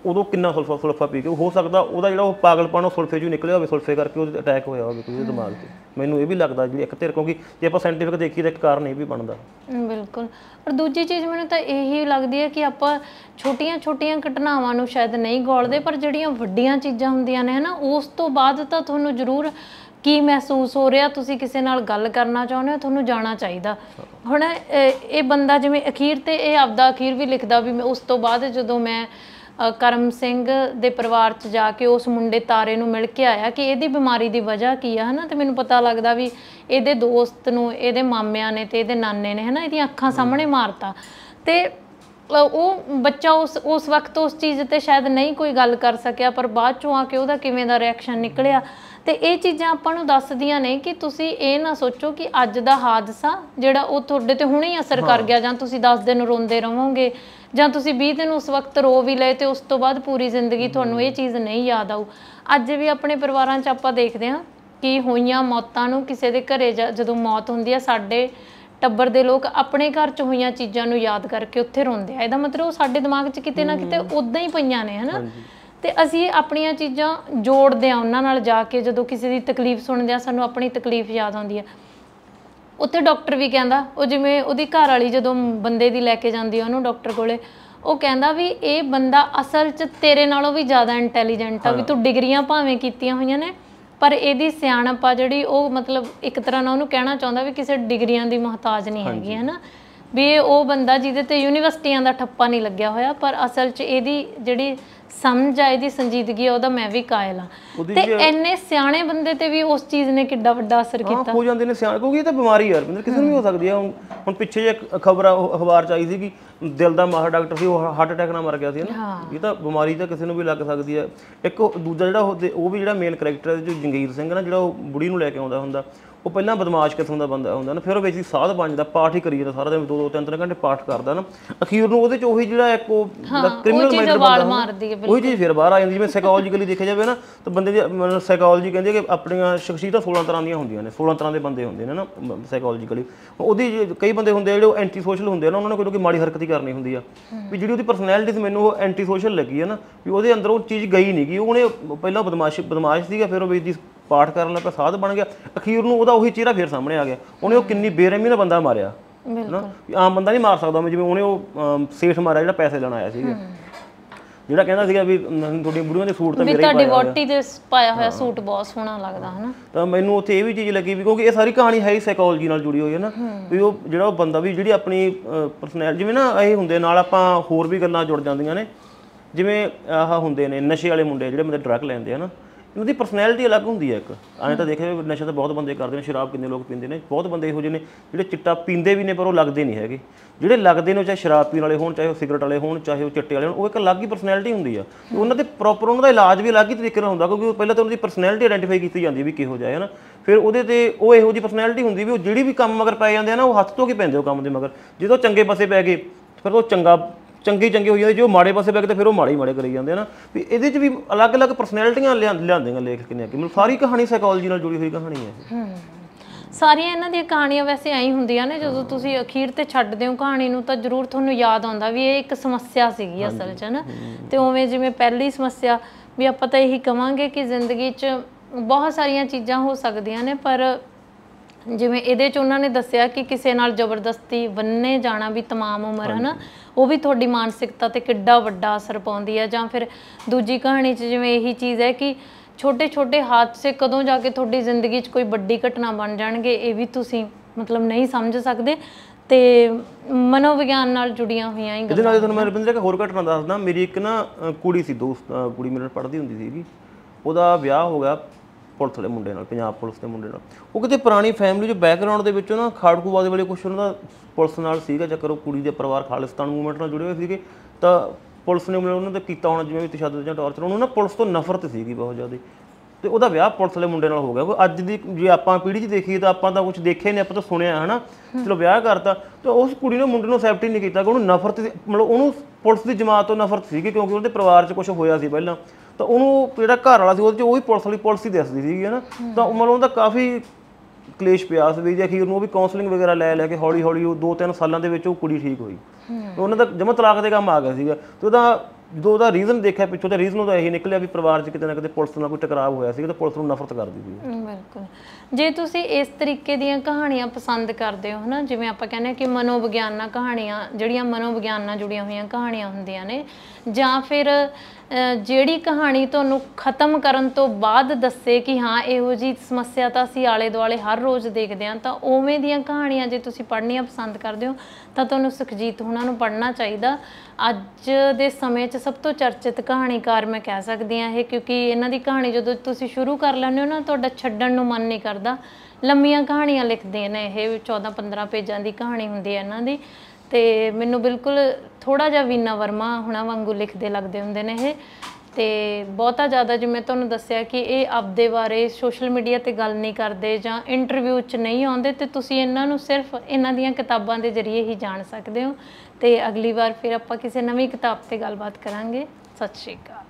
ਤੇ ਉਦੋਂ ਕਿੰਨਾ ਸਲਫਾ ਸਲਫਾ ਪੀ ਕੇ ਹੋ ਸਕਦਾ ਉਹਦਾ ਜਿਹੜਾ ਉਹ ਪਾਗਲਪਣ ਉਹ ਸਲਫੇ ਚੋਂ ਨਿਕਲਿਆ ਹੋਵੇ ਸਲਫੇ ਕਰਕੇ ਉਹਦੇ ਅਟੈਕ ਹੋਇਆ ਹੋਵੇ ਕੋਈ ਦਿਮਾਗ ਤੇ ਮੈਨੂੰ ਇਹ ਵੀ ਲੱਗਦਾ ਜਿਹੜੀ ਇੱਕ ਧਿਰ ਕਿਉਂਕਿ ਜੇ ਆਪਾਂ ਸਾਇੰਟੀਫਿਕ ਦੇਖੀਏ ਤਾਂ ਇੱਕ ਕਾਰਨ ਇਹ ਵੀ ਬਣਦਾ ਬਿਲਕੁਲ ਪਰ ਦੂਜੀ ਚੀਜ਼ ਮੈਨੂੰ ਤਾਂ ਇਹੀ ਲੱਗਦੀ ਹੈ ਕਿ ਆਪਾਂ ਛੋਟੀਆਂ-ਛੋਟੀਆਂ ਘਟਨਾਵਾਂ ਨੂੰ ਸ਼ਾਇਦ ਨਹੀਂ ਗੋਲਦੇ ਪਰ ਜਿਹੜੀਆਂ ਵੱਡੀਆਂ ਚੀਜ਼ਾਂ ਹੁੰਦੀਆਂ ਨੇ ਹਨਾ ਉਸ ਤੋਂ ਬਾਅਦ ਤਾਂ ਤੁਹਾਨੂੰ ਜ਼ਰੂਰ ਕੀ ਮਹਿਸੂਸ ਹੋ ਰਿਹਾ ਤੁਸੀਂ ਕਿਸੇ ਨਾਲ ਗੱਲ ਕਰਨਾ ਚਾਹੁੰਦੇ ਹੋ ਤੁਹਾਨੂੰ ਜਾਣਾ ਚਾਹੀਦਾ ਹੁਣ ਇਹ ਬੰਦਾ ਜਿਵੇਂ ਅਖੀਰ ਤੇ ਇਹ ਆਪਦਾ ਅਖੀਰ ਵੀ ਲਿਖਦਾ ਵੀ ਉਸ ਤੋਂ ਬਾਅਦ ਜਦੋਂ ਮੈਂ ਕਰਮ ਸਿੰਘ ਦੇ ਪਰਿਵਾਰ 'ਚ ਜਾ ਕੇ ਉਸ ਮੁੰਡੇ ਤਾਰੇ ਨੂੰ ਮਿਲ ਕੇ ਆਇਆ ਕਿ ਇਹਦੀ ਬਿਮਾਰੀ ਦੀ ਵਜ੍ਹਾ ਕੀ ਆ ਹਨਾ ਤੇ ਮੈਨੂੰ ਪਤਾ ਲੱਗਦਾ ਵੀ ਇਹਦੇ ਦੋਸਤ ਨੂੰ ਇਹਦੇ ਮਾਮਿਆਂ ਨੇ ਤੇ ਇਹਦੇ ਨਾਨੇ ਨੇ ਹਨਾ ਇਹਦੀਆਂ ਅੱਖਾਂ ਸਾਹਮਣੇ ਮਾਰਤਾ ਤੇ ਉਹ ਬੱਚਾ ਉਸ ਉਸ ਵਕਤ ਉਸ ਚੀਜ਼ ਤੇ ਸ਼ਾਇਦ ਨਹੀਂ ਕੋਈ ਗੱਲ ਕਰ ਸਕਿਆ ਪਰ ਬਾਅਦ ਚੋਂ ਆ ਕੇ ਉਹਦਾ ਕਿਵੇਂ ਦਾ ਰਿਐਕਸ਼ਨ ਨਿਕਲਿਆ ਤੇ ਇਹ ਚੀਜ਼ਾਂ ਆਪਾਂ ਨੂੰ ਦੱਸਦੀਆਂ ਨੇ ਕਿ ਤੁਸੀਂ ਇਹ ਨਾ ਸੋਚੋ ਕਿ ਅੱਜ ਦਾ ਹਾਦਸਾ ਜਿਹੜਾ ਉਹ ਤੁਹਾਡੇ ਤੇ ਹੁਣੇ ਹੀ ਅਸਰ ਕਰ ਗਿਆ ਜਾਂ ਤੁਸੀਂ 10 ਦਿਨ ਰੋਂਦੇ ਰਹੋਗੇ ਜਾਂ ਤੁਸੀਂ 20 ਦਿਨ ਉਸ ਵਕਤ ਰੋ ਵੀ ਲਏ ਤੇ ਉਸ ਤੋਂ ਬਾਅਦ ਪੂਰੀ ਜ਼ਿੰਦਗੀ ਤੁਹਾਨੂੰ ਇਹ ਚੀਜ਼ ਨਹੀਂ ਯਾਦ ਆਉ ਅੱਜ ਵੀ ਆਪਣੇ ਪਰਿਵਾਰਾਂ 'ਚ ਆਪਾਂ ਦੇਖਦੇ ਹਾਂ ਕਿ ਹੋਈਆਂ ਮੌਤਾਂ ਨੂੰ ਕਿਸੇ ਦੇ ਘਰੇ ਜਦੋਂ ਮੌਤ ਹੁੰਦੀ ਹੈ ਸਾਡੇ ਟੱਬਰ ਦੇ ਲੋਕ ਆਪਣੇ ਘਰ 'ਚ ਹੋਈਆਂ ਚੀਜ਼ਾਂ ਨੂੰ ਯਾਦ ਕਰਕੇ ਉੱਥੇ ਰੋਂਦੇ ਆ ਇਹਦਾ ਮਤਲਬ ਉਹ ਸਾਡੇ ਦਿਮਾਗ 'ਚ ਕਿਤੇ ਨਾ ਕਿਤੇ ਉਦਾਂ ਹੀ ਪਈਆਂ ਨੇ ਹਨਾ ਤੇ ਅਸੀਂ ਆਪਣੀਆਂ ਚੀਜ਼ਾਂ ਜੋੜਦੇ ਆ ਉਹਨਾਂ ਨਾਲ ਜਾ ਕੇ ਜਦੋਂ ਕਿਸੇ ਦੀ ਤਕਲੀਫ ਸੁਣਦੇ ਆ ਸਾਨੂੰ ਆਪਣੀ ਤਕਲੀਫ ਯਾਦ ਆਉਂਦੀ ਆ ਉੱਥੇ ਡਾਕਟਰ ਵੀ ਕਹਿੰਦਾ ਉਹ ਜਿਵੇਂ ਉਹਦੀ ਘਰ ਵਾਲੀ ਜਦੋਂ ਬੰਦੇ ਦੀ ਲੈ ਕੇ ਜਾਂਦੀ ਆ ਉਹਨੂੰ ਡਾਕਟਰ ਕੋਲੇ ਉਹ ਕਹਿੰਦਾ ਵੀ ਇਹ ਬੰਦਾ ਅਸਲ 'ਚ ਤੇਰੇ ਨਾਲੋਂ ਵੀ ਜ਼ਿਆਦਾ ਇੰਟੈਲੀਜੈਂਟ ਆ ਵੀ ਤੂੰ ਡਿਗਰੀਆਂ ਭਾਵੇਂ ਕੀਤੀਆਂ ਹੋਈਆਂ ਨੇ ਪਰ ਇਹਦੀ ਸਿਆਣਪ ਆ ਜਿਹੜੀ ਉਹ ਮਤਲਬ ਇੱਕ ਤਰ੍ਹਾਂ ਨਾਲ ਉਹਨੂੰ ਕਹਿਣਾ ਚਾਹੁੰਦਾ ਵੀ ਕਿਸੇ ਡਿਗਰੀਆਂ ਦੀ ਮਹਤਾਜ ਨਹੀਂ ਹੈਗੀ ਹੈ ਨਾ ਵੀ ਇਹ ਉਹ ਬੰਦਾ ਜਿਹਦੇ ਤੇ ਯੂਨੀਵਰਸਿਟੀਆਂ ਦਾ ਠੱਪਾ ਨਹੀਂ ਲੱਗਿਆ ਹੋਇਆ ਪਰ ਅਸਲ 'ਚ ਇਹਦੀ ਜਿਹੜੀ ਸਮਝ ਆਏ ਦੀ ਸੰਜੀਦਗੀ ਉਹਦਾ ਮੈਂ ਵੀ ਕਾਇਲ ਆ ਤੇ ਐਨੇ ਸਿਆਣੇ ਬੰਦੇ ਤੇ ਵੀ ਉਸ ਚੀਜ਼ ਨੇ ਕਿੱਡਾ ਵੱਡਾ ਅਸਰ ਕੀਤਾ ਹੋ ਜਾਂਦੇ ਨੇ ਸਿਆਣੇ ਕਿਉਂਕਿ ਇਹ ਤਾਂ ਬਿਮਾਰੀ ਯਾਰ ਬੰਦੇ ਕਿਸੇ ਨੂੰ ਵੀ ਹੋ ਸਕਦੀ ਆ ਹੁਣ ਪਿੱਛੇ ਜੇ ਖਬਰ ਅਖਬਾਰ ਚ ਆਈ ਸੀ ਕਿ ਦਿਲ ਦਾ ਮਾਹਰ ਡਾਕਟਰ ਸੀ ਉਹ ਹਾਰਟ ਅਟੈਕ ਨਾਲ ਮਰ ਗਿਆ ਸੀ ਨਾ ਇਹ ਤਾਂ ਬਿਮਾਰੀ ਤਾਂ ਕਿਸੇ ਨੂੰ ਵੀ ਲੱਗ ਸਕਦੀ ਆ ਇੱਕ ਦੂਜਾ ਜਿਹੜਾ ਉਹ ਵੀ ਜਿਹੜਾ ਮੇਨ ਕੈਰੈਕਟਰ ਹੈ ਜੋ ਜੰਗੀਰ ਸਿੰਘ ਨਾ ਜਿਹੜਾ ਉਹ ਬੁੜੀ ਨੂੰ ਲੈ ਕੇ ਆਉਂਦਾ ਹੁੰਦਾ ਉਹ ਪਹਿਲਾਂ ਬਦਮਾਸ਼ ਕਿਸਮ ਦਾ ਬੰਦਾ ਹੁੰਦਾ ਨਾ ਫਿਰ ਉਹ ਵਿੱਚ ਦੀ ਸਾਧ ਬਣ ਜਾਂਦਾ ਪਾਠ ਹੀ ਕਰੀ ਜਾਂਦਾ ਸਾਰਾ ਦਿਨ ਦੋ ਦੋ ਤਿੰਨ ਤਿੰਨ ਘੰਟੇ ਪਾਠ ਕਰਦਾ ਨਾ ਅਖੀਰ ਨੂੰ ਉਹਦੇ ਚ ਉਹੀ ਜਿਹੜਾ ਇੱਕ ਉਹ ਕ੍ਰਿਮੀਨਲ ਮਾਈਂਡ ਜਾਂਦਾ ਉਹੀ ਚੀਜ਼ ਫਿਰ ਬਾਹਰ ਆ ਜਾਂਦੀ ਜਿਵੇਂ ਸਾਈਕੋਲੋਜੀਕਲੀ ਦੇਖਿਆ ਜਾਵੇ ਨਾ ਤਾਂ ਬੰਦੇ ਦੀ ਸਾਈਕੋਲੋਜੀ ਕਹਿੰਦੀ ਹੈ ਕਿ ਆਪਣੀਆਂ ਸ਼ਖਸੀਅਤਾਂ 16 ਤਰ੍ਹਾਂ ਦੀਆਂ ਹੁੰਦੀਆਂ ਨੇ 16 ਤਰ੍ਹਾਂ ਦੇ ਬੰਦੇ ਹੁੰਦੇ ਨੇ ਨਾ ਸਾਈਕੋਲੋਜੀਕਲੀ ਉਹਦੀ ਕਈ ਬੰਦੇ ਹੁੰਦੇ ਜਿਹੜੇ ਉਹ ਐਂਟੀ ਸੋਸ਼ਲ ਹੁੰਦੇ ਨੇ ਉਹਨਾਂ ਨੂੰ ਕੋਈ ਕੋਈ ਮਾੜੀ ਹਰਕਤ ਹੀ ਕਰਨੀ ਹੁੰਦੀ ਆ ਵੀ ਜਿਹੜੀ ਉਹਦੀ ਪਰਸਨੈਲਿਟੀ ਮੈਨੂੰ ਉਹ ਐਂਟੀ ਸੋਸ਼ਲ ਲੱਗੀ ਹੈ ਨਾ ਵੀ ਉਹਦੇ ਅੰਦਰ ਉਹ ਚੀਜ਼ ਗਈ ਨਹੀਂਗੀ ਉਹਨੇ ਪਹਿਲਾਂ ਬਦਮਾਸ਼ ਬਦਮਾਸ਼ ਸੀਗਾ ਫਿਰ ਉਹ ਵੀ ਪਾਠ ਕਰਨ ਲੱਗਾ ਸਾਧ ਬਣ ਗਿਆ ਅਖੀਰ ਨੂੰ ਉਹਦਾ ਉਹੀ ਚਿਹਰਾ ਫੇਰ ਸਾਹਮਣੇ ਆ ਗਿਆ ਉਹਨੇ ਉਹ ਕਿੰਨੀ ਬੇਰਹਿਮੀ ਨਾਲ ਬੰਦਾ ਮਾਰਿਆ ਨਾ ਆਮ ਬੰਦਾ ਨਹੀਂ ਮਾਰ ਸਕਦਾ ਜਿਵੇਂ ਉਹਨੇ ਉਹ ਸੇਠ ਮਾਰਿਆ ਜਿਹੜਾ ਪੈਸੇ ਲੈਣ ਆਇਆ ਸੀਗਾ ਜਿਹੜਾ ਕਹਿੰਦਾ ਸੀਗਾ ਵੀ ਤੁਹਾਡੀ ਬੁੜੀਆਂ ਦੇ ਸੂਟ ਤਾਂ ਮੇਰੇ ਹੀ ਪਾਇਆ ਤੁਹਾਡੀ ਵੋਟੀ ਦੇ ਪਾਇਆ ਹੋਇਆ ਸੂਟ ਬਹੁਤ ਸੋਹਣਾ ਲੱਗਦਾ ਹਨਾ ਤਾਂ ਮੈਨੂੰ ਉੱਥੇ ਇਹ ਵੀ ਚੀਜ਼ ਲੱਗੀ ਵੀ ਕਿਉਂਕਿ ਇਹ ਸਾਰੀ ਕਹਾਣੀ ਹੈ ਹੀ ਸਾਈਕੋਲੋਜੀ ਨਾਲ ਜੁੜੀ ਹੋਈ ਹੈ ਨਾ ਵੀ ਉਹ ਜਿਹੜਾ ਉਹ ਬੰਦਾ ਵੀ ਜਿਹੜੀ ਆਪਣੀ ਪਰਸਨੈਲਿਟੀ ਜਿਵੇਂ ਨਾ ਇਹ ਹੁੰਦੇ ਨਾਲ ਆਪਾਂ ਹੋਰ ਵੀ ਗੱਲਾਂ ਜੁੜ ਜਾਂਦੀਆਂ ਨੇ ਜਿਵੇਂ ਆਹ ਹੁੰਦੇ ਨੇ ਨਸ਼ੇ ਵਾਲੇ ਮੁੰਡੇ ਜਿਹੜੇ ਮਤਲਬ ਡਰੱਗ ਲੈਂਦੇ ਹਨਾ ਉਹਦੀ ਪਰਸਨੈਲਿਟੀ ਅਲੱਗ ਹੁੰਦੀ ਹੈ ਇੱਕ ਐਂ ਤਾਂ ਦੇਖਿਆ ਨਸ਼ਾ ਤਾਂ ਬਹੁਤ ਬੰਦੇ ਕਰਦੇ ਨੇ ਸ਼ਰਾਬ ਕਿੰਨੇ ਲੋਕ ਪੀਂਦੇ ਨੇ ਬਹੁਤ ਬੰਦੇ ਇਹੋ ਜਿਹੇ ਨੇ ਜਿਹੜੇ ਚਿੱਟਾ ਪੀਂਦੇ ਵੀ ਨੇ ਪਰ ਉਹ ਲੱਗਦੇ ਨਹੀਂ ਹੈਗੇ ਜਿਹੜੇ ਲੱਗਦੇ ਨੇ ਚਾਹੇ ਸ਼ਰਾਬ ਪੀਣ ਵਾਲੇ ਹੋਣ ਚਾਹੇ ਉਹ ਸਿਗਰਟ ਵਾਲੇ ਹੋਣ ਚਾਹੇ ਉਹ ਚਿੱਟੇ ਵਾਲੇ ਹੋਣ ਉਹ ਇੱਕ ਅਲੱਗ ਹੀ ਪਰਸਨੈਲਿਟੀ ਹੁੰਦੀ ਆ ਉਹਨਾਂ ਦੇ ਪ੍ਰੋਪਰ ਉਹਨਾਂ ਦਾ ਇਲਾਜ ਵੀ ਅਲੱਗ ਹੀ ਤਰੀਕੇ ਨਾਲ ਹੁੰਦਾ ਕਿਉਂਕਿ ਪਹਿਲਾਂ ਤਾਂ ਉਹਨਾਂ ਦੀ ਪਰਸਨੈਲਿਟੀ ਆਇਡੈਂਟੀਫਾਈ ਕੀਤੀ ਜਾਂਦੀ ਵੀ ਕਿਹੋ ਜਿਹਾ ਹੈ ਨਾ ਫਿਰ ਉਹਦੇ ਤੇ ਉਹ ਇਹੋ ਜਿਹੀ ਪਰਸਨੈਲਿਟੀ ਹੁੰਦੀ ਵੀ ਉਹ ਜਿਹੜੀ ਵੀ ਕੰਮ ਮਗਰ ਪੈ ਜਾਂਦੇ ਆ ਨਾ ਉਹ ਹੱਥ ਤੋਂ ਕੀ ਪੈਂਦੇ ਉਹ ਕੰਮ ਦੇ ਮਗਰ ਜਦੋਂ ਚੰਗੇ ਪਾਸੇ ਪੈ ਗਏ ਫਿਰ ਉਹ ਚੰਗਾ ਚੰਗੀ ਚੰਗੀ ਹੋ ਜਾਂਦੇ ਜੋ ਮਾੜੇ ਪਾਸੇ ਬੈ ਕੇ ਤੇ ਫਿਰ ਉਹ ਮਾੜੇ ਮਾੜੇ ਕਰੀ ਜਾਂਦੇ ਹਨ ਵੀ ਇਹਦੇ 'ਚ ਵੀ ਅਲੱਗ-ਅਲੱਗ ਪਰਸਨੈਲਿਟੀਆਂ ਲਿਆਂਦੀਆਂ ਲੇਖਕ ਨੇ ਕਿ ਮਤਲਬ ਸਾਰੀ ਕਹਾਣੀ ਸਾਈਕੋਲੋਜੀ ਨਾਲ ਜੁੜੀ ਹੋਈ ਕਹਾਣੀ ਹੈ ਸਾਰੀਆਂ ਇਹਨਾਂ ਦੀਆਂ ਕਹਾਣੀਆਂ ਵੈਸੇ ਐਂ ਹੁੰਦੀਆਂ ਨੇ ਜਦੋਂ ਤੁਸੀਂ ਅਖੀਰ ਤੇ ਛੱਡਦੇ ਹੋ ਕਹਾਣੀ ਨੂੰ ਤਾਂ ਜ਼ਰੂਰ ਤੁਹਾਨੂੰ ਯਾਦ ਆਉਂਦਾ ਵੀ ਇਹ ਇੱਕ ਸਮੱਸਿਆ ਸੀਗੀ ਅਸਲ 'ਚ ਨਾ ਤੇ ਉਵੇਂ ਜਿਵੇਂ ਪਹਿਲੀ ਸਮੱਸਿਆ ਵੀ ਆਪਾਂ ਤਾਂ ਇਹੀ ਕਵਾਂਗੇ ਕਿ ਜ਼ਿੰਦਗੀ 'ਚ ਬਹੁਤ ਸਾਰੀਆਂ ਚੀਜ਼ਾਂ ਹੋ ਸਕਦੀਆਂ ਨੇ ਪਰ ਜਿਵੇਂ ਇਹਦੇ 'ਚ ਉਹਨਾਂ ਨੇ ਦੱਸਿਆ ਕਿ ਕਿਸੇ ਨਾਲ ਜ਼ਬਰਦਸਤੀ ਬੰਨੇ ਜਾਣਾ ਵੀ तमाम ਉਮਰ ਹਨਾ ਉਹ ਵੀ ਤੁਹਾਡੀ ਮਾਨਸਿਕਤਾ ਤੇ ਕਿੱਡਾ ਵੱਡਾ ਅਸਰ ਪਾਉਂਦੀ ਹੈ ਜਾਂ ਫਿਰ ਦੂਜੀ ਕਹਾਣੀ 'ਚ ਜਿਵੇਂ ਇਹੀ ਚੀਜ਼ ਹੈ ਕਿ ਛੋਟੇ-ਛੋਟੇ ਹਾਦਸੇ ਕਦੋਂ ਜਾ ਕੇ ਤੁਹਾਡੀ ਜ਼ਿੰਦਗੀ 'ਚ ਕੋਈ ਵੱਡੀ ਘਟਨਾ ਬਣ ਜਾਣਗੇ ਇਹ ਵੀ ਤੁਸੀਂ ਮਤਲਬ ਨਹੀਂ ਸਮਝ ਸਕਦੇ ਤੇ ਮਨੋਵਿਗਿਆਨ ਨਾਲ ਜੁੜੀਆਂ ਹੋਈਆਂ ਹੀ ਗੱਲਾਂ ਇਹਦੇ ਨਾਲ ਤੁਹਾਨੂੰ ਮੈਂ ਰਵਿੰਦਰ ਇੱਕ ਹੋਰ ਘਟਨਾ ਦੱਸਦਾ ਮੇਰੀ ਇੱਕ ਨਾ ਕੁੜੀ ਸੀ ਦੋਸਤ ਕੁੜੀ ਮੇਰੇ ਨਾਲ ਪੜ੍ਹਦੀ ਹੁੰਦੀ ਸੀਗੀ ਉਹਦਾ ਵਿਆਹ ਹੋ ਗਿਆ ਪੁਲਿਸ ਦੇ ਮੁੰਡੇ ਨਾਲ ਪੰਜਾਬ ਪੁਲਿਸ ਦੇ ਮੁੰਡੇ ਨਾਲ ਉਹ ਕਿਤੇ ਪੁਰਾਣੀ ਫੈਮਿਲੀ ਜੋ ਬੈਕਗ੍ਰਾਉਂਡ ਦੇ ਵਿੱਚ ਉਹਨਾਂ ਖਾੜਕੂਵਾ ਦੇ ਵਾਲੇ ਕੁਝ ਉਹਨਾਂ ਦਾ ਪੁਲਿਸ ਨਾਲ ਸੀਗਾ ਚੱਕਰ ਉਹ ਕੁੜੀ ਦੇ ਪਰਿਵਾਰ ਖਾਲਿਸਤਾਨ ਮੂਵਮੈਂਟ ਨਾਲ ਜੁੜੇ ਹੋਏ ਸੀਗੇ ਤਾਂ ਪੁਲਿਸ ਨੇ ਉਹਨਾਂ ਦਾ ਕੀਤਾ ਹੋਣਾ ਜਿਵੇਂ ਵੀ ਤਸ਼ੱਦਦ ਜਾਂ ਟਾਰਚਰ ਉਹਨਾਂ ਨਾਲ ਪੁਲਿਸ ਤੋਂ ਨਫ਼ਰਤ ਸੀਗੀ ਬਹੁਤ ਜ਼ਿਆਦਾ ਤੇ ਉਹਦਾ ਵਿਆਹ ਪੁਲਿਸ ਵਾਲੇ ਮੁੰਡੇ ਨਾਲ ਹੋ ਗਿਆ ਕੋਈ ਅੱਜ ਦੀ ਜੇ ਆਪਾਂ ਪੀੜ੍ਹੀ 'ਚ ਦੇਖੀਏ ਤਾਂ ਆਪਾਂ ਤਾਂ ਕੁਝ ਦੇਖੇ ਨੇ ਆਪਾਂ ਤਾਂ ਸੁਣਿਆ ਹਨਾ ਚਲੋ ਵਿਆਹ ਕਰਤਾ ਤੇ ਉਸ ਕੁੜੀ ਨੇ ਮੁੰਡੇ ਨੂੰ ਸੈਫਟੀ ਨਹੀਂ ਕੀਤਾ ਕਿ ਉਹਨੂੰ ਨਫ਼ਰਤ ਮਤਲਬ ਉਹਨੂੰ ਪੁਲਿਸ ਦੀ ਜਮਾਤ ਤੋਂ ਨਫ਼ਰਤ ਸੀਗੀ ਕਿਉਂਕਿ ਉਹਦੇ ਪਰਿਵਾਰ 'ਚ ਕੁਝ ਹੋਇਆ ਸੀ ਪਹਿਲਾਂ ਤਾਂ ਉਹਨੂੰ ਜਿਹੜਾ ਘਰ ਵਾਲਾ ਸੀ ਉਹਦੇ ਚ ਉਹ ਵੀ ਪੁਲਿਸ ਵਾਲੀ ਪਾਲਿਸੀ ਦੱਸਦੀ ਸੀਗੀ ਹੈ ਨਾ ਤਾਂ ਉਮਰ ਉਹਦਾ ਕਾਫੀ ਕਲੇਸ਼ ਪਿਆ ਸੀ ਜੀ ਅਖੀਰ ਨੂੰ ਉਹ ਵੀ ਕਾਉਂਸਲਿੰਗ ਵਗੈਰਾ ਲੈ ਲੈ ਕੇ ਹੌਲੀ ਹੌਲੀ ਉਹ 2-3 ਸਾਲਾਂ ਦੇ ਵਿੱਚ ਉਹ ਕੁੜੀ ਠੀਕ ਹੋਈ ਉਹਨਾਂ ਦਾ ਜਮਾ ਤਲਾਕ ਦੇ ਕੰਮ ਆ ਗਿਆ ਸੀਗਾ ਤੇ ਉਹਦਾ ਜਦੋਂ ਉਹਦਾ ਰੀਜ਼ਨ ਦੇਖਿਆ ਪਿੱਛੋਂ ਤੇ ਰੀਜ਼ਨ ਉਹਦਾ ਇਹ ਨਿਕਲਿਆ ਵੀ ਪਰਿਵਾਰ 'ਚ ਕਿਤੇ ਨਾ ਕਿਤੇ ਪੁਲਿਸ ਨਾਲ ਕੋਈ ਟਕਰਾਅ ਹੋਇਆ ਸੀ ਤੇ ਪੁਲਿਸ ਨੂੰ ਨਫ਼ਰਤ ਕਰਦੀ ਸੀ ਬਿਲਕੁਲ ਜੇ ਤੁਸੀਂ ਇਸ ਤਰੀਕੇ ਦੀਆਂ ਕਹਾਣੀਆਂ ਪਸੰਦ ਕਰਦੇ ਹੋ ਹਨਾ ਜਿਵੇਂ ਆਪਾਂ ਕਹਿੰਦੇ ਆ ਕਿ ਮਨੋਵਿਗਿਆਨ ਨਾਲ ਕਹਾਣੀਆਂ ਜਿਹੜੀਆਂ ਮਨੋਵਿਗਿਆਨ ਨਾਲ ਜੁੜੀਆਂ ਹੋਈਆਂ ਕਹਾਣੀਆਂ ਹੁੰਦੀਆਂ ਨੇ ਜਾਂ ਫਿਰ ਜਿਹੜੀ ਕਹਾਣੀ ਤੁਹਾਨੂੰ ਖਤਮ ਕਰਨ ਤੋਂ ਬਾਅਦ ਦੱਸੇ ਕਿ ਹਾਂ ਇਹੋ ਜੀ ਸਮੱਸਿਆ ਤਾਂ ਅਸੀਂ ਆਲੇ ਦੁਆਲੇ ਹਰ ਰੋਜ਼ ਦੇਖਦੇ ਹਾਂ ਤਾਂ ਉਵੇਂ ਦੀਆਂ ਕਹਾਣੀਆਂ ਜੇ ਤੁਸੀਂ ਪੜ੍ਹਨੀਆਂ ਪਸੰਦ ਕਰਦੇ ਹੋ ਤਾਂ ਤੁਹਾਨੂੰ ਸੁਖਜੀਤ ਹੁਣਾਂ ਨੂੰ ਪੜ੍ਹਨਾ ਚਾਹੀਦਾ ਅੱਜ ਦੇ ਸਮੇਂ 'ਚ ਸਭ ਤੋਂ ਚਰਚਿਤ ਕਹਾਣੀਕਾਰ ਮੈਂ ਕਹਿ ਸਕਦੀ ਹਾਂ ਇਹ ਕਿਉਂਕਿ ਇਹਨਾਂ ਦੀ ਕਹਾਣੀ ਜਦੋਂ ਤੁਸੀਂ ਸ਼ੁਰੂ ਕਰ ਲੈਂਦੇ ਹੋ ਨਾ ਤੁਹਾਡਾ ਛੱਡਣ ਨੂੰ ਮਨ ਨਹੀਂ ਕਰਦਾ ਲੰਮੀਆਂ ਕਹਾਣੀਆਂ ਲਿਖਦੇ ਨੇ ਇਹ 14 15 ਪੇਜਾਂ ਦੀ ਕਹਾਣੀ ਹੁੰਦੀ ਹੈ ਇਹਨਾਂ ਦੀ ਤੇ ਮੈਨੂੰ ਬਿਲਕੁਲ ਥੋੜਾ ਜਿਹਾ ਵੀਨਾ ਵਰਮਾ ਹੁਣਾਂ ਵਾਂਗੂ ਲਿਖਦੇ ਲੱਗਦੇ ਹੁੰਦੇ ਨੇ ਇਹ ਤੇ ਬਹੁਤਾ ਜ਼ਿਆਦਾ ਜਿਵੇਂ ਤੁਹਾਨੂੰ ਦੱਸਿਆ ਕਿ ਇਹ ਆਪਦੇ ਬਾਰੇ ਸੋਸ਼ਲ ਮੀਡੀਆ ਤੇ ਗੱਲ ਨਹੀਂ ਕਰਦੇ ਜਾਂ ਇੰਟਰਵਿਊ 'ਚ ਨਹੀਂ ਆਉਂਦੇ ਤੇ ਤੁਸੀਂ ਇਹਨਾਂ ਨੂੰ ਸਿਰਫ ਇਹਨਾਂ ਦੀਆਂ ਕਿਤਾਬਾਂ ਦੇ ਜ਼ਰੀਏ ਹੀ ਜਾਣ ਸਕਦੇ ਹੋ ਤੇ ਅਗਲੀ ਵਾਰ ਫਿਰ ਆਪਾਂ ਕਿਸੇ ਨਵੀਂ ਕਿਤਾਬ ਤੇ ਗੱਲਬਾਤ ਕਰਾਂਗੇ ਸਤਿ ਸ਼੍ਰੀ ਅਕਾਲ